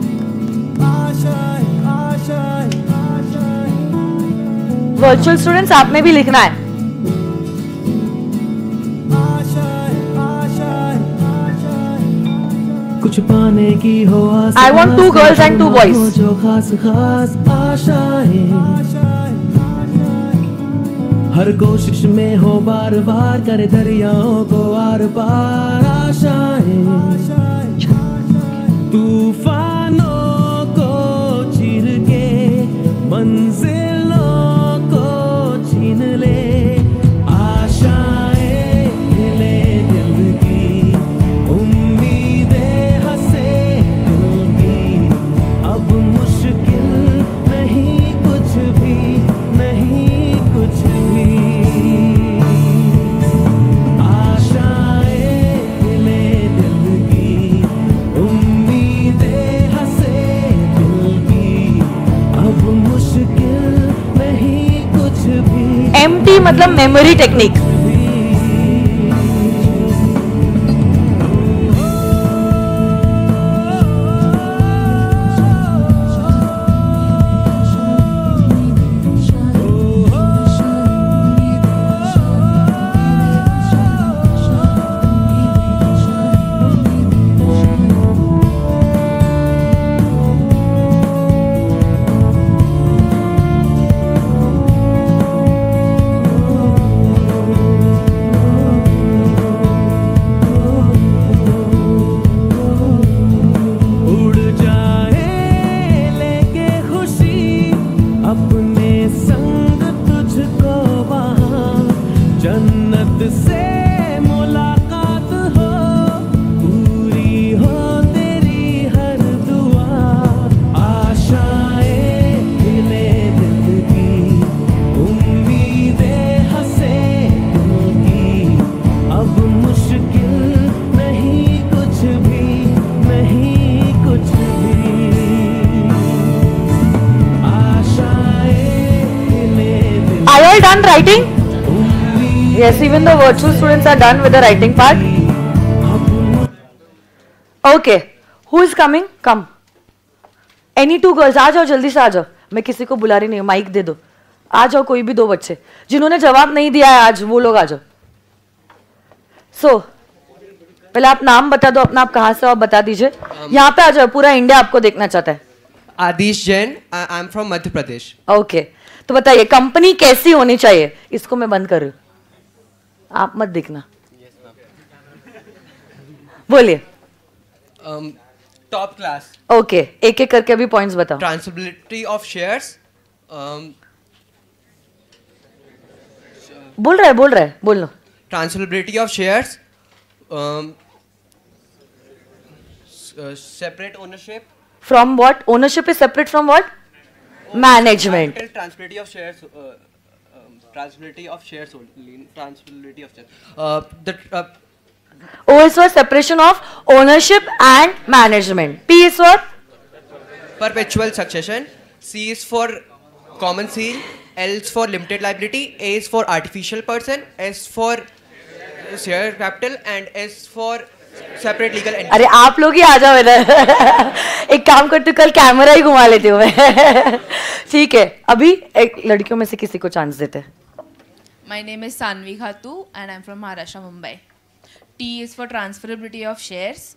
Virtual students, आपने भी लिखना है कुछ पाने की हो I want two girls and two boys जो खास खास आशाएं हर कोशिश में हो बार बार कर दरियाओं को आर पार आशाएं तूफान मतलब memory technique Writing? Yes, even the virtual students are done with the writing part. Okay. Who is coming? Come. Any two girls, आ जाओ जल्दी से आ जाओ मैं किसी को बुला रही नहीं हूँ माइक दे दो आ जाओ कोई भी दो बच्चे जिन्होंने जवाब नहीं दिया है आज वो लोग आ जाओ सो so, पहले आप नाम बता दो अपना आप कहाँ से हो बता दीजिए um, यहाँ पे आ जाओ पूरा इंडिया आपको देखना चाहता है Aadish Jain I am from Madhya Pradesh okay okay. तो बताइए कंपनी कैसी होनी चाहिए इसको मैं बंद कर रही आप मत देखना बोलिए टॉप क्लास ओके एक एक करके अभी पॉइंट्स बताओ ट्रांसबिलिटी ऑफ शेयर्स बोल रहा है बोल रहा है बोल लो transferability of shares separate ownership from what ownership is separate from what management. Transferability of shares. Uh, um, transferability of shares only. Transferability of shares. Uh, the, uh, o is for separation of ownership and management. P is for perpetual succession. C is for common seal. L is for limited liability. A is for artificial person. S for share capital and S for separate legal entity अरे आप लोग ही आ जाओ इधर एक काम करते कल camera ही घुमा लेती हूँ मैं ठीक है अभी एक लड़कियों में से किसी को चांस देते my name is Saanvi Khatu and I am from Maharashtra Mumbai T is for transferability of shares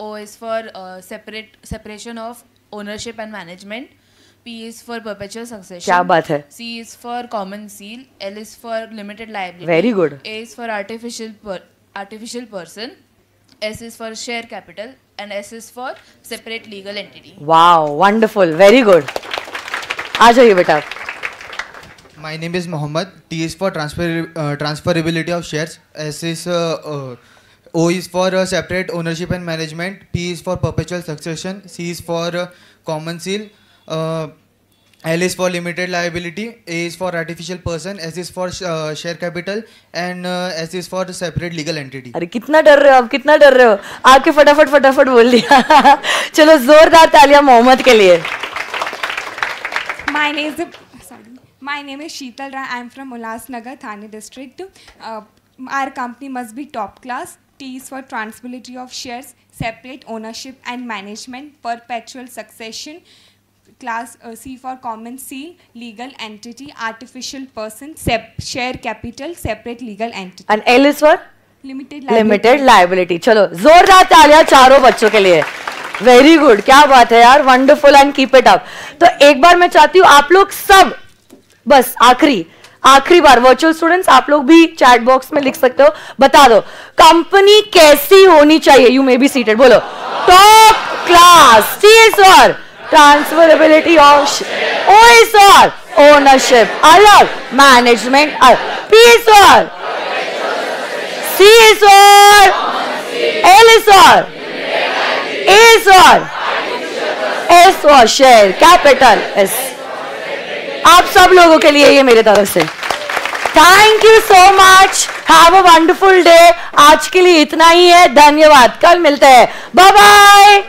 O is for separate separation of ownership and management P is for perpetual succession क्या बात है C is for common seal L is for limited liability very good A is for artificial artificial person S is for share capital, and S is for separate legal entity. Wow, wonderful, very good. Aja, beta. My name is Mohammed. T is for transfer, uh, transferability of shares. S is uh, uh, O is for uh, separate ownership and management. P is for perpetual succession. C is for uh, common seal. Uh, L is for limited liability A is for artificial person S is for share capital and S is for separate legal entity अरे कितना डर रहे हो आप कितना डर रहे हो आपके फटाफट फटाफट बोल दिया [laughs] चलो जोरदार तालियां मोहम्मद के लिए my name sorry my name is Sheetal Rai I am from Ulhasnagar Thane district our company must be top class T is for transferability of shares separate ownership and management perpetual succession class uh, C for common legal legal entity, artificial person, sep share capital, separate legal entity. And L is for? Limited liability. Limited liability. चलो जोरदार तालियां चारों बच्चों के लिए very good क्या बात है यार wonderful and keep it up तो एक बार मैं चाहती हूँ आप लोग सब बस आखिरी आखिरी बार वर्चुअल स्टूडेंट्स आप लोग भी चैट बॉक्स में लिख सकते हो बता दो कंपनी कैसी होनी चाहिए यू मे बी सीटेड बोलो top class C S transferability of OS और ओनरशिप अलग मैनेजमेंट अलग पीएस और सीएस और एलएस और एस और एस और शेयर कैपिटल एस आप सब लोगों के लिए ये मेरे तरफ से thank you so much have a wonderful day आज के लिए इतना ही है धन्यवाद कल मिलते हैं bye bye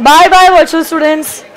Bye bye virtual students.